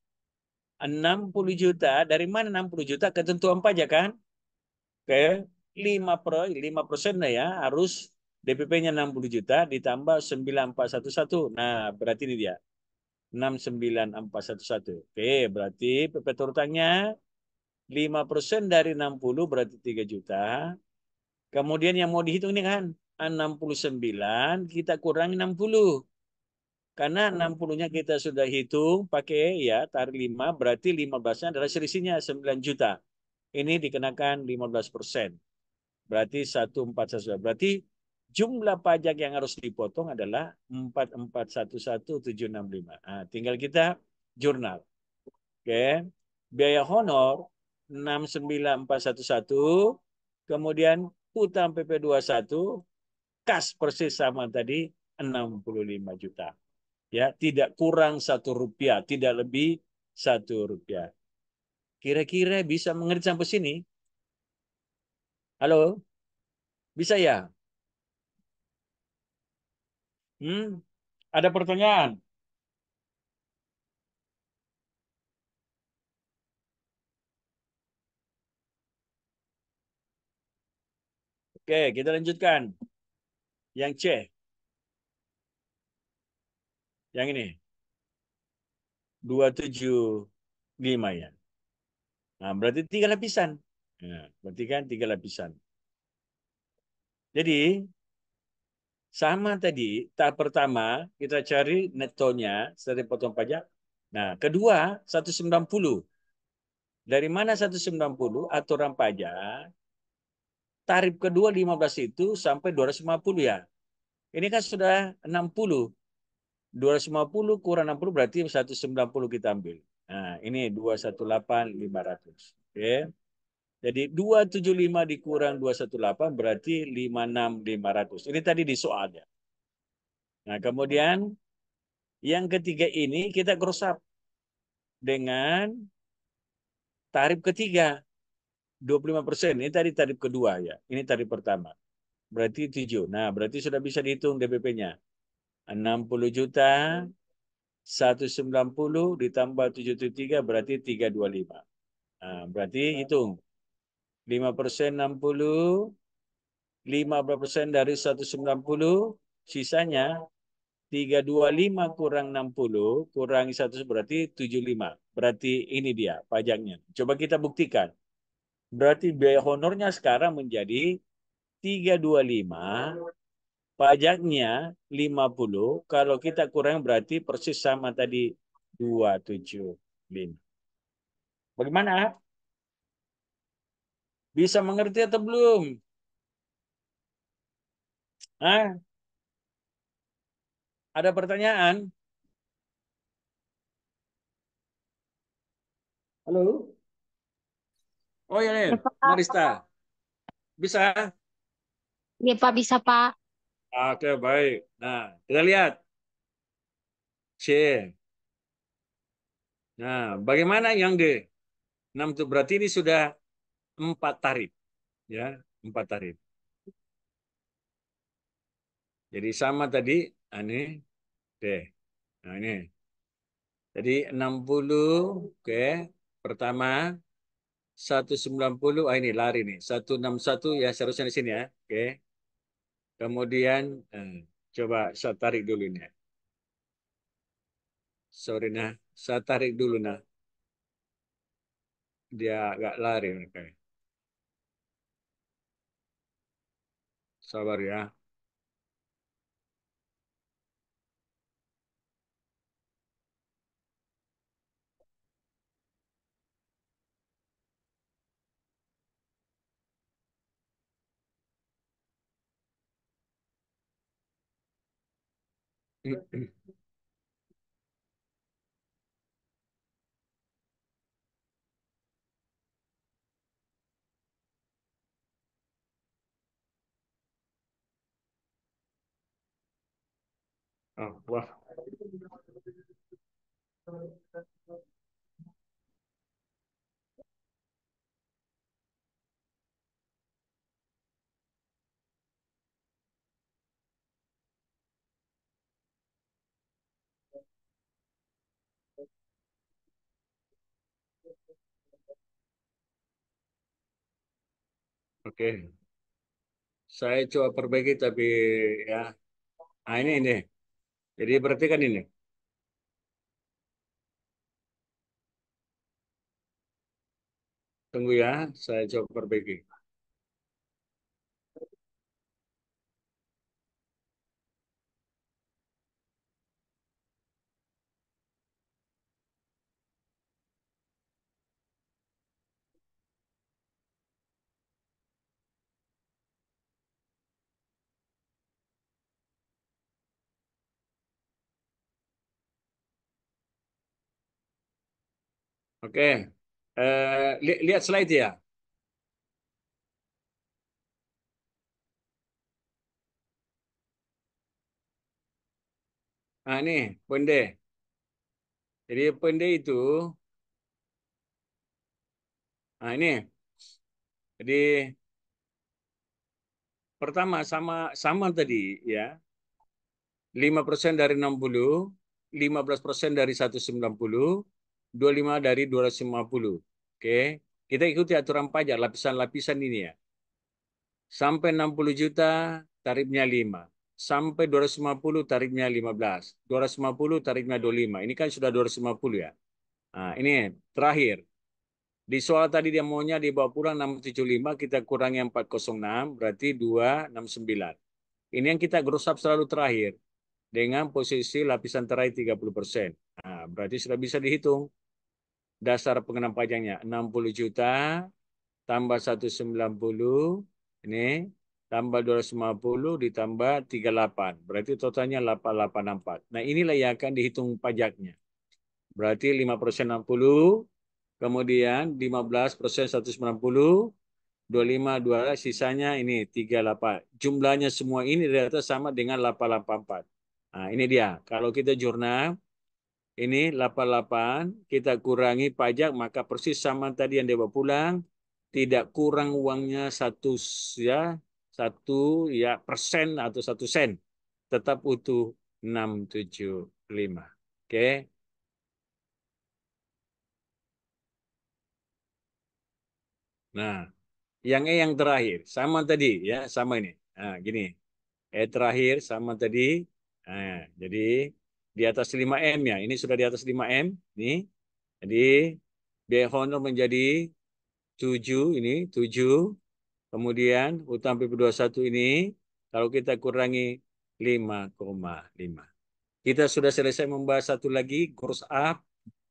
60 juta, dari mana 60 juta? Ketentuan pajak kan? Oke, 5 per 5 persen ya, harus DPP-nya 60 juta ditambah 9411. Nah, berarti ini dia. 69411. Oke, berarti PP turutangnya 5% persen dari 60 berarti 3 juta. Kemudian yang mau dihitung ini kan 69 kita kurangi 60. Karena 60-nya hmm. kita sudah hitung pakai ya tarik 5 berarti 15-nya adalah selisihnya 9 juta. Ini dikenakan 15 persen. Berarti 1411 Berarti jumlah pajak yang harus dipotong adalah 4411765. Nah, tinggal kita jurnal. Oke. Biaya honor 69411 kemudian utang PP21 kas persis sama tadi 65 juta ya tidak kurang satu rupiah, tidak lebih satu rupiah. Kira-kira bisa mengerti sampai sini? Halo? Bisa ya? Hmm? Ada pertanyaan? Oke, kita lanjutkan. Yang C. Yang ini. 275 ya. Nah, berarti tiga lapisan. Nah, berarti kan tiga lapisan. Jadi, sama tadi, tahap pertama kita cari netonya setelah potong pajak. Nah, kedua 190. Dari mana 190 aturan pajak? Tarif kedua 15 itu sampai 250 ya. Ini kan sudah 60. 250 kurang 60 berarti 190 kita ambil. Nah, ini 218 500. Oke. Okay. Jadi 275 dikurang 218 berarti ratus Ini tadi di soalnya. Nah, kemudian yang ketiga ini kita gross up dengan tarif ketiga 25%. Ini tadi tarif kedua ya. Ini tarif pertama. Berarti 7. Nah, berarti sudah bisa dihitung DPP-nya. 60 juta 190 ditambah 73 berarti 325. Nah, berarti hitung. 5 persen 60, 5 persen dari 190, sisanya 325 kurang 60, kurang 100 berarti 75. Berarti ini dia pajaknya. Coba kita buktikan. Berarti biaya honornya sekarang menjadi 325 pajaknya 50, kalau kita kurang berarti persis sama tadi 275. Bagaimana? Bisa mengerti atau belum? Hah? Ada pertanyaan? Halo? Oh ya, Marista. Bisa? Iya Pak, bisa Pak. Oke, baik. Nah, kita lihat. C. Nah, bagaimana yang D? 6 itu berarti ini sudah 4 tarif. Ya, 4 tarif. Jadi sama tadi, ah, ini D. Nah, ini. Jadi 60, oke. Pertama, 190, ah ini lari nih. 161 ya, seharusnya di sini ya. Oke. Kemudian eh, coba saya tarik dulu ini. Sorry nah, saya tarik dulu nah. Dia agak lari mereka. Sabar ya. oh, well. Oke. Saya coba perbaiki tapi ya. Nah ini ini. Jadi berarti kan ini. Tunggu ya, saya coba perbaiki. Oke. Eh, li lihat slide ya. Nah, ini pendek. Jadi pendek itu Nah, ini. Jadi pertama sama sama tadi ya. 5% dari 60, 15% dari 190, 25 dari 250. Oke. Kita ikuti aturan pajak lapisan-lapisan ini ya. Sampai 60 juta tarifnya 5. Sampai 250 tarifnya 15. 250 tarifnya 25. Ini kan sudah 250 ya. Nah, ini terakhir. Di soal tadi dia maunya di dibawa pulang 675, kita kurangi 406, berarti 269. Ini yang kita gross up selalu terakhir, dengan posisi lapisan terakhir 30%. Nah, berarti sudah bisa dihitung dasar pengenaan pajaknya 60 juta tambah 190 ini tambah 250 ditambah 38 berarti totalnya 884. Nah, inilah yang akan dihitung pajaknya. Berarti 5% 60 kemudian 15% 190 25 2 sisanya ini 38. Jumlahnya semua ini ternyata sama dengan 884. Nah, ini dia. Kalau kita jurnal ini 88 kita kurangi pajak maka persis sama tadi yang dia pulang tidak kurang uangnya satu ya satu ya persen atau satu sen tetap utuh 675 oke okay. Nah, yang E yang terakhir sama tadi ya, sama ini. Nah, gini. E terakhir sama tadi. Nah, jadi di atas 5M ya. Ini sudah di atas 5M. nih Jadi biaya honor menjadi 7 ini, 7. Kemudian utang PP21 ini kalau kita kurangi 5,5. Kita sudah selesai membahas satu lagi course up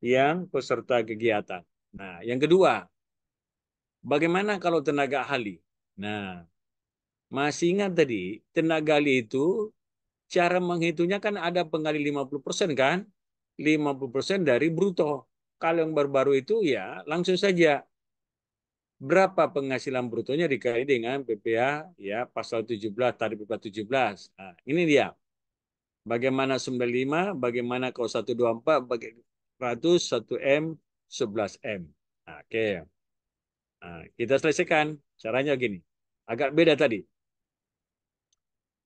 yang peserta kegiatan. Nah, yang kedua, bagaimana kalau tenaga ahli? Nah, masih ingat tadi, tenaga ahli itu cara menghitungnya kan ada penggali 50% kan? 50% dari bruto. Kalau yang baru-baru itu ya langsung saja berapa penghasilan brutonya dikali dengan PPA ya pasal 17 tarif PPH 17. Nah, ini dia. Bagaimana 95, bagaimana kalau 124, bagi 100, 1M, 11M. Nah, Oke. Okay. Nah, kita selesaikan. Caranya gini. Agak beda tadi.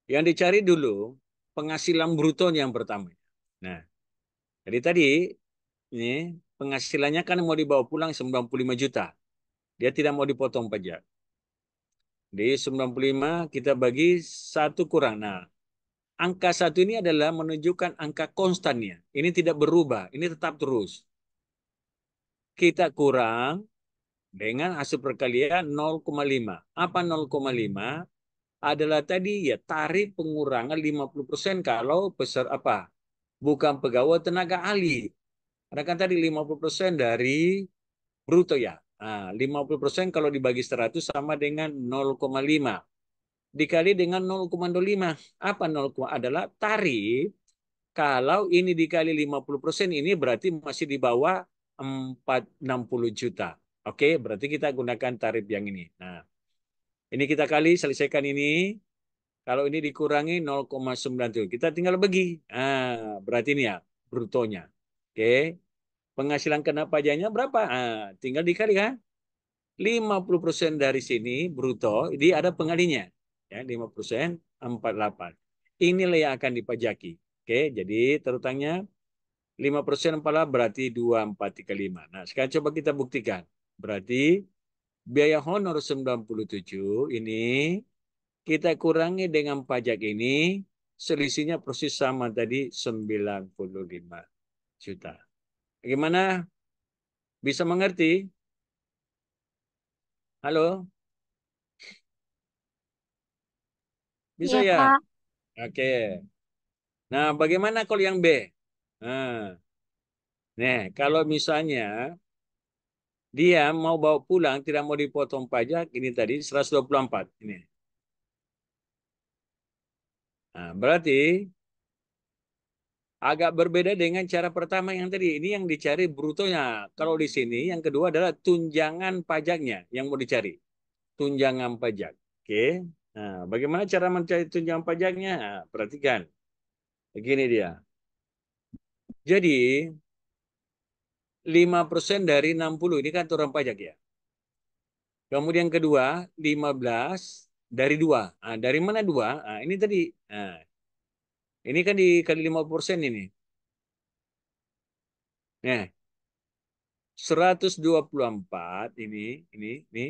Yang dicari dulu penghasilan bruto yang pertama. Nah, jadi tadi ini penghasilannya kan mau dibawa pulang 95 juta. Dia tidak mau dipotong pajak. Di 95 kita bagi satu kurang. Nah, angka satu ini adalah menunjukkan angka konstannya. Ini tidak berubah, ini tetap terus. Kita kurang dengan hasil perkalian 0,5. Apa adalah tadi ya tarif pengurangan 50% kalau besar apa bukan pegawai tenaga ahli. Karena kan tadi 50% dari bruto ya. Nah, 50% kalau dibagi 100 sama dengan 0,5. Dikali dengan 0,25. Apa 0, adalah tarif. Kalau ini dikali 50% ini berarti masih di bawah 460 juta. Oke, berarti kita gunakan tarif yang ini. Nah, ini kita kali, selesaikan ini. Kalau ini dikurangi 0,97. Kita tinggal bagi. Ah, berarti ini ya, brutonya. Oke. Okay. Penghasilan kena pajaknya berapa? Ah, tinggal dikalikan. 50% dari sini bruto, ini ada pengalinya. Ya, 5% 48. Inilah yang akan dipajaki. Oke, okay. jadi terutangnya 5% 48 berarti 2435. 5. Nah, sekarang coba kita buktikan. Berarti biaya honor 97 ini kita kurangi dengan pajak ini selisihnya persis sama tadi 95 juta. Bagaimana? Bisa mengerti? Halo? Bisa iya, ya? ya? Oke. Oke. Nah, bagaimana kalau yang B? Nah, nih, kalau misalnya dia mau bawa pulang, tidak mau dipotong pajak, ini tadi 124. Ini. Nah, berarti agak berbeda dengan cara pertama yang tadi. Ini yang dicari brutonya. Kalau di sini yang kedua adalah tunjangan pajaknya yang mau dicari. Tunjangan pajak. Oke. Nah, bagaimana cara mencari tunjangan pajaknya? Nah, perhatikan. Begini dia. Jadi, 5% dari 60. Ini kan aturan pajak ya. Kemudian kedua, 15 dari 2. Nah, dari mana 2? Nah, ini tadi. Nah, ini kan dikali 5% ini. Nah, 124 ini, ini, ini.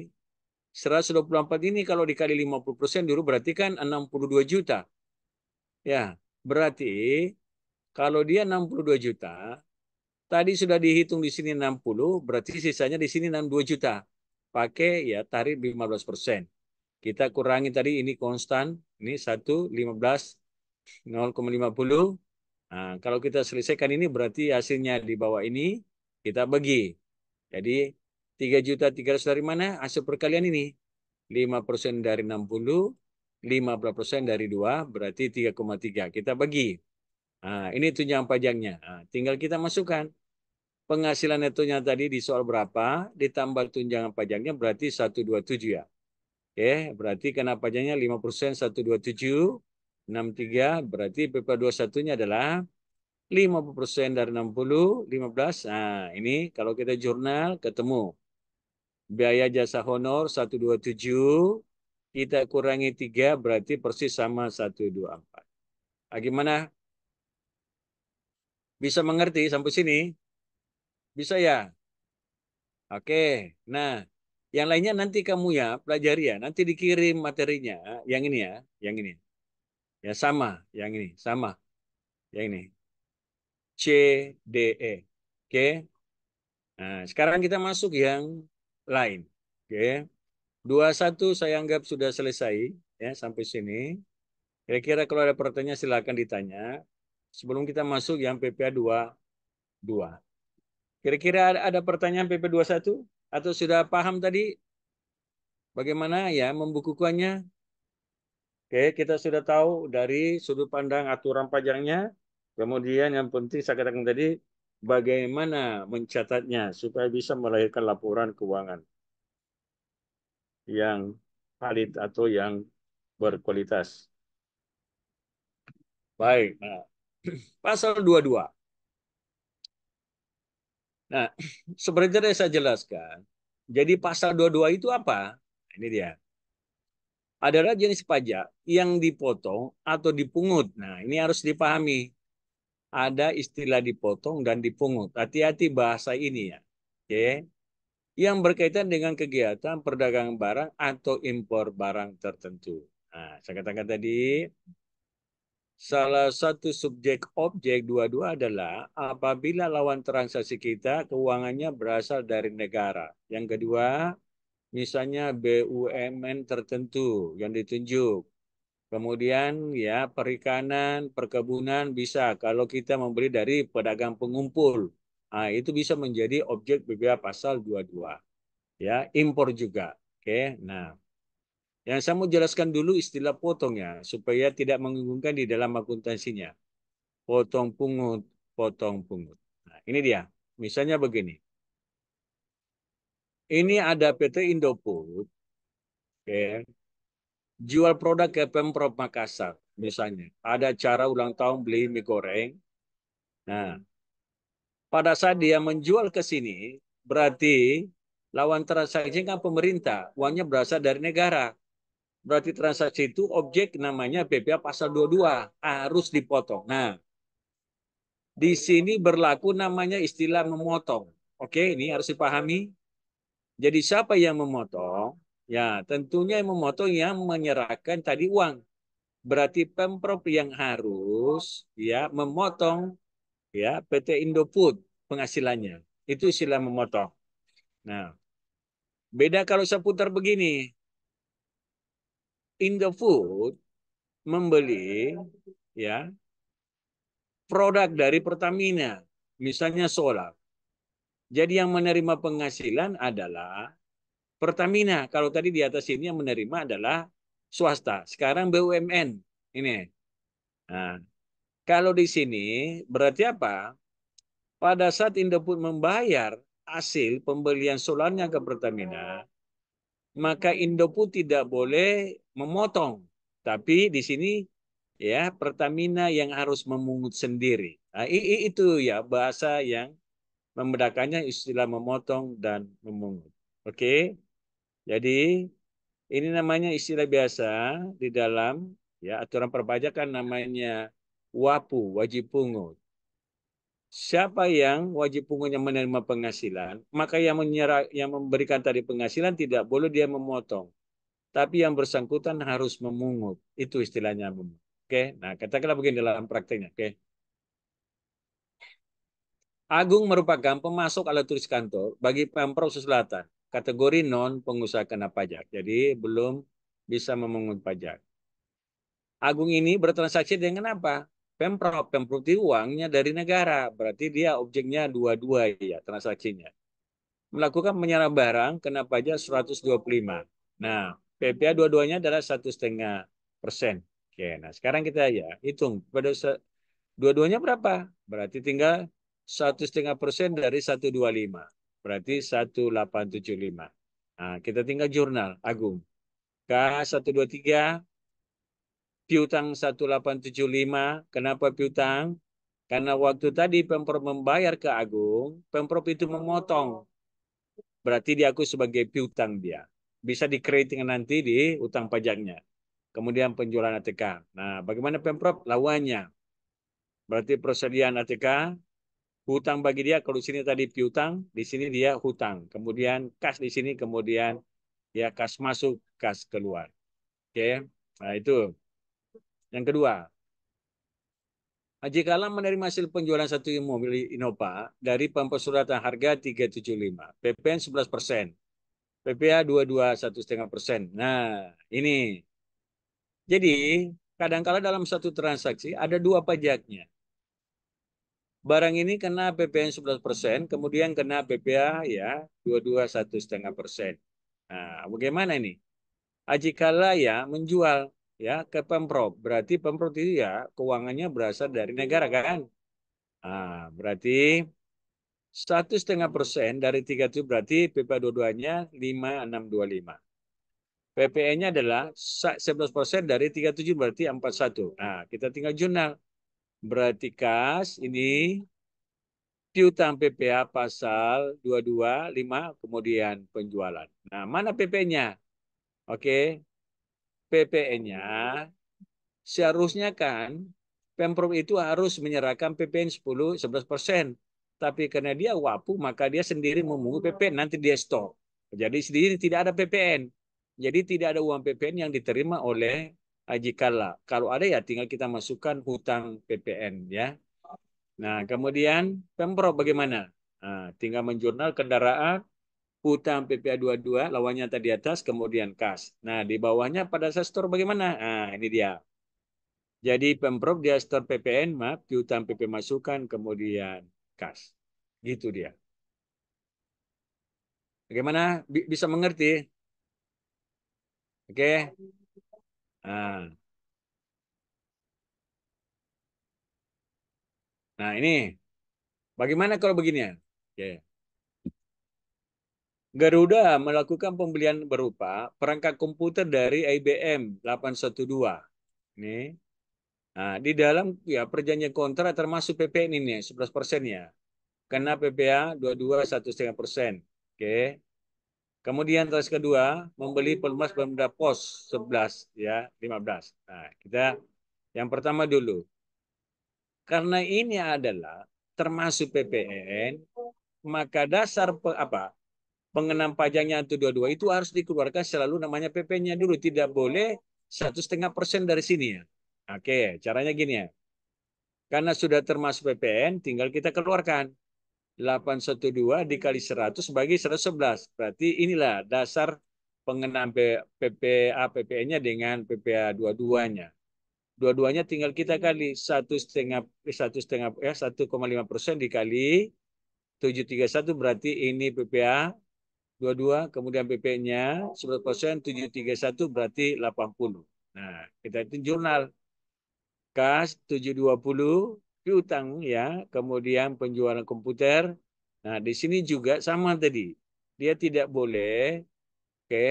124 ini kalau dikali 50% dulu berarti kan 62 juta. Ya, berarti kalau dia 62 juta, Tadi sudah dihitung di sini 60, berarti sisanya di sini 62 juta. Pakai ya tarif 15 persen. Kita kurangi tadi ini konstan, ini 1, 15, 0,50. Nah, kalau kita selesaikan ini berarti hasilnya di bawah ini kita bagi. Jadi 3 juta 300 dari mana? Hasil perkalian ini. 5 persen dari 60, 15 persen dari 2, berarti 3,3. Kita bagi. Nah, ini tunjangan pajaknya. Nah, tinggal kita masukkan penghasilan netonya tadi di soal berapa ditambah tunjangan pajaknya berarti 127 ya. Oke, berarti kena pajaknya 5% 127 63 berarti PP 21-nya adalah 50% dari 60 15. Nah, ini kalau kita jurnal ketemu biaya jasa honor 127 kita kurangi 3 berarti persis sama 124. Bagaimana? gimana? Bisa mengerti sampai sini? Bisa ya? Oke. Nah, yang lainnya nanti kamu ya pelajari ya. Nanti dikirim materinya. Yang ini ya, yang ini. Ya sama, yang ini sama. Yang ini. C, D, E. Oke. Nah, sekarang kita masuk yang lain. Oke. 21 saya anggap sudah selesai ya sampai sini. Kira-kira kalau ada pertanyaan silakan ditanya. Sebelum kita masuk yang PPA 22. Kira-kira ada, pertanyaan PP21 atau sudah paham tadi bagaimana ya membukukannya? Oke, kita sudah tahu dari sudut pandang aturan pajaknya. Kemudian yang penting saya katakan tadi bagaimana mencatatnya supaya bisa melahirkan laporan keuangan yang valid atau yang berkualitas. Baik. Nah, pasal 22. Nah, sebenarnya saya jelaskan, jadi pasal 22 itu apa? Ini dia. Adalah jenis pajak yang dipotong atau dipungut. Nah, ini harus dipahami. Ada istilah dipotong dan dipungut. Hati-hati bahasa ini ya. Oke. Okay? Yang berkaitan dengan kegiatan perdagangan barang atau impor barang tertentu. Nah, saya katakan tadi Salah satu subjek objek dua-dua adalah apabila lawan transaksi kita keuangannya berasal dari negara. Yang kedua, misalnya BUMN tertentu yang ditunjuk. Kemudian ya perikanan, perkebunan bisa kalau kita membeli dari pedagang pengumpul. Nah, itu bisa menjadi objek BBA pasal 22. Ya, impor juga. Oke. Nah, yang saya mau jelaskan dulu istilah potongnya supaya tidak menginginkan di dalam akuntansinya. Potong pungut, potong pungut. Nah, ini dia. Misalnya begini. Ini ada PT Indofood. Okay. Jual produk ke Pemprov Makassar. Misalnya, ada cara ulang tahun beli mie goreng. Nah, pada saat dia menjual ke sini, berarti lawan transaksi kan pemerintah. Uangnya berasal dari negara berarti transaksi itu objek namanya PPA pasal 22 harus dipotong. Nah, di sini berlaku namanya istilah memotong. Oke, ini harus dipahami. Jadi siapa yang memotong? Ya, tentunya yang memotong yang menyerahkan tadi uang. Berarti Pemprov yang harus ya memotong ya PT Indofood penghasilannya. Itu istilah memotong. Nah, beda kalau seputar begini in the food membeli ya produk dari Pertamina, misalnya solar. Jadi yang menerima penghasilan adalah Pertamina. Kalau tadi di atas ini yang menerima adalah swasta. Sekarang BUMN ini. Nah, kalau di sini berarti apa? Pada saat Indofood membayar hasil pembelian solarnya ke Pertamina, maka Indo pun tidak boleh memotong. Tapi di sini ya Pertamina yang harus memungut sendiri. Nah, itu ya bahasa yang membedakannya istilah memotong dan memungut. Oke. Jadi ini namanya istilah biasa di dalam ya aturan perpajakan namanya WAPU, wajib pungut siapa yang wajib punggungnya menerima penghasilan, maka yang menyerah, yang memberikan tadi penghasilan tidak boleh dia memotong. Tapi yang bersangkutan harus memungut. Itu istilahnya memungut. Oke, nah katakanlah begini dalam prakteknya. Oke. Agung merupakan pemasok alat tulis kantor bagi Pemprov Selatan, kategori non pengusaha kena pajak. Jadi belum bisa memungut pajak. Agung ini bertransaksi dengan apa? Pemprov, Pemprov itu uangnya dari negara, berarti dia objeknya dua-dua ya transaksinya. Melakukan menyerang barang kena pajak 125. Nah, PPA dua-duanya adalah satu setengah persen. Oke, nah sekarang kita ya hitung pada dua-duanya berapa? Berarti tinggal satu setengah persen dari 125. Berarti 1875. Nah, kita tinggal jurnal Agung. K123 piutang 1875. Kenapa piutang? Karena waktu tadi Pemprov membayar ke Agung, Pemprov itu memotong. Berarti diaku sebagai piutang dia. Bisa dikreditkan nanti di utang pajaknya. Kemudian penjualan ATK. Nah, bagaimana Pemprov? Lawannya. Berarti persediaan ATK hutang bagi dia kalau di sini tadi piutang di sini dia hutang kemudian kas di sini kemudian ya kas masuk kas keluar oke okay? nah itu yang kedua, Jikalau menerima hasil penjualan satu mobil Innova dari pempersuratan harga 375, PPN 11 persen, PPA 22,5 persen. Nah, ini. Jadi, kadangkala dalam satu transaksi ada dua pajaknya. Barang ini kena PPN 11 persen, kemudian kena PPA ya 22,5 persen. Nah, bagaimana ini? Ajikala ya menjual ya ke pemprov. Berarti pemprov itu ya keuangannya berasal dari negara kan? Nah, berarti satu setengah persen dari tiga itu berarti PP dua-duanya lima enam dua lima. PPN-nya adalah 11 persen dari tiga tujuh berarti empat satu. Nah, kita tinggal jurnal. Berarti kas ini piutang PPA pasal dua-dua lima kemudian penjualan. Nah, mana PP-nya? Oke, PPN-nya, seharusnya kan Pemprov itu harus menyerahkan PPN 10 11 persen. Tapi karena dia wapu, maka dia sendiri memungut PPN, nanti dia stop. Jadi sendiri tidak ada PPN. Jadi tidak ada uang PPN yang diterima oleh Ajikala. Kalau ada ya tinggal kita masukkan hutang PPN ya. Nah kemudian Pemprov bagaimana? Nah, tinggal menjurnal kendaraan, utang PPA 22 lawannya tadi atas kemudian kas. Nah, di bawahnya pada saya store bagaimana? Nah, ini dia. Jadi Pemprov dia store PPN, maaf, piutang PP masukan kemudian kas. Gitu dia. Bagaimana bisa mengerti? Oke. Okay. Nah. Nah, ini bagaimana kalau begini ya? Oke. Okay. Garuda melakukan pembelian berupa perangkat komputer dari IBM 812. Nih. Nah, di dalam ya perjanjian kontrak termasuk PPN ini 11 ya Kena PPA 22 1,5 persen. Oke. Kemudian terus kedua, membeli pelumas Pemda Pos 11 ya, 15. Nah, kita yang pertama dulu. Karena ini adalah termasuk PPN, maka dasar apa? pengenam pajaknya dua-dua itu harus dikeluarkan selalu namanya PP-nya dulu. Tidak boleh satu setengah persen dari sini ya. Oke, caranya gini ya. Karena sudah termasuk PPN, tinggal kita keluarkan. 812 dikali 100 bagi 111. Berarti inilah dasar pengenam PPA PPN-nya dengan PPA dua-duanya. Dua-duanya tinggal kita kali satu setengah eh, satu setengah ya satu koma lima persen dikali 731 berarti ini PPA 22 kemudian PP-nya 10 persen 731 berarti 80. Nah kita itu jurnal kas 720 piutang ya kemudian penjualan komputer. Nah di sini juga sama tadi dia tidak boleh oke okay,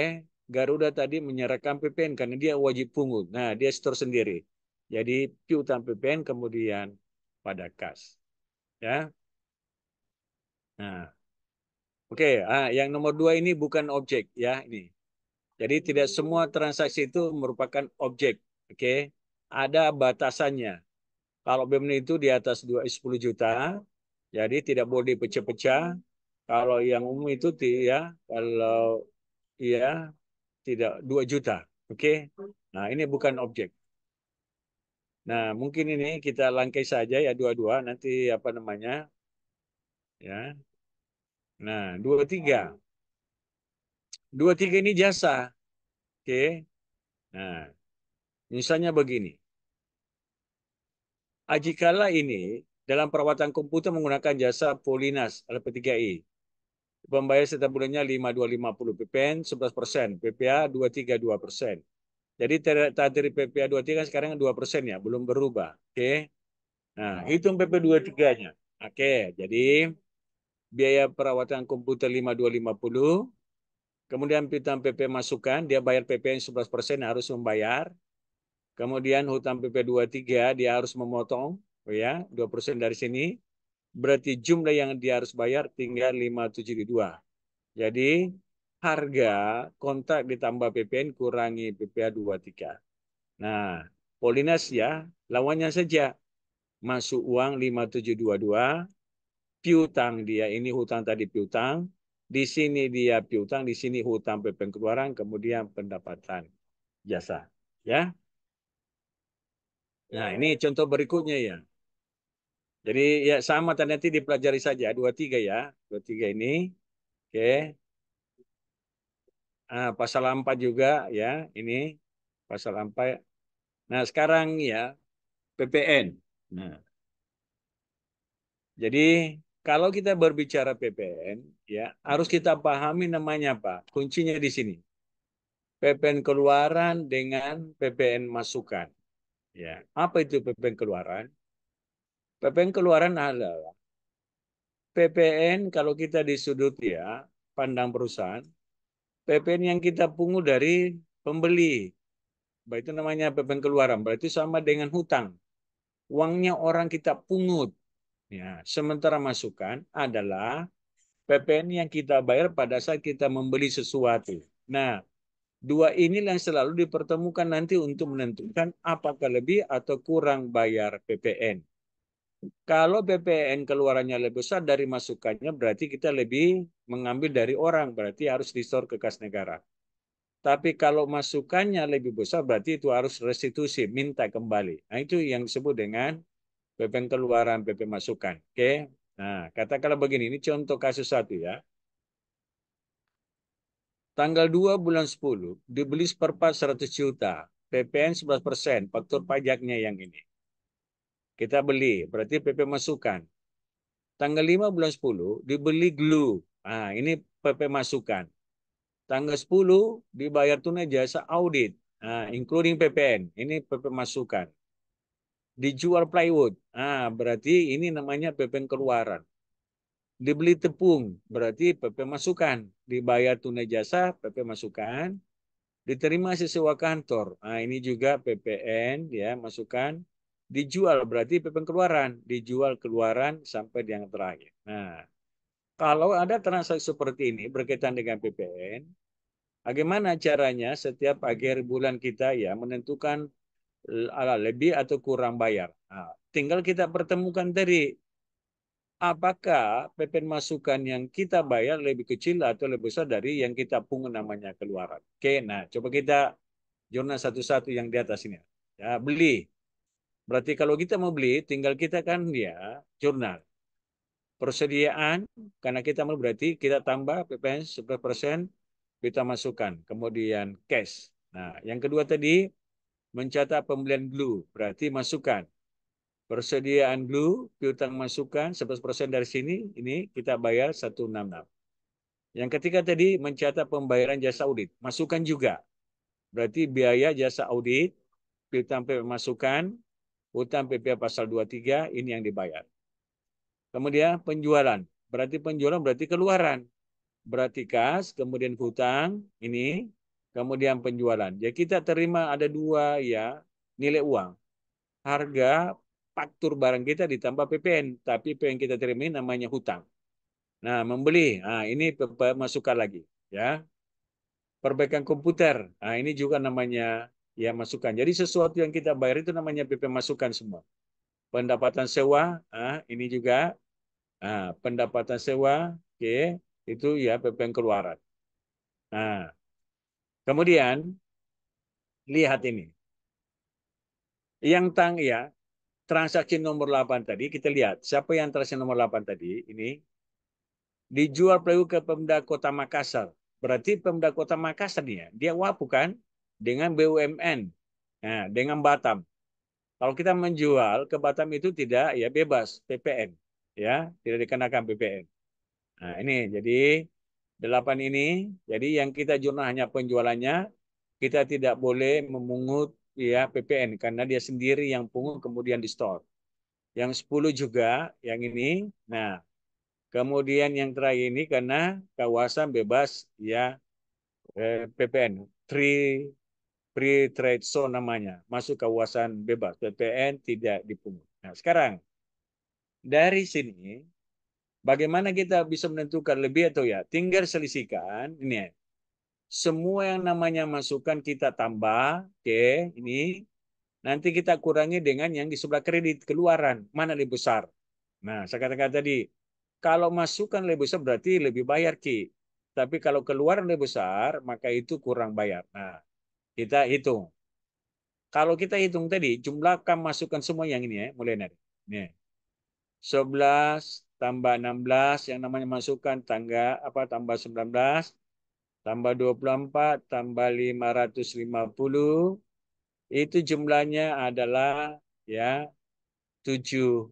Garuda tadi menyerahkan PPN karena dia wajib pungut. Nah dia store sendiri. Jadi piutang PPN kemudian pada kas ya. Nah Oke, okay, ah, yang nomor dua ini bukan objek ya ini. Jadi tidak semua transaksi itu merupakan objek. Oke, okay? ada batasannya. Kalau BEM itu di atas dua 10 eh, juta, jadi tidak boleh dipecah-pecah. Kalau yang umum itu ya, kalau ya tidak dua juta. Oke, okay? nah ini bukan objek. Nah mungkin ini kita langkai saja ya dua-dua nanti apa namanya ya Nah, dua tiga. Dua tiga ini jasa. Oke. Okay. Nah, misalnya begini. Ajikala ini dalam perawatan komputer menggunakan jasa Polinas LP3I. Pembayar setiap bulannya 5250 PPN 11 persen, PPA 232 persen. Jadi dari PPA 23 sekarang 2 persen ya, belum berubah. Oke. Okay. Nah, hitung PP 23-nya. Oke, okay, jadi biaya perawatan komputer 5250. Kemudian piutang PP masukan, dia bayar PP yang 11% harus membayar. Kemudian hutang PP 23 dia harus memotong oh ya 2% dari sini. Berarti jumlah yang dia harus bayar tinggal 572. Jadi harga kontrak ditambah PPN kurangi PPH 23. Nah, Polinas ya lawannya saja. Masuk uang 5722 piutang dia ini hutang tadi piutang di sini dia piutang di sini hutang pengeluaran keluaran kemudian pendapatan jasa ya nah ini contoh berikutnya ya jadi ya sama nanti dipelajari saja dua tiga ya dua tiga ini oke okay. nah, pasal empat juga ya ini pasal empat nah sekarang ya PPN nah jadi kalau kita berbicara PPN, ya harus kita pahami namanya apa. Kuncinya di sini. PPN keluaran dengan PPN masukan. Ya, apa itu PPN keluaran? PPN keluaran adalah PPN kalau kita di sudut ya pandang perusahaan, PPN yang kita pungut dari pembeli. Baik itu namanya PPN keluaran. Berarti sama dengan hutang. Uangnya orang kita pungut Ya, sementara masukan adalah PPN yang kita bayar pada saat kita membeli sesuatu. Nah, dua ini yang selalu dipertemukan nanti untuk menentukan apakah lebih atau kurang bayar PPN. Kalau PPN keluarannya lebih besar dari masukannya, berarti kita lebih mengambil dari orang, berarti harus disor ke kas negara. Tapi kalau masukannya lebih besar, berarti itu harus restitusi, minta kembali. Nah, itu yang disebut dengan PP keluaran, PP masukan. Oke. Okay? Nah, katakanlah begini, ini contoh kasus satu ya. Tanggal 2 bulan 10 dibeli seperempat 100 juta, PPN 11 persen, faktur pajaknya yang ini. Kita beli, berarti PP masukan. Tanggal 5 bulan 10 dibeli glue. Nah, ini PP masukan. Tanggal 10 dibayar tunai jasa audit, nah, including PPN. Ini PP masukan dijual plywood. Ah, berarti ini namanya PPN keluaran. Dibeli tepung, berarti PP masukan. Dibayar tunai jasa, PP masukan. Diterima sesewa kantor. Ah, ini juga PPN ya, masukan. Dijual berarti PPN keluaran, dijual keluaran sampai yang terakhir. Nah, kalau ada transaksi seperti ini berkaitan dengan PPN, bagaimana caranya setiap akhir bulan kita ya menentukan ala lebih atau kurang bayar. Nah, tinggal kita pertemukan dari apakah PPN masukan yang kita bayar lebih kecil atau lebih besar dari yang kita pungut namanya keluaran. Oke, nah coba kita jurnal satu-satu yang di atas ini. Ya, beli. Berarti kalau kita mau beli, tinggal kita kan ya jurnal persediaan karena kita mau berarti kita tambah PPN 10% kita masukkan kemudian cash. Nah, yang kedua tadi mencatat pembelian glue, berarti masukan. Persediaan glue, piutang masukan 11% dari sini, ini kita bayar 166. Yang ketiga tadi mencatat pembayaran jasa audit, masukan juga. Berarti biaya jasa audit, piutang PP masukan, utang PPA pasal 23 ini yang dibayar. Kemudian penjualan, berarti penjualan berarti keluaran. Berarti kas, kemudian hutang, ini kemudian penjualan. Ya kita terima ada dua ya nilai uang. Harga faktur barang kita ditambah PPN, tapi PPN kita terima ini namanya hutang. Nah, membeli, nah, ini masukan lagi ya. Perbaikan komputer, nah, ini juga namanya ya masukan. Jadi sesuatu yang kita bayar itu namanya PP masukan semua. Pendapatan sewa, nah, ini juga nah, pendapatan sewa, oke, okay, itu ya PP keluaran. Nah, Kemudian lihat ini. Yang tang ya, transaksi nomor 8 tadi kita lihat siapa yang transaksi nomor 8 tadi ini dijual pelaku ke Pemda Kota Makassar. Berarti Pemda Kota Makassar nih ya, dia wapu kan dengan BUMN. Nah, dengan Batam. Kalau kita menjual ke Batam itu tidak ya bebas PPN ya, tidak dikenakan PPN. Nah, ini jadi Delapan ini, jadi yang kita jurnal hanya penjualannya, kita tidak boleh memungut ya PPN karena dia sendiri yang pungut kemudian di store. Yang sepuluh juga yang ini. Nah, kemudian yang terakhir ini karena kawasan bebas ya eh, PPN, free free trade zone namanya, masuk kawasan bebas. PPN tidak dipungut. Nah, sekarang dari sini Bagaimana kita bisa menentukan lebih atau ya? Tinggal selisihkan ini. Semua yang namanya masukan kita tambah, oke, okay, ini nanti kita kurangi dengan yang di sebelah kredit keluaran, mana lebih besar. Nah, saya katakan tadi, kalau masukan lebih besar berarti lebih bayar Ki. Tapi kalau keluaran lebih besar, maka itu kurang bayar. Nah, kita hitung. Kalau kita hitung tadi, jumlah kam masukan semua yang ini ya, mulai dari. Ini. 11, tambah 16 yang namanya masukan tangga apa tambah 19 tambah 24 tambah 550 itu jumlahnya adalah ya 72.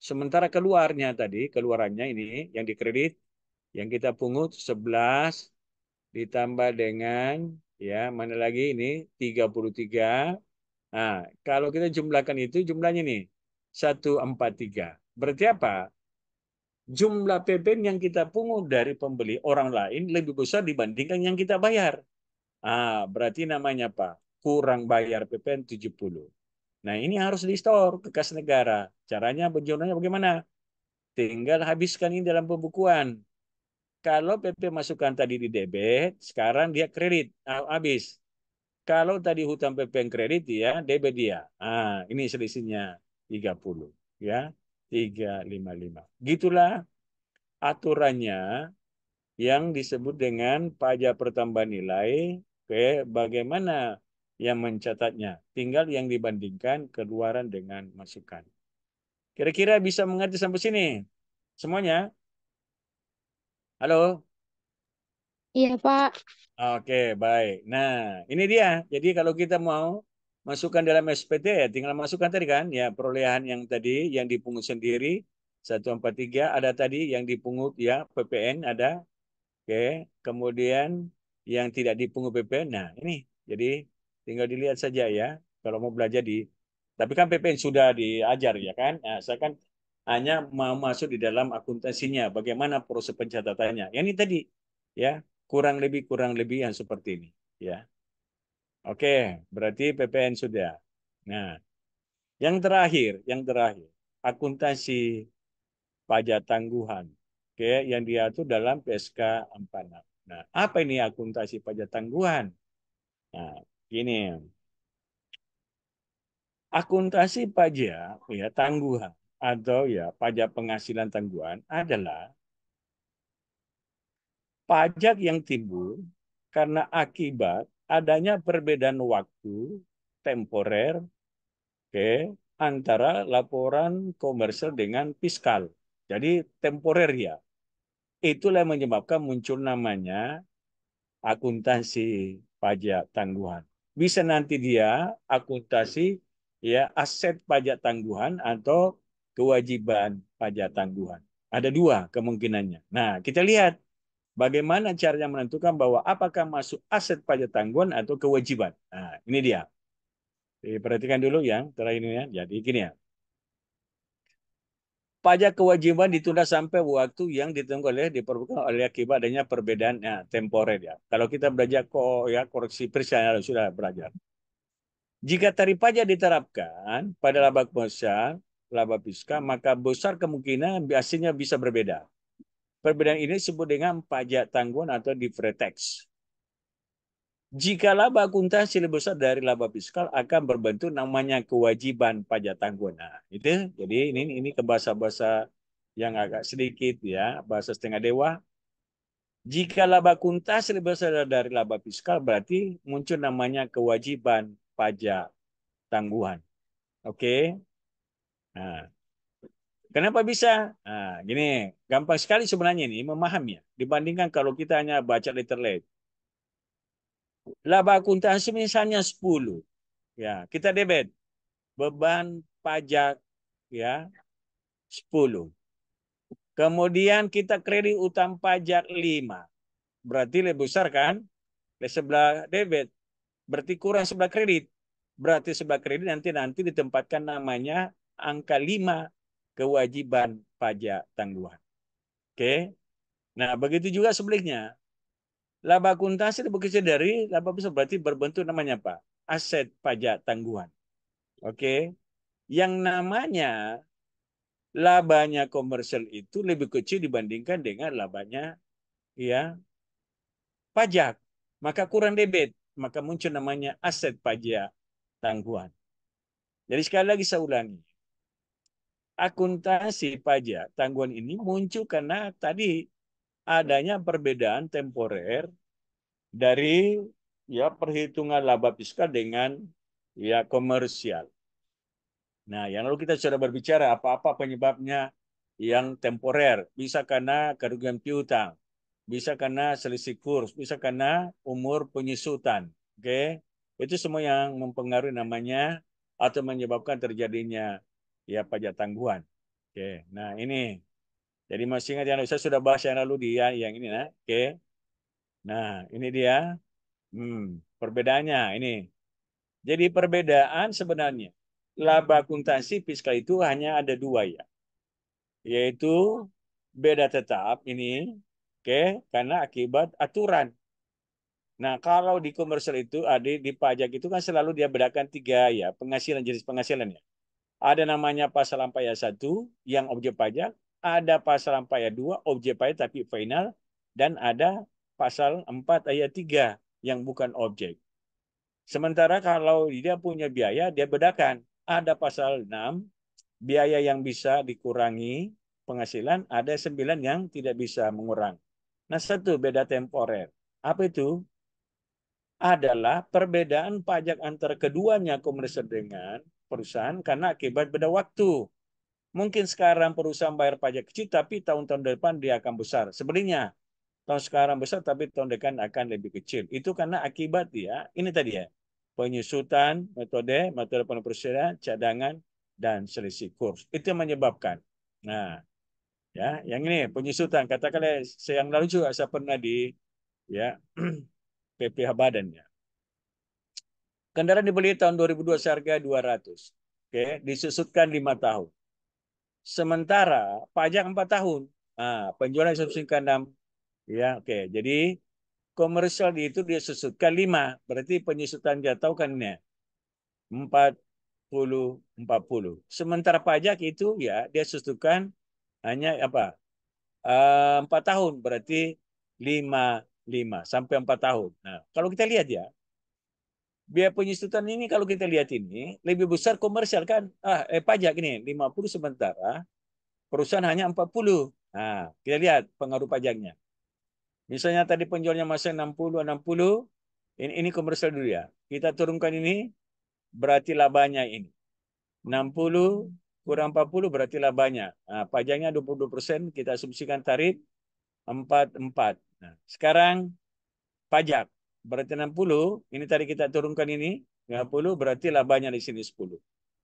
Sementara keluarnya tadi, keluarannya ini yang dikredit yang kita pungut 11 ditambah dengan ya mana lagi ini 33. Nah, kalau kita jumlahkan itu jumlahnya nih 143. Berarti apa? Jumlah PPN yang kita pungut dari pembeli orang lain lebih besar dibandingkan yang kita bayar. Ah, berarti namanya apa? Kurang bayar PPN 70. Nah, ini harus di store ke kas negara. Caranya berjurnalnya bagaimana? Tinggal habiskan ini dalam pembukuan. Kalau PP masukkan tadi di debit, sekarang dia kredit, ah, habis. Kalau tadi hutang PP yang kredit ya, debit dia. Ah, ini selisihnya 30 ya. 355. Gitulah aturannya yang disebut dengan pajak pertambahan nilai. Oke, bagaimana yang mencatatnya? Tinggal yang dibandingkan keluaran dengan masukan. Kira-kira bisa mengerti sampai sini? Semuanya? Halo? Iya, Pak. Oke, baik. Nah, ini dia. Jadi kalau kita mau masukkan dalam SPT ya tinggal masukkan tadi kan ya perolehan yang tadi yang dipungut sendiri 143 ada tadi yang dipungut ya PPN ada oke kemudian yang tidak dipungut PPN nah ini jadi tinggal dilihat saja ya kalau mau belajar di tapi kan PPN sudah diajar ya kan nah, saya kan hanya mau masuk di dalam akuntansinya bagaimana proses pencatatannya yang ini tadi ya kurang lebih kurang lebih yang seperti ini ya Oke, berarti PPN sudah. Nah, yang terakhir, yang terakhir, akuntansi pajak tangguhan. Oke, yang diatur dalam PSK 46. Nah, apa ini akuntansi pajak tangguhan? Nah, gini. Akuntansi pajak ya tangguhan atau ya pajak penghasilan tangguhan adalah pajak yang timbul karena akibat adanya perbedaan waktu temporer okay, antara laporan komersial dengan fiskal. Jadi temporer ya. Itulah yang menyebabkan muncul namanya akuntansi pajak tangguhan. Bisa nanti dia akuntasi ya aset pajak tangguhan atau kewajiban pajak tangguhan. Ada dua kemungkinannya. Nah, kita lihat Bagaimana caranya menentukan bahwa apakah masuk aset pajak tanggungan atau kewajiban? Nah, ini dia. Diperhatikan dulu yang terakhir ini ya. Jadi gini ya. Pajak kewajiban ditunda sampai waktu yang ditunggu oleh diperlukan oleh akibat adanya perbedaan ya, temporer ya. Kalau kita belajar kok ya koreksi persyaratan sudah belajar. Jika tarif pajak diterapkan pada laba besar, laba fiskal, maka besar kemungkinan hasilnya bisa berbeda. Perbedaan ini disebut dengan pajak tanggungan atau deferred tax. Jika laba akuntansi lebih besar dari laba fiskal akan berbentuk namanya kewajiban pajak tanggungan. Nah, itu jadi ini ini ke bahasa-bahasa yang agak sedikit ya, bahasa setengah dewa. Jika laba kuntas lebih besar dari laba fiskal berarti muncul namanya kewajiban pajak tangguhan. Oke. Okay? Nah, Kenapa bisa? Nah, gini, gampang sekali sebenarnya ini memahaminya dibandingkan kalau kita hanya baca letter lain. Laba akuntansi misalnya 10. Ya, kita debit. Beban pajak ya 10. Kemudian kita kredit utang pajak 5. Berarti lebih besar kan? Di sebelah debit. Berarti kurang sebelah kredit. Berarti sebelah kredit nanti nanti ditempatkan namanya angka 5 kewajiban pajak tangguhan. Oke. Okay? Nah, begitu juga sebaliknya. Laba akuntansi lebih bekerja dari laba besar berarti berbentuk namanya apa? Aset pajak tangguhan. Oke. Okay? Yang namanya labanya komersial itu lebih kecil dibandingkan dengan labanya ya pajak. Maka kurang debit, maka muncul namanya aset pajak tangguhan. Jadi sekali lagi saya ulangi, akuntansi pajak tangguhan ini muncul karena tadi adanya perbedaan temporer dari ya perhitungan laba fiskal dengan ya komersial. Nah, yang lalu kita sudah berbicara apa-apa penyebabnya yang temporer. Bisa karena kerugian piutang, bisa karena selisih kurs, bisa karena umur penyusutan. Oke, okay? itu semua yang mempengaruhi namanya atau menyebabkan terjadinya ya pajak tangguhan. Oke, nah ini. Jadi masih ingat yang saya sudah bahas yang lalu dia ya, yang ini nah. Oke. Nah, ini dia. Hmm, perbedaannya ini. Jadi perbedaan sebenarnya laba akuntansi fiskal itu hanya ada dua ya. Yaitu beda tetap ini oke okay, karena akibat aturan. Nah, kalau di komersial itu ada di pajak itu kan selalu dia bedakan tiga ya, penghasilan jenis penghasilan ya. Ada namanya pasal ampaya 1 yang objek pajak, ada pasal ampaya 2 objek pajak tapi final, dan ada pasal 4 ayat 3 yang bukan objek. Sementara kalau dia punya biaya, dia bedakan. Ada pasal 6, biaya yang bisa dikurangi penghasilan, ada 9 yang tidak bisa mengurang. Nah satu, beda temporer. Apa itu? Adalah perbedaan pajak antar keduanya komersil dengan perusahaan karena akibat beda waktu. Mungkin sekarang perusahaan bayar pajak kecil tapi tahun-tahun depan dia akan besar. sebenarnya tahun sekarang besar tapi tahun depan akan lebih kecil. Itu karena akibat dia, ini tadi ya, penyusutan metode, metode penerbitan cadangan, dan selisih kurs. Itu yang menyebabkan. Nah, ya, yang ini penyusutan. Katakanlah saya yang lalu juga saya pernah di ya PPH badan ya Kendaraan dibeli tahun 2002 seharga 200. Oke, disusutkan 5 tahun. Sementara pajak 4 tahun. Nah, penjualan disusutkan 6. Ya, oke. Jadi komersial itu dia susutkan 5. Berarti penyusutan jatuh kan ini. 40 ya? 40. Sementara pajak itu ya dia susutkan hanya apa? Ah, empat tahun berarti lima lima sampai empat tahun. Nah, kalau kita lihat ya, biaya penyusutan ini kalau kita lihat ini lebih besar komersial kan ah eh, pajak ini 50 sementara perusahaan hanya 40 nah kita lihat pengaruh pajaknya misalnya tadi penjualnya masih 60 60 ini ini komersial dulu ya kita turunkan ini berarti labanya ini 60 kurang 40 berarti labanya nah, pajaknya 22% kita asumsikan tarif 44 nah sekarang pajak Berarti 60, ini tadi kita turunkan ini, 50 berarti labanya di sini 10.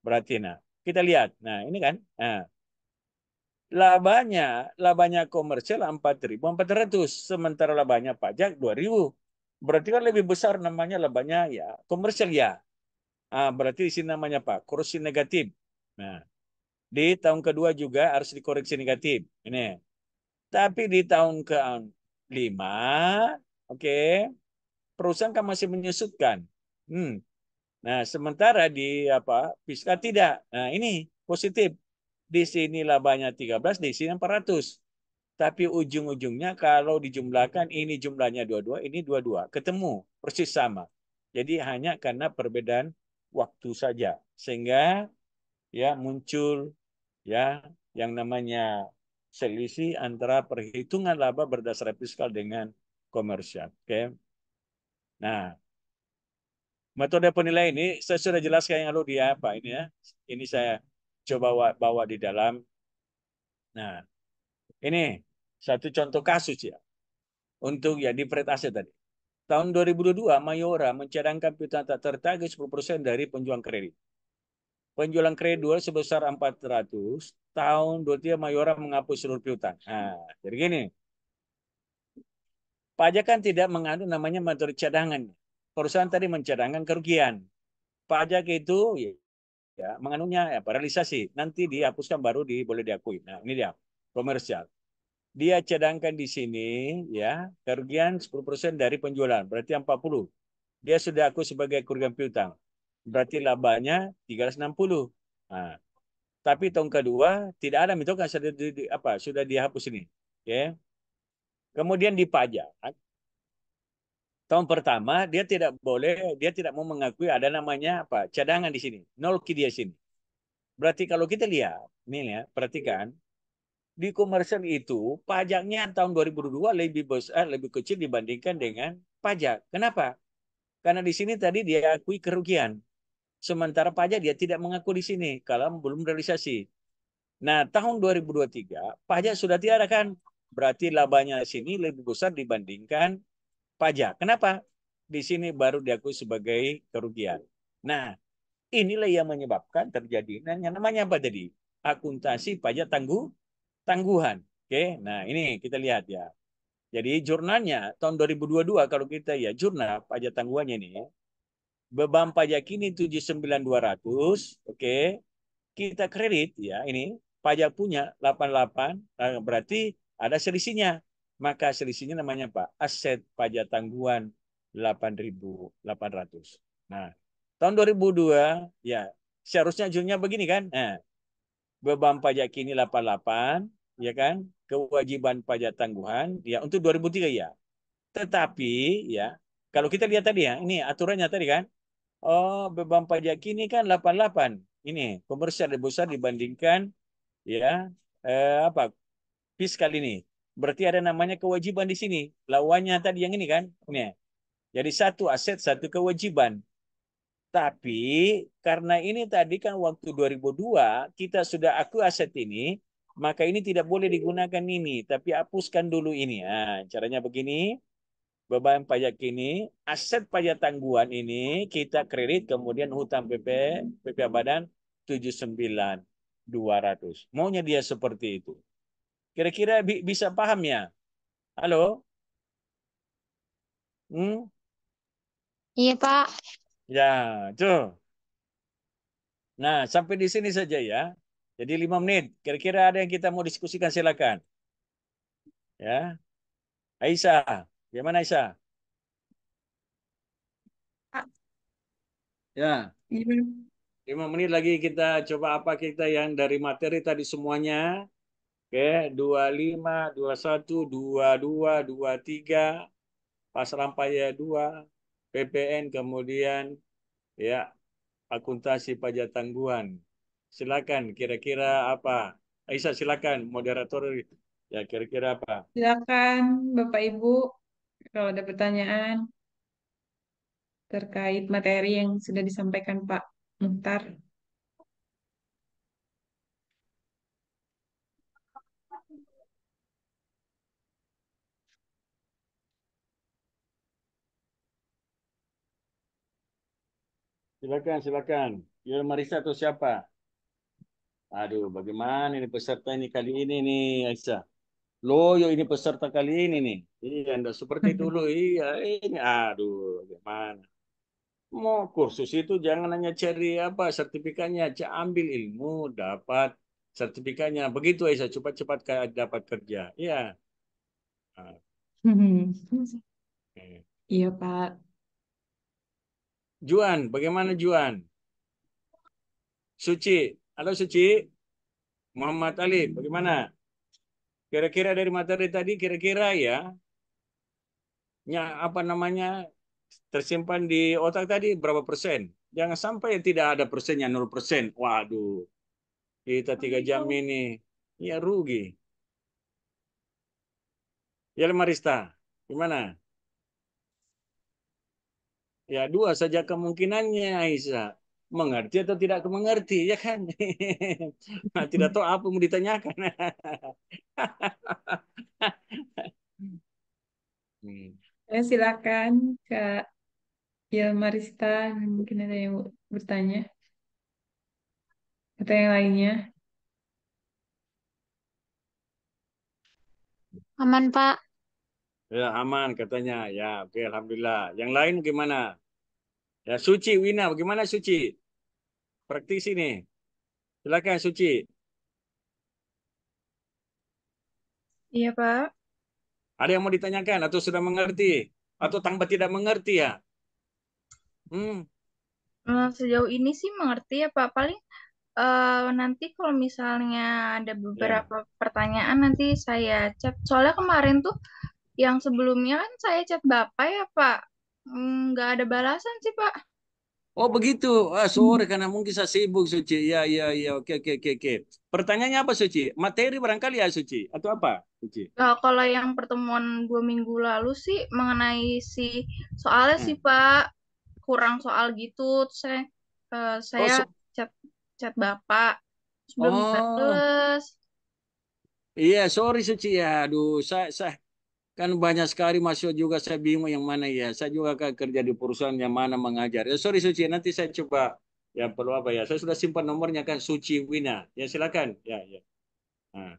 Berarti nah, kita lihat. Nah, ini kan. Nah, labanya, labanya komersial 4.400, sementara labanya pajak 2.000. Berarti kan lebih besar namanya labanya ya komersial ya. Ah, berarti di sini namanya apa? Kursi negatif. Nah, di tahun kedua juga harus dikoreksi negatif. Ini. Tapi di tahun ke-5, oke, okay, perusahaan kan masih menyusutkan. Hmm. Nah, sementara di apa fiskal tidak. Nah, ini positif. Di sini labanya 13, di sini 400. Tapi ujung-ujungnya kalau dijumlahkan ini jumlahnya 22, ini 22. Ketemu, persis sama. Jadi hanya karena perbedaan waktu saja. Sehingga ya muncul ya yang namanya selisih antara perhitungan laba berdasar fiskal dengan komersial. Oke. Okay? Nah, metode penilaian ini saya sudah jelaskan yang lalu di apa ini ya. Ini saya coba bawa di dalam. Nah, ini satu contoh kasus ya. Untuk ya di Pretase tadi. Tahun 2022, Mayora mencadangkan piutang tak tertagih 10% dari penjualan kredit. Penjualan kredit dua sebesar 400, tahun tiga Mayora menghapus seluruh piutang. Nah, jadi gini, Pajak kan tidak mengandung namanya materi cadangan. Perusahaan tadi mencadangkan kerugian. Pajak itu ya, ya mengandungnya ya, paralisasi. Nanti dihapuskan baru di, boleh diakui. Nah ini dia komersial. Dia cadangkan di sini ya kerugian 10% dari penjualan. Berarti 40. Dia sudah aku sebagai kerugian piutang. Berarti labanya 360. Nah, tapi tahun kedua tidak ada mitokan sudah di, apa sudah dihapus ini. Ya. Okay kemudian dipajak. Tahun pertama dia tidak boleh, dia tidak mau mengakui ada namanya apa cadangan di sini, nol di sini. Berarti kalau kita lihat, nih ya, perhatikan di komersial itu pajaknya tahun 2002 lebih besar, lebih kecil dibandingkan dengan pajak. Kenapa? Karena di sini tadi dia akui kerugian. Sementara pajak dia tidak mengakui di sini kalau belum realisasi. Nah, tahun 2023 pajak sudah tiada kan? berarti labanya sini lebih besar dibandingkan pajak. Kenapa? Di sini baru diakui sebagai kerugian. Nah, inilah yang menyebabkan terjadi nah, yang namanya apa tadi? Akuntasi pajak tangguh tangguhan. Oke, nah ini kita lihat ya. Jadi jurnalnya tahun 2022 kalau kita ya jurnal pajak tangguhannya ini beban pajak ini 79200, oke. Kita kredit ya ini pajak punya 88 nah berarti ada selisihnya. Maka selisihnya namanya apa? Aset pajak tangguhan 8.800. Nah, tahun 2002 ya seharusnya jurnya begini kan? Nah, beban pajak kini 88 ya kan? Kewajiban pajak tangguhan ya untuk 2003 ya. Tetapi ya kalau kita lihat tadi ya, ini aturannya tadi kan? Oh, beban pajak kini kan 88. Ini komersial lebih besar dibandingkan ya eh, apa fiskal ini. Berarti ada namanya kewajiban di sini. Lawannya tadi yang ini kan. Ini. Jadi satu aset, satu kewajiban. Tapi karena ini tadi kan waktu 2002 kita sudah aku aset ini, maka ini tidak boleh digunakan ini, tapi hapuskan dulu ini. Nah, caranya begini, beban pajak ini, aset pajak tangguhan ini kita kredit kemudian hutang PP, PP badan 79200. Maunya dia seperti itu. Kira-kira bi bisa paham ya? Halo? Hmm? Iya, Pak. Ya, tuh. Nah, sampai di sini saja ya. Jadi lima menit. Kira-kira ada yang kita mau diskusikan, silakan. Ya. Aisyah, gimana Aisyah? Ya. Iya. Lima menit lagi kita coba apa kita yang dari materi tadi semuanya Oke, dua dua lima, satu, 25, 21, 22, 23, Pasram Paya dua, PPN ya, kemudian ya akuntansi pajak tangguhan. Silakan kira-kira apa? Aisyah silakan moderator ya kira-kira apa? Silakan Bapak Ibu kalau ada pertanyaan terkait materi yang sudah disampaikan Pak Muhtar. Silakan, silakan. Ya Marisa atau siapa? Aduh, bagaimana ini peserta ini kali ini nih, Aisyah? Loyo ini peserta kali ini nih. Iya, anda seperti dulu. Iya, ini. Aduh, bagaimana? Mau kursus itu jangan hanya cari apa sertifikatnya, aja, ambil ilmu, dapat sertifikatnya. Begitu Aisyah, cepat-cepat dapat kerja. Iya. Ah. Hmm. Eh. Iya Pak. Juan, bagaimana Juan? Suci, halo Suci. Muhammad Ali, bagaimana? Kira-kira dari materi tadi, kira-kira ya, ya apa namanya tersimpan di otak tadi berapa persen? Jangan sampai tidak ada persennya, 0 persen. Waduh, kita tiga jam ini, ya rugi. Ya Marista, gimana? Ya dua saja kemungkinannya Aisyah mengerti atau tidak mengerti ya kan nah, tidak tahu apa mau ditanyakan hmm. eh, silakan kak Yelmarista mungkin ada yang bertanya atau yang lainnya aman pak ya aman katanya ya oke alhamdulillah yang lain gimana Ya, Suci Wina, bagaimana Suci? Praktis ini. Silakan Suci. Iya, Pak. Ada yang mau ditanyakan atau sudah mengerti atau tambah tidak mengerti ya? Hmm. Eh, sejauh ini sih mengerti ya, Pak. Paling uh, nanti kalau misalnya ada beberapa yeah. pertanyaan nanti saya chat. Soalnya kemarin tuh yang sebelumnya kan saya chat Bapak ya, Pak Hmm, nggak ada balasan sih Pak. Oh begitu, ah, sore karena mungkin saya sibuk Suci. Ya ya ya, oke oke oke oke. Pertanyaannya apa Suci? Materi barangkali ya Suci atau apa Suci? Nah, kalau yang pertemuan dua minggu lalu sih mengenai si soalnya hmm. sih Pak kurang soal gitu. Saya uh, saya oh, so chat chat bapak sebelum oh. Iya, sorry Suci ya. Aduh, saya, saya Kan banyak sekali masuk juga saya bingung yang mana ya. Saya juga akan kerja di perusahaan yang mana mengajar. Ya sorry Suci, nanti saya coba ya perlu apa ya. Saya sudah simpan nomornya kan Suci Wina. Ya silakan. Ya ya. Nah.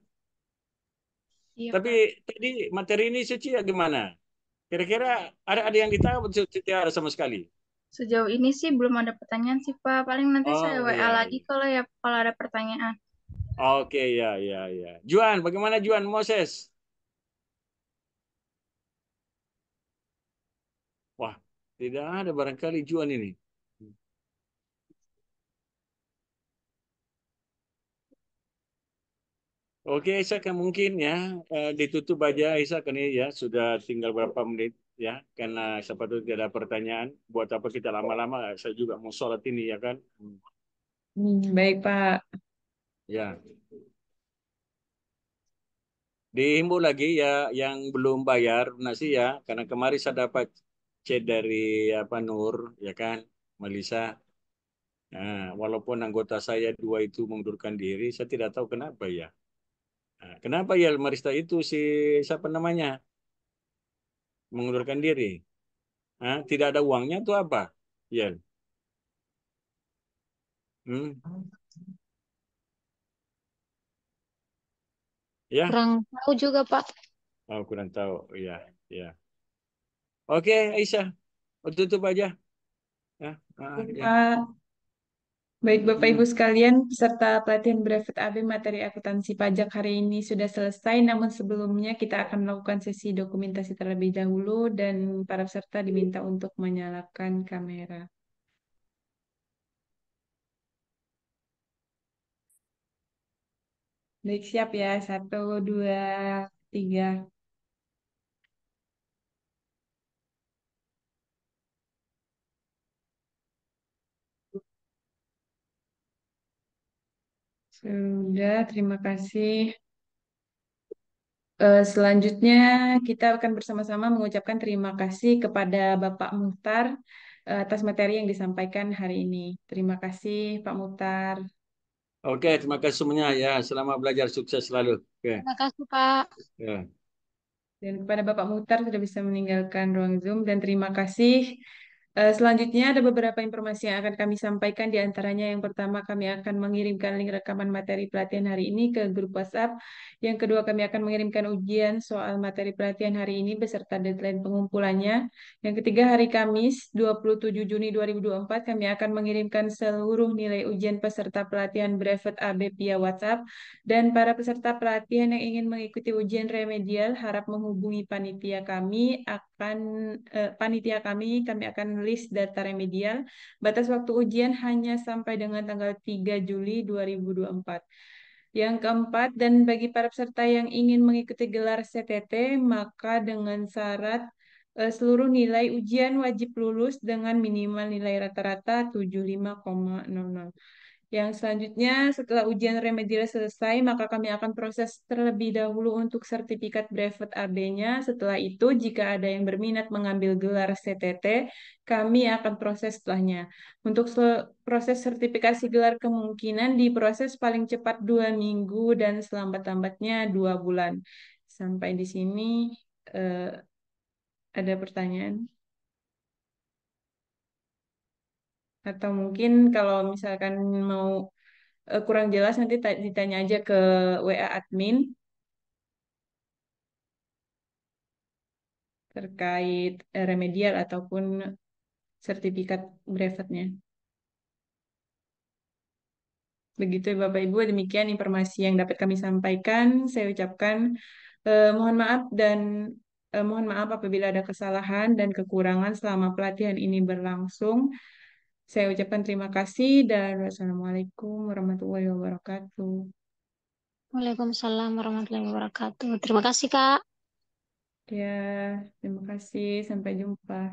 Iya, Tapi kan. tadi materi ini Suci ya gimana? Kira-kira ada ada yang ditanya Suci ada sama sekali? Sejauh ini sih belum ada pertanyaan sih Pak. Paling nanti oh, saya WA iya, iya. lagi kalau ya kalau ada pertanyaan. Oke okay, ya ya ya. Juan, bagaimana Juan Moses? Tidak ada barangkali jual ini. Oke, saya kan mungkin ya eh, ditutup aja Isa kan ya sudah tinggal berapa menit ya karena siapa tuh tidak ada pertanyaan buat apa kita lama-lama saya juga mau sholat ini ya kan. Hmm, baik Pak. Ya. Dihimbau lagi ya yang belum bayar nasi ya karena kemarin saya dapat chat dari apa Nur ya kan Melisa nah, walaupun anggota saya dua itu mengundurkan diri saya tidak tahu kenapa ya nah, kenapa ya Marista itu si siapa namanya mengundurkan diri nah, tidak ada uangnya itu apa ya hmm? ya kurang tahu juga Pak oh kurang tahu ya ya Oke, Aisyah. Tutup aja. Ya. Ah, ya. Baik Bapak hmm. Ibu sekalian, peserta pelatihan brevet AB materi akuntansi pajak hari ini sudah selesai, namun sebelumnya kita akan melakukan sesi dokumentasi terlebih dahulu dan para peserta diminta untuk menyalakan kamera. Baik, siap ya. Satu, dua, tiga. Sudah, ya terima kasih. Eh, selanjutnya, kita akan bersama-sama mengucapkan terima kasih kepada Bapak Muhtar eh, atas materi yang disampaikan hari ini. Terima kasih, Pak Muhtar. Oke, terima kasih semuanya ya. Selamat belajar, sukses selalu. Okay. Terima kasih, Pak. Ya. Dan kepada Bapak Muhtar sudah bisa meninggalkan ruang Zoom dan terima kasih Eh, selanjutnya ada beberapa informasi yang akan kami sampaikan, di antaranya yang pertama kami akan mengirimkan link rekaman materi pelatihan hari ini ke grup WhatsApp, yang kedua kami akan mengirimkan ujian soal materi pelatihan hari ini beserta deadline pengumpulannya, yang ketiga hari Kamis 27 Juni 2024 kami akan mengirimkan seluruh nilai ujian peserta pelatihan brevet AB via WhatsApp, dan para peserta pelatihan yang ingin mengikuti ujian remedial harap menghubungi panitia kami akan eh, panitia kami kami akan list data remedial. Batas waktu ujian hanya sampai dengan tanggal 3 Juli 2024. Yang keempat, dan bagi para peserta yang ingin mengikuti gelar CTT, maka dengan syarat eh, seluruh nilai ujian wajib lulus dengan minimal nilai rata-rata 75,00. Yang selanjutnya, setelah ujian remedial selesai, maka kami akan proses terlebih dahulu untuk sertifikat brevet AB-nya. Setelah itu, jika ada yang berminat mengambil gelar CTT, kami akan proses setelahnya. Untuk proses sertifikasi gelar kemungkinan diproses paling cepat dua minggu dan selambat-lambatnya dua bulan. Sampai di sini, uh, ada pertanyaan? Atau mungkin kalau misalkan mau eh, kurang jelas nanti ditanya aja ke WA admin terkait remedial ataupun sertifikat brevetnya. Begitu ya, Bapak Ibu, demikian informasi yang dapat kami sampaikan. Saya ucapkan eh, mohon maaf dan eh, mohon maaf apabila ada kesalahan dan kekurangan selama pelatihan ini berlangsung. Saya ucapkan terima kasih dan wassalamualaikum warahmatullahi wabarakatuh. Waalaikumsalam warahmatullahi wabarakatuh. Terima kasih, Kak. Ya, terima kasih. Sampai jumpa.